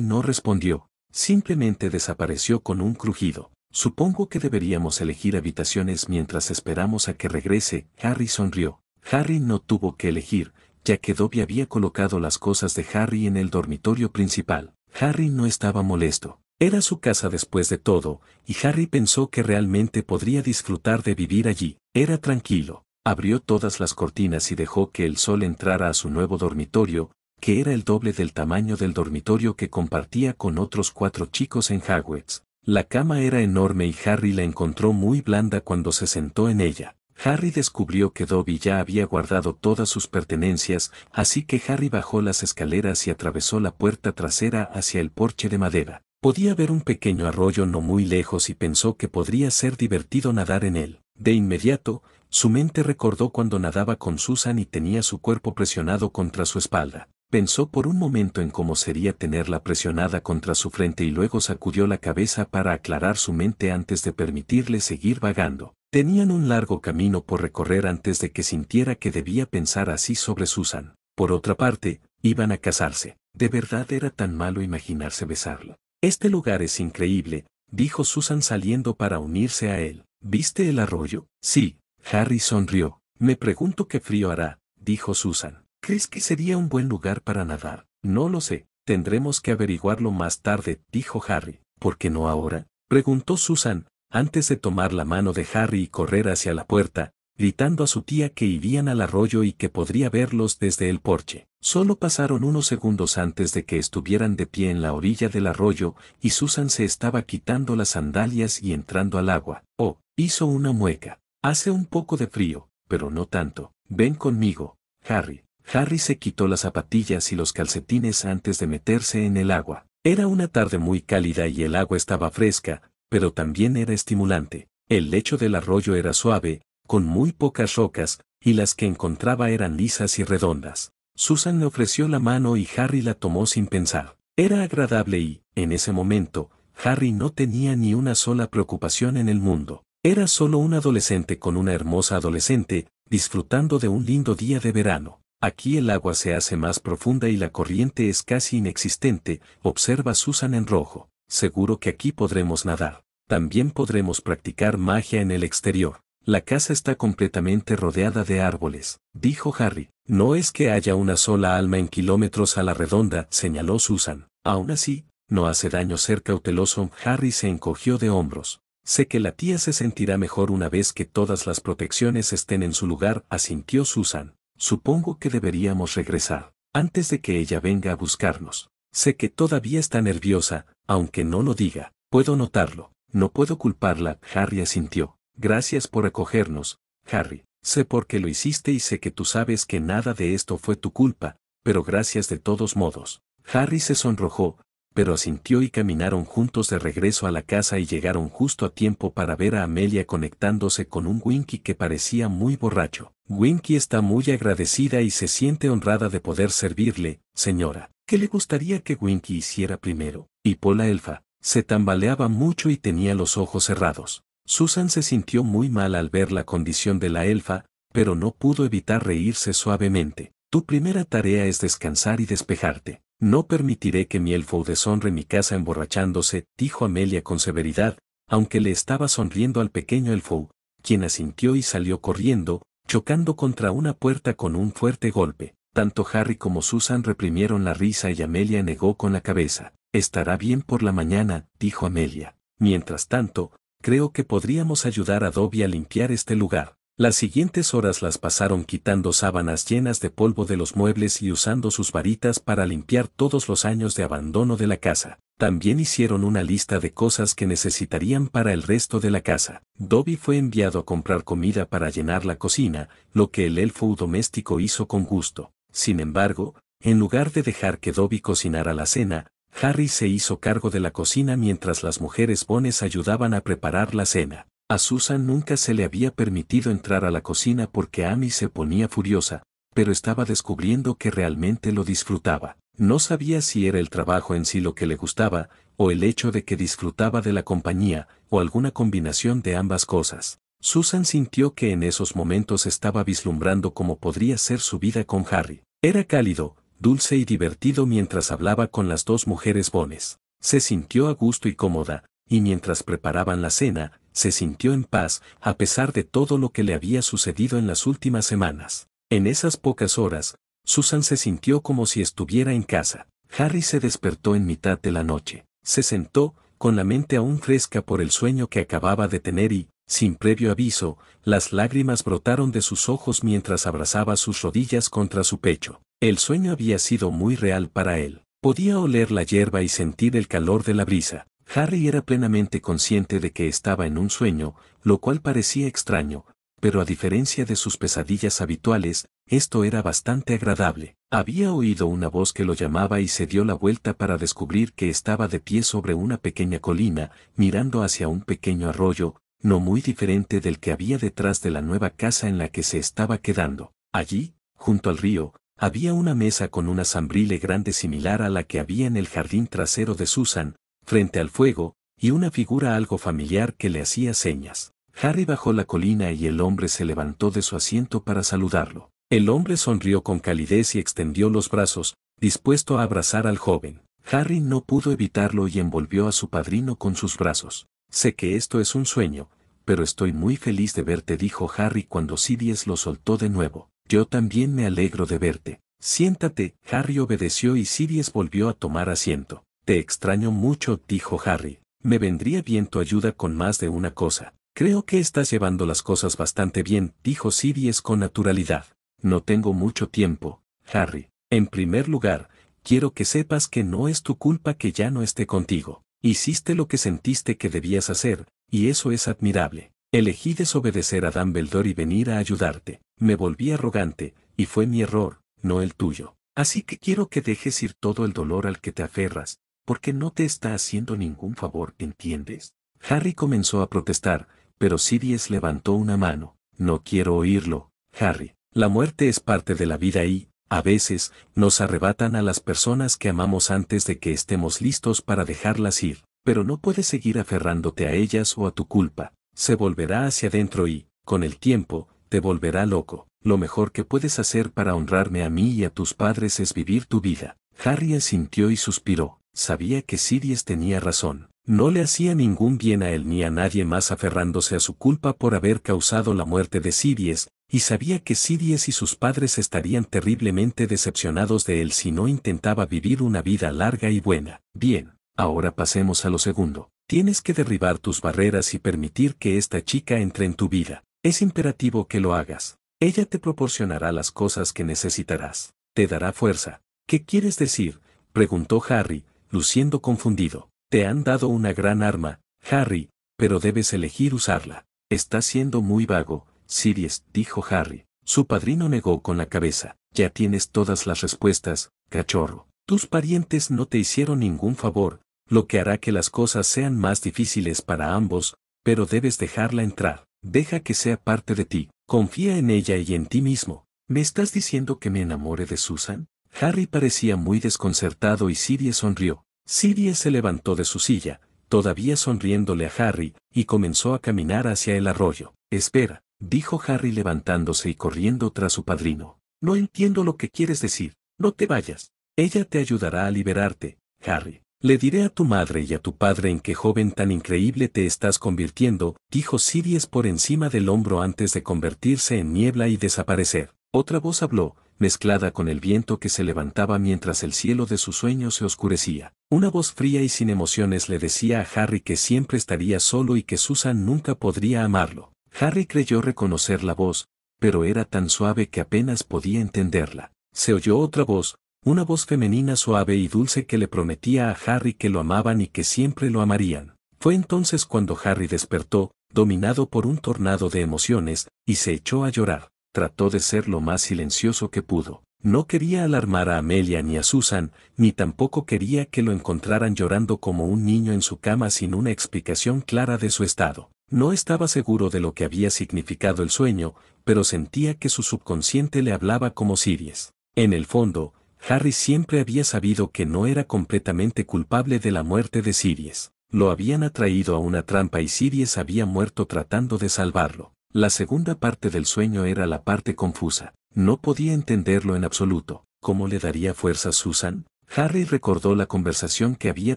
no respondió. Simplemente desapareció con un crujido. Supongo que deberíamos elegir habitaciones mientras esperamos a que regrese. Harry sonrió. Harry no tuvo que elegir, ya que Dobby había colocado las cosas de Harry en el dormitorio principal. Harry no estaba molesto. Era su casa después de todo, y Harry pensó que realmente podría disfrutar de vivir allí. Era tranquilo. Abrió todas las cortinas y dejó que el sol entrara a su nuevo dormitorio, que era el doble del tamaño del dormitorio que compartía con otros cuatro chicos en Hogwarts. La cama era enorme y Harry la encontró muy blanda cuando se sentó en ella. Harry descubrió que Dobby ya había guardado todas sus pertenencias, así que Harry bajó las escaleras y atravesó la puerta trasera hacia el porche de madera. Podía ver un pequeño arroyo no muy lejos y pensó que podría ser divertido nadar en él. De inmediato, su mente recordó cuando nadaba con Susan y tenía su cuerpo presionado contra su espalda. Pensó por un momento en cómo sería tenerla presionada contra su frente y luego sacudió la cabeza para aclarar su mente antes de permitirle seguir vagando. Tenían un largo camino por recorrer antes de que sintiera que debía pensar así sobre Susan. Por otra parte, iban a casarse. De verdad era tan malo imaginarse besarlo. Este lugar es increíble, dijo Susan saliendo para unirse a él. ¿Viste el arroyo? Sí, Harry sonrió. Me pregunto qué frío hará, dijo Susan. ¿Crees que sería un buen lugar para nadar? No lo sé. Tendremos que averiguarlo más tarde, dijo Harry. ¿Por qué no ahora? preguntó Susan, antes de tomar la mano de Harry y correr hacia la puerta, gritando a su tía que irían al arroyo y que podría verlos desde el porche. Solo pasaron unos segundos antes de que estuvieran de pie en la orilla del arroyo y Susan se estaba quitando las sandalias y entrando al agua. Oh, hizo una mueca. Hace un poco de frío, pero no tanto. Ven conmigo, Harry. Harry se quitó las zapatillas y los calcetines antes de meterse en el agua. Era una tarde muy cálida y el agua estaba fresca, pero también era estimulante. El lecho del arroyo era suave, con muy pocas rocas, y las que encontraba eran lisas y redondas. Susan le ofreció la mano y Harry la tomó sin pensar. Era agradable y, en ese momento, Harry no tenía ni una sola preocupación en el mundo. Era solo un adolescente con una hermosa adolescente, disfrutando de un lindo día de verano. Aquí el agua se hace más profunda y la corriente es casi inexistente, observa Susan en rojo seguro que aquí podremos nadar. También podremos practicar magia en el exterior. La casa está completamente rodeada de árboles, dijo Harry. No es que haya una sola alma en kilómetros a la redonda, señaló Susan. Aún así, no hace daño ser cauteloso. Harry se encogió de hombros. Sé que la tía se sentirá mejor una vez que todas las protecciones estén en su lugar, asintió Susan. Supongo que deberíamos regresar, antes de que ella venga a buscarnos. Sé que todavía está nerviosa, aunque no lo diga, puedo notarlo, no puedo culparla, Harry asintió. Gracias por acogernos, Harry. Sé por qué lo hiciste y sé que tú sabes que nada de esto fue tu culpa, pero gracias de todos modos. Harry se sonrojó, pero asintió y caminaron juntos de regreso a la casa y llegaron justo a tiempo para ver a Amelia conectándose con un Winky que parecía muy borracho. Winky está muy agradecida y se siente honrada de poder servirle, señora. ¿Qué le gustaría que Winky hiciera primero? Y la Elfa, se tambaleaba mucho y tenía los ojos cerrados. Susan se sintió muy mal al ver la condición de la elfa, pero no pudo evitar reírse suavemente. Tu primera tarea es descansar y despejarte. No permitiré que mi elfo deshonre mi casa emborrachándose, dijo Amelia con severidad, aunque le estaba sonriendo al pequeño elfo, quien asintió y salió corriendo, chocando contra una puerta con un fuerte golpe. Tanto Harry como Susan reprimieron la risa y Amelia negó con la cabeza. Estará bien por la mañana, dijo Amelia. Mientras tanto, creo que podríamos ayudar a Dobby a limpiar este lugar. Las siguientes horas las pasaron quitando sábanas llenas de polvo de los muebles y usando sus varitas para limpiar todos los años de abandono de la casa. También hicieron una lista de cosas que necesitarían para el resto de la casa. Dobby fue enviado a comprar comida para llenar la cocina, lo que el elfo doméstico hizo con gusto. Sin embargo, en lugar de dejar que Dobby cocinara la cena, Harry se hizo cargo de la cocina mientras las mujeres Bones ayudaban a preparar la cena. A Susan nunca se le había permitido entrar a la cocina porque Amy se ponía furiosa, pero estaba descubriendo que realmente lo disfrutaba. No sabía si era el trabajo en sí lo que le gustaba, o el hecho de que disfrutaba de la compañía, o alguna combinación de ambas cosas. Susan sintió que en esos momentos estaba vislumbrando cómo podría ser su vida con Harry. Era cálido, dulce y divertido mientras hablaba con las dos mujeres bones. Se sintió a gusto y cómoda, y mientras preparaban la cena, se sintió en paz, a pesar de todo lo que le había sucedido en las últimas semanas. En esas pocas horas, Susan se sintió como si estuviera en casa. Harry se despertó en mitad de la noche. Se sentó, con la mente aún fresca por el sueño que acababa de tener y, sin previo aviso, las lágrimas brotaron de sus ojos mientras abrazaba sus rodillas contra su pecho. El sueño había sido muy real para él. Podía oler la hierba y sentir el calor de la brisa. Harry era plenamente consciente de que estaba en un sueño, lo cual parecía extraño, pero a diferencia de sus pesadillas habituales, esto era bastante agradable. Había oído una voz que lo llamaba y se dio la vuelta para descubrir que estaba de pie sobre una pequeña colina, mirando hacia un pequeño arroyo, no muy diferente del que había detrás de la nueva casa en la que se estaba quedando. Allí, junto al río, había una mesa con una zambrile grande similar a la que había en el jardín trasero de Susan, frente al fuego, y una figura algo familiar que le hacía señas. Harry bajó la colina y el hombre se levantó de su asiento para saludarlo. El hombre sonrió con calidez y extendió los brazos, dispuesto a abrazar al joven. Harry no pudo evitarlo y envolvió a su padrino con sus brazos. Sé que esto es un sueño, pero estoy muy feliz de verte, dijo Harry cuando Sidious lo soltó de nuevo. Yo también me alegro de verte. Siéntate, Harry obedeció y Sidious volvió a tomar asiento. Te extraño mucho, dijo Harry. Me vendría bien tu ayuda con más de una cosa. Creo que estás llevando las cosas bastante bien, dijo Sidious con naturalidad. No tengo mucho tiempo, Harry. En primer lugar, quiero que sepas que no es tu culpa que ya no esté contigo. Hiciste lo que sentiste que debías hacer, y eso es admirable. Elegí desobedecer a Dumbledore y venir a ayudarte. Me volví arrogante, y fue mi error, no el tuyo. Así que quiero que dejes ir todo el dolor al que te aferras, porque no te está haciendo ningún favor, ¿entiendes? Harry comenzó a protestar, pero Sirius levantó una mano. No quiero oírlo, Harry. La muerte es parte de la vida y, a veces, nos arrebatan a las personas que amamos antes de que estemos listos para dejarlas ir, pero no puedes seguir aferrándote a ellas o a tu culpa, se volverá hacia adentro y, con el tiempo, te volverá loco. Lo mejor que puedes hacer para honrarme a mí y a tus padres es vivir tu vida. Harry sintió y suspiró. Sabía que Sirius tenía razón. No le hacía ningún bien a él ni a nadie más aferrándose a su culpa por haber causado la muerte de Sirius, y sabía que Sidious y sus padres estarían terriblemente decepcionados de él si no intentaba vivir una vida larga y buena. Bien, ahora pasemos a lo segundo. Tienes que derribar tus barreras y permitir que esta chica entre en tu vida. Es imperativo que lo hagas. Ella te proporcionará las cosas que necesitarás. Te dará fuerza. ¿Qué quieres decir? preguntó Harry, luciendo confundido. Te han dado una gran arma, Harry, pero debes elegir usarla. Está siendo muy vago, Sirius, dijo Harry. Su padrino negó con la cabeza. Ya tienes todas las respuestas, cachorro. Tus parientes no te hicieron ningún favor, lo que hará que las cosas sean más difíciles para ambos, pero debes dejarla entrar. Deja que sea parte de ti. Confía en ella y en ti mismo. ¿Me estás diciendo que me enamore de Susan? Harry parecía muy desconcertado y Sirius sonrió. Sirius se levantó de su silla, todavía sonriéndole a Harry, y comenzó a caminar hacia el arroyo. Espera, dijo Harry levantándose y corriendo tras su padrino. No entiendo lo que quieres decir. No te vayas. Ella te ayudará a liberarte, Harry. Le diré a tu madre y a tu padre en qué joven tan increíble te estás convirtiendo, dijo Sirius por encima del hombro antes de convertirse en niebla y desaparecer. Otra voz habló, mezclada con el viento que se levantaba mientras el cielo de su sueño se oscurecía. Una voz fría y sin emociones le decía a Harry que siempre estaría solo y que Susan nunca podría amarlo. Harry creyó reconocer la voz, pero era tan suave que apenas podía entenderla. Se oyó otra voz, una voz femenina suave y dulce que le prometía a Harry que lo amaban y que siempre lo amarían. Fue entonces cuando Harry despertó, dominado por un tornado de emociones, y se echó a llorar. Trató de ser lo más silencioso que pudo. No quería alarmar a Amelia ni a Susan, ni tampoco quería que lo encontraran llorando como un niño en su cama sin una explicación clara de su estado. No estaba seguro de lo que había significado el sueño, pero sentía que su subconsciente le hablaba como Sirius. En el fondo, Harry siempre había sabido que no era completamente culpable de la muerte de Sirius. Lo habían atraído a una trampa y Sirius había muerto tratando de salvarlo. La segunda parte del sueño era la parte confusa. No podía entenderlo en absoluto. ¿Cómo le daría fuerza Susan? Harry recordó la conversación que había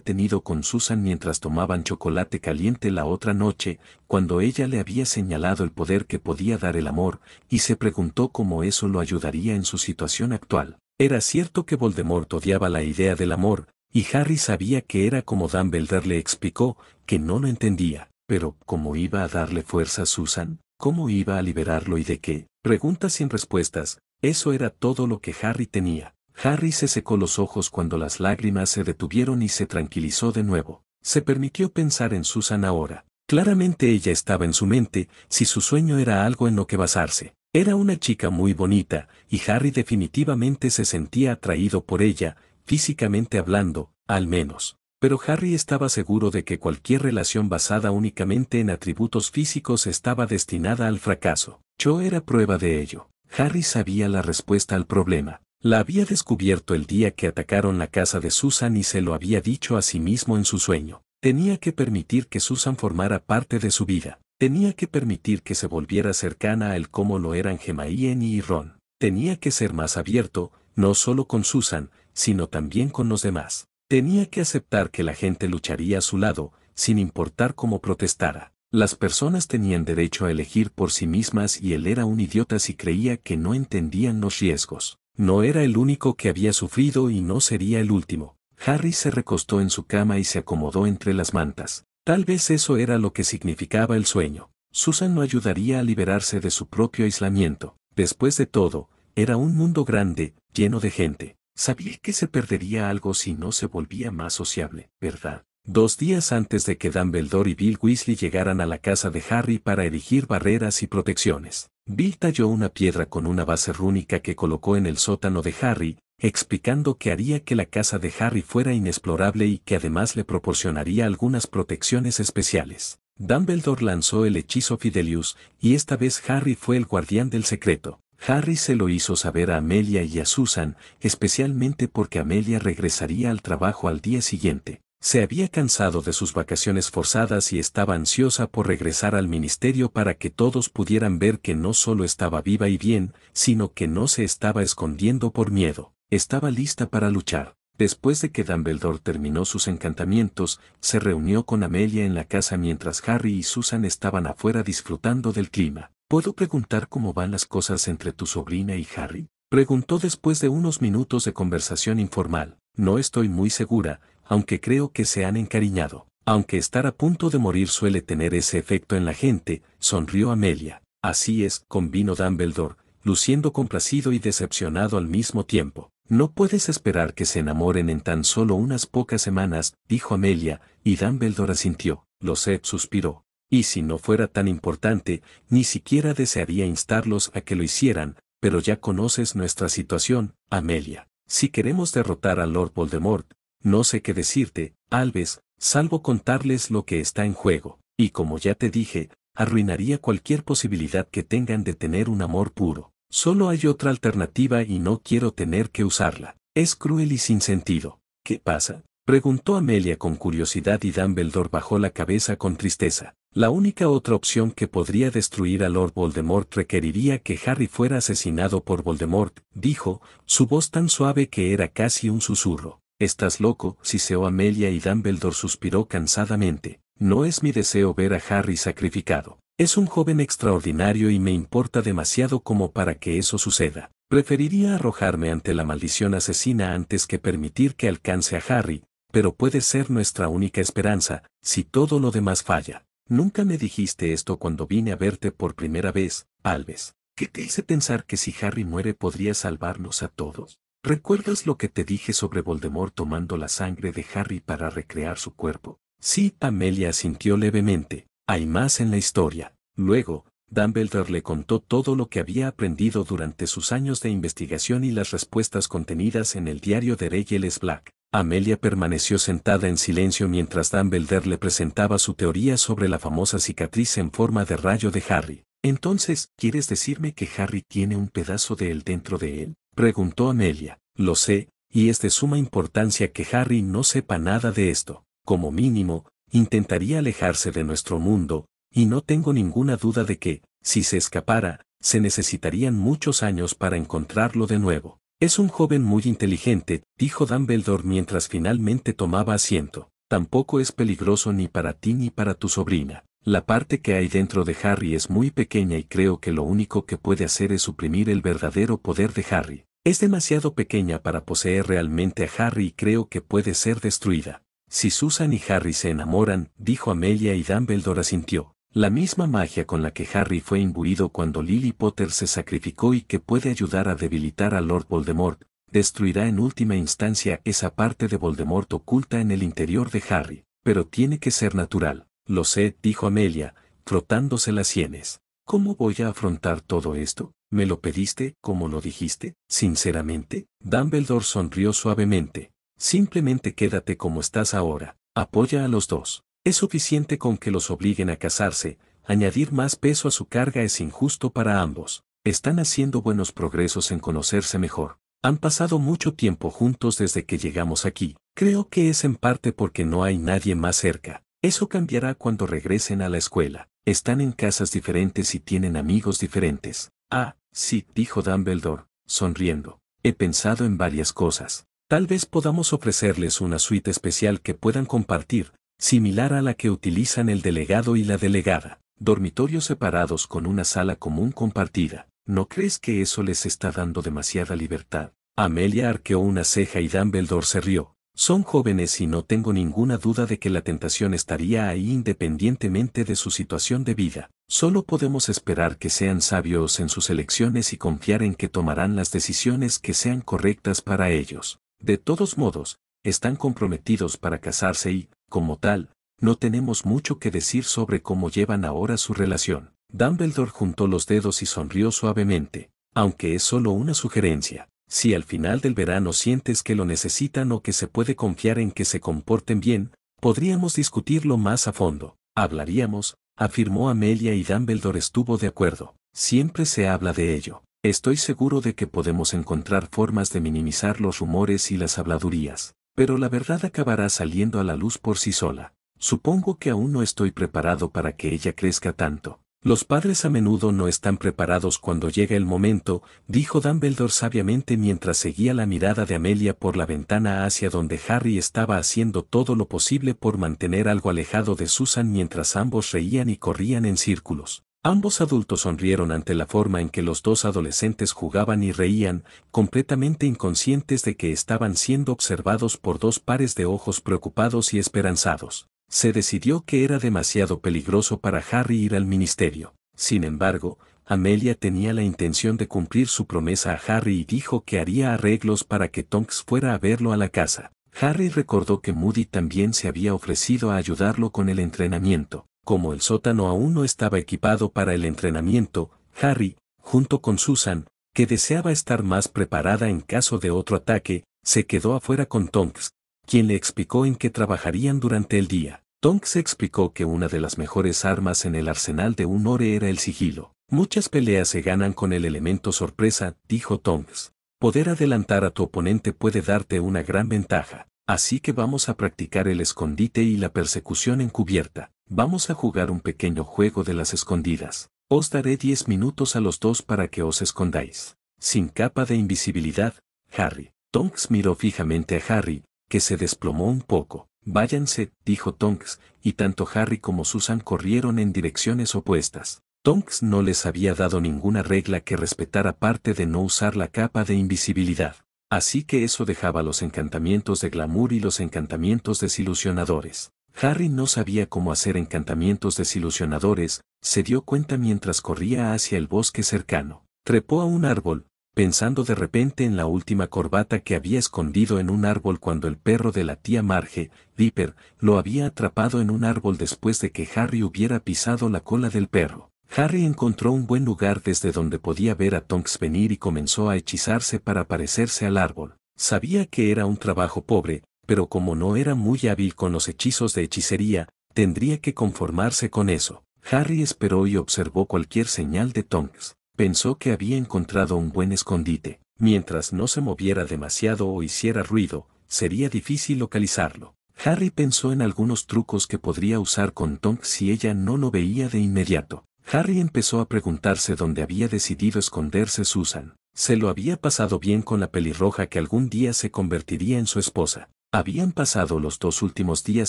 tenido con Susan mientras tomaban chocolate caliente la otra noche, cuando ella le había señalado el poder que podía dar el amor, y se preguntó cómo eso lo ayudaría en su situación actual. Era cierto que Voldemort odiaba la idea del amor, y Harry sabía que era como Dumbledore le explicó, que no lo entendía, pero ¿cómo iba a darle fuerza a Susan? ¿Cómo iba a liberarlo y de qué? Preguntas sin respuestas, eso era todo lo que Harry tenía. Harry se secó los ojos cuando las lágrimas se detuvieron y se tranquilizó de nuevo. Se permitió pensar en Susan ahora. Claramente ella estaba en su mente, si su sueño era algo en lo que basarse. Era una chica muy bonita, y Harry definitivamente se sentía atraído por ella, físicamente hablando, al menos. Pero Harry estaba seguro de que cualquier relación basada únicamente en atributos físicos estaba destinada al fracaso. Cho era prueba de ello. Harry sabía la respuesta al problema. La había descubierto el día que atacaron la casa de Susan y se lo había dicho a sí mismo en su sueño. Tenía que permitir que Susan formara parte de su vida. Tenía que permitir que se volviera cercana a él como lo eran Gemaien y Ron. Tenía que ser más abierto, no solo con Susan, sino también con los demás. Tenía que aceptar que la gente lucharía a su lado, sin importar cómo protestara. Las personas tenían derecho a elegir por sí mismas y él era un idiota si creía que no entendían los riesgos. No era el único que había sufrido y no sería el último. Harry se recostó en su cama y se acomodó entre las mantas. Tal vez eso era lo que significaba el sueño. Susan no ayudaría a liberarse de su propio aislamiento. Después de todo, era un mundo grande, lleno de gente. Sabía que se perdería algo si no se volvía más sociable, ¿verdad? Dos días antes de que Dumbledore y Bill Weasley llegaran a la casa de Harry para erigir barreras y protecciones, Bill talló una piedra con una base rúnica que colocó en el sótano de Harry, explicando que haría que la casa de Harry fuera inexplorable y que además le proporcionaría algunas protecciones especiales. Dumbledore lanzó el hechizo Fidelius, y esta vez Harry fue el guardián del secreto. Harry se lo hizo saber a Amelia y a Susan, especialmente porque Amelia regresaría al trabajo al día siguiente, se había cansado de sus vacaciones forzadas y estaba ansiosa por regresar al ministerio para que todos pudieran ver que no solo estaba viva y bien, sino que no se estaba escondiendo por miedo. Estaba lista para luchar. Después de que Dumbledore terminó sus encantamientos, se reunió con Amelia en la casa mientras Harry y Susan estaban afuera disfrutando del clima. ¿Puedo preguntar cómo van las cosas entre tu sobrina y Harry? Preguntó después de unos minutos de conversación informal. No estoy muy segura, aunque creo que se han encariñado. Aunque estar a punto de morir suele tener ese efecto en la gente, sonrió Amelia. Así es, convino Dumbledore, luciendo complacido y decepcionado al mismo tiempo. No puedes esperar que se enamoren en tan solo unas pocas semanas, dijo Amelia, y Dumbledore asintió. Lo suspiró. Y si no fuera tan importante, ni siquiera desearía instarlos a que lo hicieran, pero ya conoces nuestra situación, Amelia. Si queremos derrotar a Lord Voldemort, no sé qué decirte, Alves, salvo contarles lo que está en juego, y como ya te dije, arruinaría cualquier posibilidad que tengan de tener un amor puro. Solo hay otra alternativa y no quiero tener que usarla. Es cruel y sin sentido. ¿Qué pasa? Preguntó Amelia con curiosidad y Dumbledore bajó la cabeza con tristeza. La única otra opción que podría destruir a Lord Voldemort requeriría que Harry fuera asesinado por Voldemort, dijo, su voz tan suave que era casi un susurro. Estás loco, siseó Amelia y Dumbledore suspiró cansadamente. No es mi deseo ver a Harry sacrificado. Es un joven extraordinario y me importa demasiado como para que eso suceda. Preferiría arrojarme ante la maldición asesina antes que permitir que alcance a Harry, pero puede ser nuestra única esperanza, si todo lo demás falla. Nunca me dijiste esto cuando vine a verte por primera vez, Alves. ¿Qué te hice pensar que si Harry muere podría salvarnos a todos? ¿Recuerdas lo que te dije sobre Voldemort tomando la sangre de Harry para recrear su cuerpo? Sí, Amelia asintió levemente. Hay más en la historia. Luego, Dumbledore le contó todo lo que había aprendido durante sus años de investigación y las respuestas contenidas en el diario de Regulus Black. Amelia permaneció sentada en silencio mientras Dumbledore le presentaba su teoría sobre la famosa cicatriz en forma de rayo de Harry. Entonces, ¿quieres decirme que Harry tiene un pedazo de él dentro de él? Preguntó Amelia. Lo sé, y es de suma importancia que Harry no sepa nada de esto. Como mínimo, intentaría alejarse de nuestro mundo, y no tengo ninguna duda de que, si se escapara, se necesitarían muchos años para encontrarlo de nuevo. Es un joven muy inteligente, dijo Dumbledore mientras finalmente tomaba asiento. Tampoco es peligroso ni para ti ni para tu sobrina. La parte que hay dentro de Harry es muy pequeña y creo que lo único que puede hacer es suprimir el verdadero poder de Harry. Es demasiado pequeña para poseer realmente a Harry y creo que puede ser destruida. Si Susan y Harry se enamoran, dijo Amelia y Dumbledore asintió. La misma magia con la que Harry fue imbuido cuando Lily Potter se sacrificó y que puede ayudar a debilitar a Lord Voldemort, destruirá en última instancia esa parte de Voldemort oculta en el interior de Harry, pero tiene que ser natural. Lo sé, dijo Amelia, frotándose las sienes. ¿Cómo voy a afrontar todo esto? ¿Me lo pediste, como lo dijiste? Sinceramente, Dumbledore sonrió suavemente. Simplemente quédate como estás ahora. Apoya a los dos. Es suficiente con que los obliguen a casarse. Añadir más peso a su carga es injusto para ambos. Están haciendo buenos progresos en conocerse mejor. Han pasado mucho tiempo juntos desde que llegamos aquí. Creo que es en parte porque no hay nadie más cerca. Eso cambiará cuando regresen a la escuela. Están en casas diferentes y tienen amigos diferentes. Ah, sí, dijo Dumbledore, sonriendo. He pensado en varias cosas. Tal vez podamos ofrecerles una suite especial que puedan compartir, similar a la que utilizan el delegado y la delegada. Dormitorios separados con una sala común compartida. ¿No crees que eso les está dando demasiada libertad? Amelia arqueó una ceja y Dumbledore se rió. Son jóvenes y no tengo ninguna duda de que la tentación estaría ahí independientemente de su situación de vida. Solo podemos esperar que sean sabios en sus elecciones y confiar en que tomarán las decisiones que sean correctas para ellos. De todos modos, están comprometidos para casarse y, como tal, no tenemos mucho que decir sobre cómo llevan ahora su relación. Dumbledore juntó los dedos y sonrió suavemente, aunque es solo una sugerencia. Si al final del verano sientes que lo necesitan o que se puede confiar en que se comporten bien, podríamos discutirlo más a fondo. Hablaríamos, afirmó Amelia y Dumbledore estuvo de acuerdo. Siempre se habla de ello. Estoy seguro de que podemos encontrar formas de minimizar los rumores y las habladurías, pero la verdad acabará saliendo a la luz por sí sola. Supongo que aún no estoy preparado para que ella crezca tanto, los padres a menudo no están preparados cuando llega el momento, dijo Dumbledore sabiamente mientras seguía la mirada de Amelia por la ventana hacia donde Harry estaba haciendo todo lo posible por mantener algo alejado de Susan mientras ambos reían y corrían en círculos. Ambos adultos sonrieron ante la forma en que los dos adolescentes jugaban y reían, completamente inconscientes de que estaban siendo observados por dos pares de ojos preocupados y esperanzados. Se decidió que era demasiado peligroso para Harry ir al ministerio. Sin embargo, Amelia tenía la intención de cumplir su promesa a Harry y dijo que haría arreglos para que Tonks fuera a verlo a la casa. Harry recordó que Moody también se había ofrecido a ayudarlo con el entrenamiento. Como el sótano aún no estaba equipado para el entrenamiento, Harry, junto con Susan, que deseaba estar más preparada en caso de otro ataque, se quedó afuera con Tonks, quien le explicó en qué trabajarían durante el día. Tonks explicó que una de las mejores armas en el arsenal de un ore era el sigilo. Muchas peleas se ganan con el elemento sorpresa, dijo Tonks. Poder adelantar a tu oponente puede darte una gran ventaja, así que vamos a practicar el escondite y la persecución encubierta. Vamos a jugar un pequeño juego de las escondidas. Os daré 10 minutos a los dos para que os escondáis. Sin capa de invisibilidad, Harry. Tonks miró fijamente a Harry, que se desplomó un poco. Váyanse, dijo Tonks, y tanto Harry como Susan corrieron en direcciones opuestas. Tonks no les había dado ninguna regla que respetar aparte de no usar la capa de invisibilidad. Así que eso dejaba los encantamientos de glamour y los encantamientos desilusionadores. Harry no sabía cómo hacer encantamientos desilusionadores, se dio cuenta mientras corría hacia el bosque cercano. Trepó a un árbol, pensando de repente en la última corbata que había escondido en un árbol cuando el perro de la tía Marge, Dipper, lo había atrapado en un árbol después de que Harry hubiera pisado la cola del perro. Harry encontró un buen lugar desde donde podía ver a Tonks venir y comenzó a hechizarse para parecerse al árbol. Sabía que era un trabajo pobre, pero como no era muy hábil con los hechizos de hechicería, tendría que conformarse con eso. Harry esperó y observó cualquier señal de Tonks. Pensó que había encontrado un buen escondite. Mientras no se moviera demasiado o hiciera ruido, sería difícil localizarlo. Harry pensó en algunos trucos que podría usar con Tom si ella no lo veía de inmediato. Harry empezó a preguntarse dónde había decidido esconderse Susan. Se lo había pasado bien con la pelirroja que algún día se convertiría en su esposa. Habían pasado los dos últimos días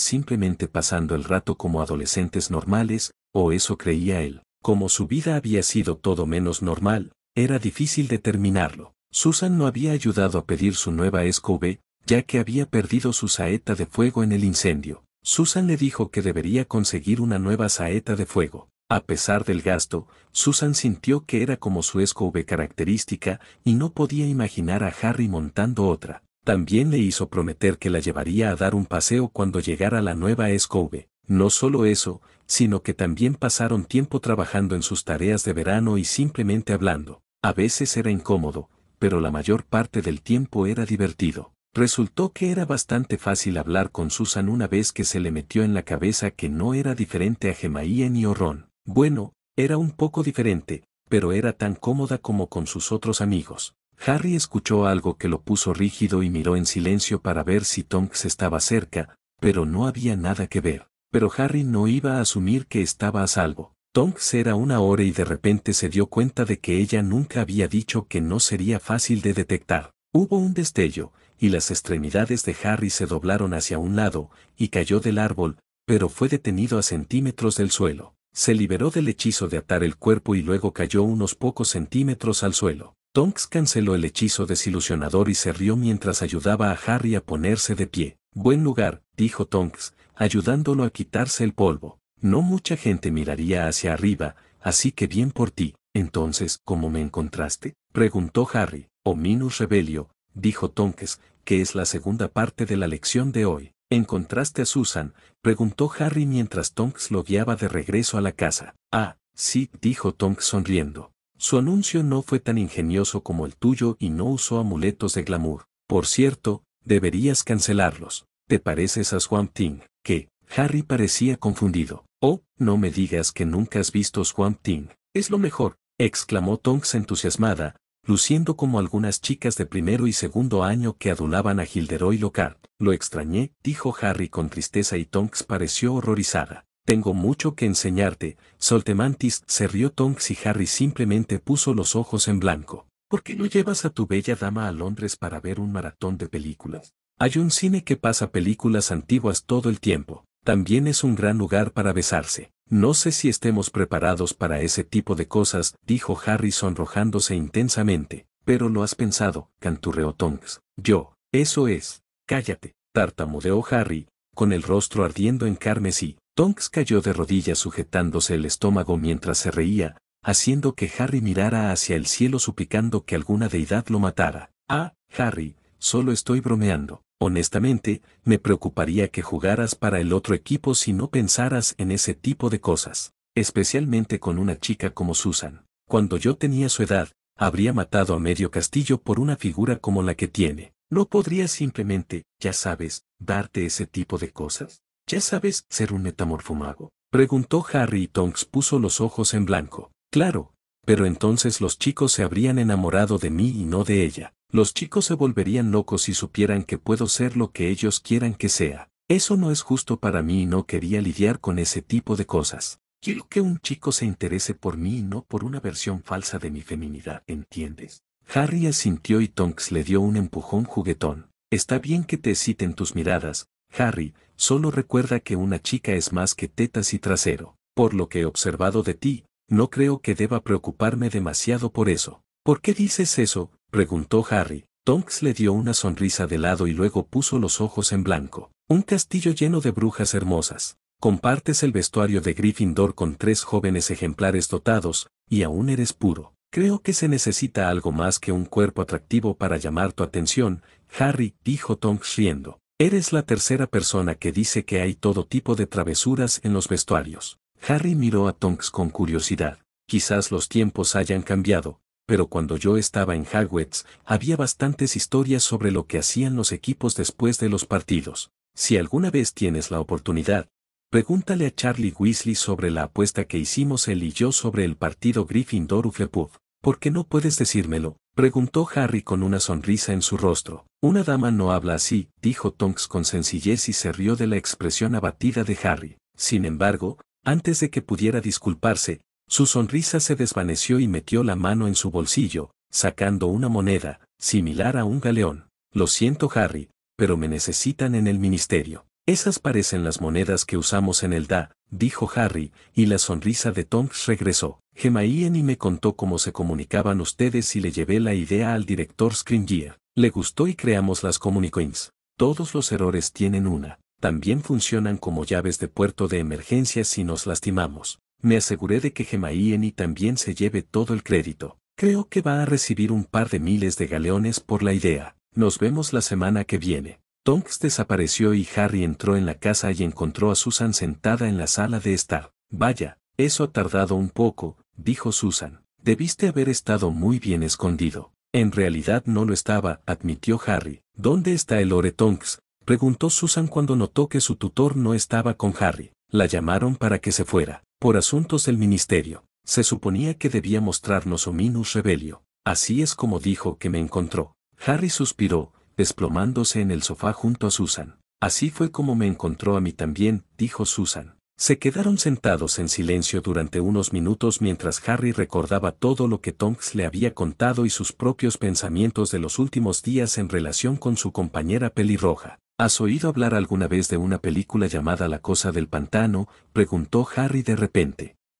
simplemente pasando el rato como adolescentes normales, o eso creía él. Como su vida había sido todo menos normal, era difícil determinarlo. Susan no había ayudado a pedir su nueva escove ya que había perdido su saeta de fuego en el incendio. Susan le dijo que debería conseguir una nueva saeta de fuego. A pesar del gasto, Susan sintió que era como su escove característica y no podía imaginar a Harry montando otra. También le hizo prometer que la llevaría a dar un paseo cuando llegara la nueva escove No solo eso, sino que también pasaron tiempo trabajando en sus tareas de verano y simplemente hablando. A veces era incómodo, pero la mayor parte del tiempo era divertido. Resultó que era bastante fácil hablar con Susan una vez que se le metió en la cabeza que no era diferente a Gemaía ni Horrón. Bueno, era un poco diferente, pero era tan cómoda como con sus otros amigos. Harry escuchó algo que lo puso rígido y miró en silencio para ver si Tonks estaba cerca, pero no había nada que ver. Pero Harry no iba a asumir que estaba a salvo. Tonks era una hora y de repente se dio cuenta de que ella nunca había dicho que no sería fácil de detectar. Hubo un destello, y las extremidades de Harry se doblaron hacia un lado, y cayó del árbol, pero fue detenido a centímetros del suelo. Se liberó del hechizo de atar el cuerpo y luego cayó unos pocos centímetros al suelo. Tonks canceló el hechizo desilusionador y se rió mientras ayudaba a Harry a ponerse de pie. Buen lugar, dijo Tonks, ayudándolo a quitarse el polvo. No mucha gente miraría hacia arriba, así que bien por ti. Entonces, ¿cómo me encontraste? preguntó Harry. minus Rebelio, dijo Tonks, que es la segunda parte de la lección de hoy. ¿Encontraste a Susan? preguntó Harry mientras Tonks lo guiaba de regreso a la casa. Ah, sí, dijo Tonks sonriendo. Su anuncio no fue tan ingenioso como el tuyo y no usó amuletos de glamour. Por cierto, deberías cancelarlos te pareces a Swamp Ting? que, Harry parecía confundido. Oh, no me digas que nunca has visto Swamp Ting. es lo mejor, exclamó Tonks entusiasmada, luciendo como algunas chicas de primero y segundo año que adulaban a Gilderoy Lockhart. Lo extrañé, dijo Harry con tristeza y Tonks pareció horrorizada. Tengo mucho que enseñarte, Soltemantis se rió Tonks y Harry simplemente puso los ojos en blanco. ¿Por qué no llevas a tu bella dama a Londres para ver un maratón de películas? Hay un cine que pasa películas antiguas todo el tiempo. También es un gran lugar para besarse. No sé si estemos preparados para ese tipo de cosas, dijo Harry sonrojándose intensamente. Pero lo has pensado, canturreó Tonks. Yo, eso es. Cállate, tartamudeó Harry, con el rostro ardiendo en carmesí. Tonks cayó de rodillas sujetándose el estómago mientras se reía, haciendo que Harry mirara hacia el cielo suplicando que alguna deidad lo matara. Ah, Harry, solo estoy bromeando. Honestamente, me preocuparía que jugaras para el otro equipo si no pensaras en ese tipo de cosas, especialmente con una chica como Susan. Cuando yo tenía su edad, habría matado a medio castillo por una figura como la que tiene. ¿No podrías simplemente, ya sabes, darte ese tipo de cosas? ¿Ya sabes ser un metamorfomago? Preguntó Harry y Tonks puso los ojos en blanco. Claro, pero entonces los chicos se habrían enamorado de mí y no de ella. Los chicos se volverían locos si supieran que puedo ser lo que ellos quieran que sea. Eso no es justo para mí y no quería lidiar con ese tipo de cosas. Quiero que un chico se interese por mí y no por una versión falsa de mi feminidad, ¿entiendes? Harry asintió y Tonks le dio un empujón juguetón. Está bien que te exciten tus miradas, Harry, solo recuerda que una chica es más que tetas y trasero. Por lo que he observado de ti, no creo que deba preocuparme demasiado por eso. ¿Por qué dices eso, preguntó Harry. Tonks le dio una sonrisa de lado y luego puso los ojos en blanco. Un castillo lleno de brujas hermosas. Compartes el vestuario de Gryffindor con tres jóvenes ejemplares dotados, y aún eres puro. Creo que se necesita algo más que un cuerpo atractivo para llamar tu atención, Harry, dijo Tonks riendo. Eres la tercera persona que dice que hay todo tipo de travesuras en los vestuarios. Harry miró a Tonks con curiosidad. Quizás los tiempos hayan cambiado, pero cuando yo estaba en Hagwets, había bastantes historias sobre lo que hacían los equipos después de los partidos. Si alguna vez tienes la oportunidad, pregúntale a Charlie Weasley sobre la apuesta que hicimos él y yo sobre el partido Gryffindor ufflepuff ¿Por qué no puedes decírmelo? preguntó Harry con una sonrisa en su rostro. Una dama no habla así, dijo Tonks con sencillez y se rió de la expresión abatida de Harry. Sin embargo, antes de que pudiera disculparse, su sonrisa se desvaneció y metió la mano en su bolsillo, sacando una moneda, similar a un galeón. Lo siento Harry, pero me necesitan en el ministerio. Esas parecen las monedas que usamos en el DA, dijo Harry, y la sonrisa de Tom regresó. Gemaíen y me contó cómo se comunicaban ustedes y le llevé la idea al director Screamgear. Le gustó y creamos las Communicoins. Todos los errores tienen una. También funcionan como llaves de puerto de emergencia si nos lastimamos. Me aseguré de que y también se lleve todo el crédito. Creo que va a recibir un par de miles de galeones por la idea. Nos vemos la semana que viene. Tonks desapareció y Harry entró en la casa y encontró a Susan sentada en la sala de estar. Vaya, eso ha tardado un poco, dijo Susan. Debiste haber estado muy bien escondido. En realidad no lo estaba, admitió Harry. ¿Dónde está el ore Tonks? preguntó Susan cuando notó que su tutor no estaba con Harry. La llamaron para que se fuera. Por asuntos del ministerio, se suponía que debía mostrarnos minus Rebelio, así es como dijo que me encontró. Harry suspiró, desplomándose en el sofá junto a Susan. Así fue como me encontró a mí también, dijo Susan. Se quedaron sentados en silencio durante unos minutos mientras Harry recordaba todo lo que Tonks le había contado y sus propios pensamientos de los últimos días en relación con su compañera pelirroja. ¿Has oído hablar alguna vez de una película llamada La Cosa del Pantano? preguntó Harry de repente.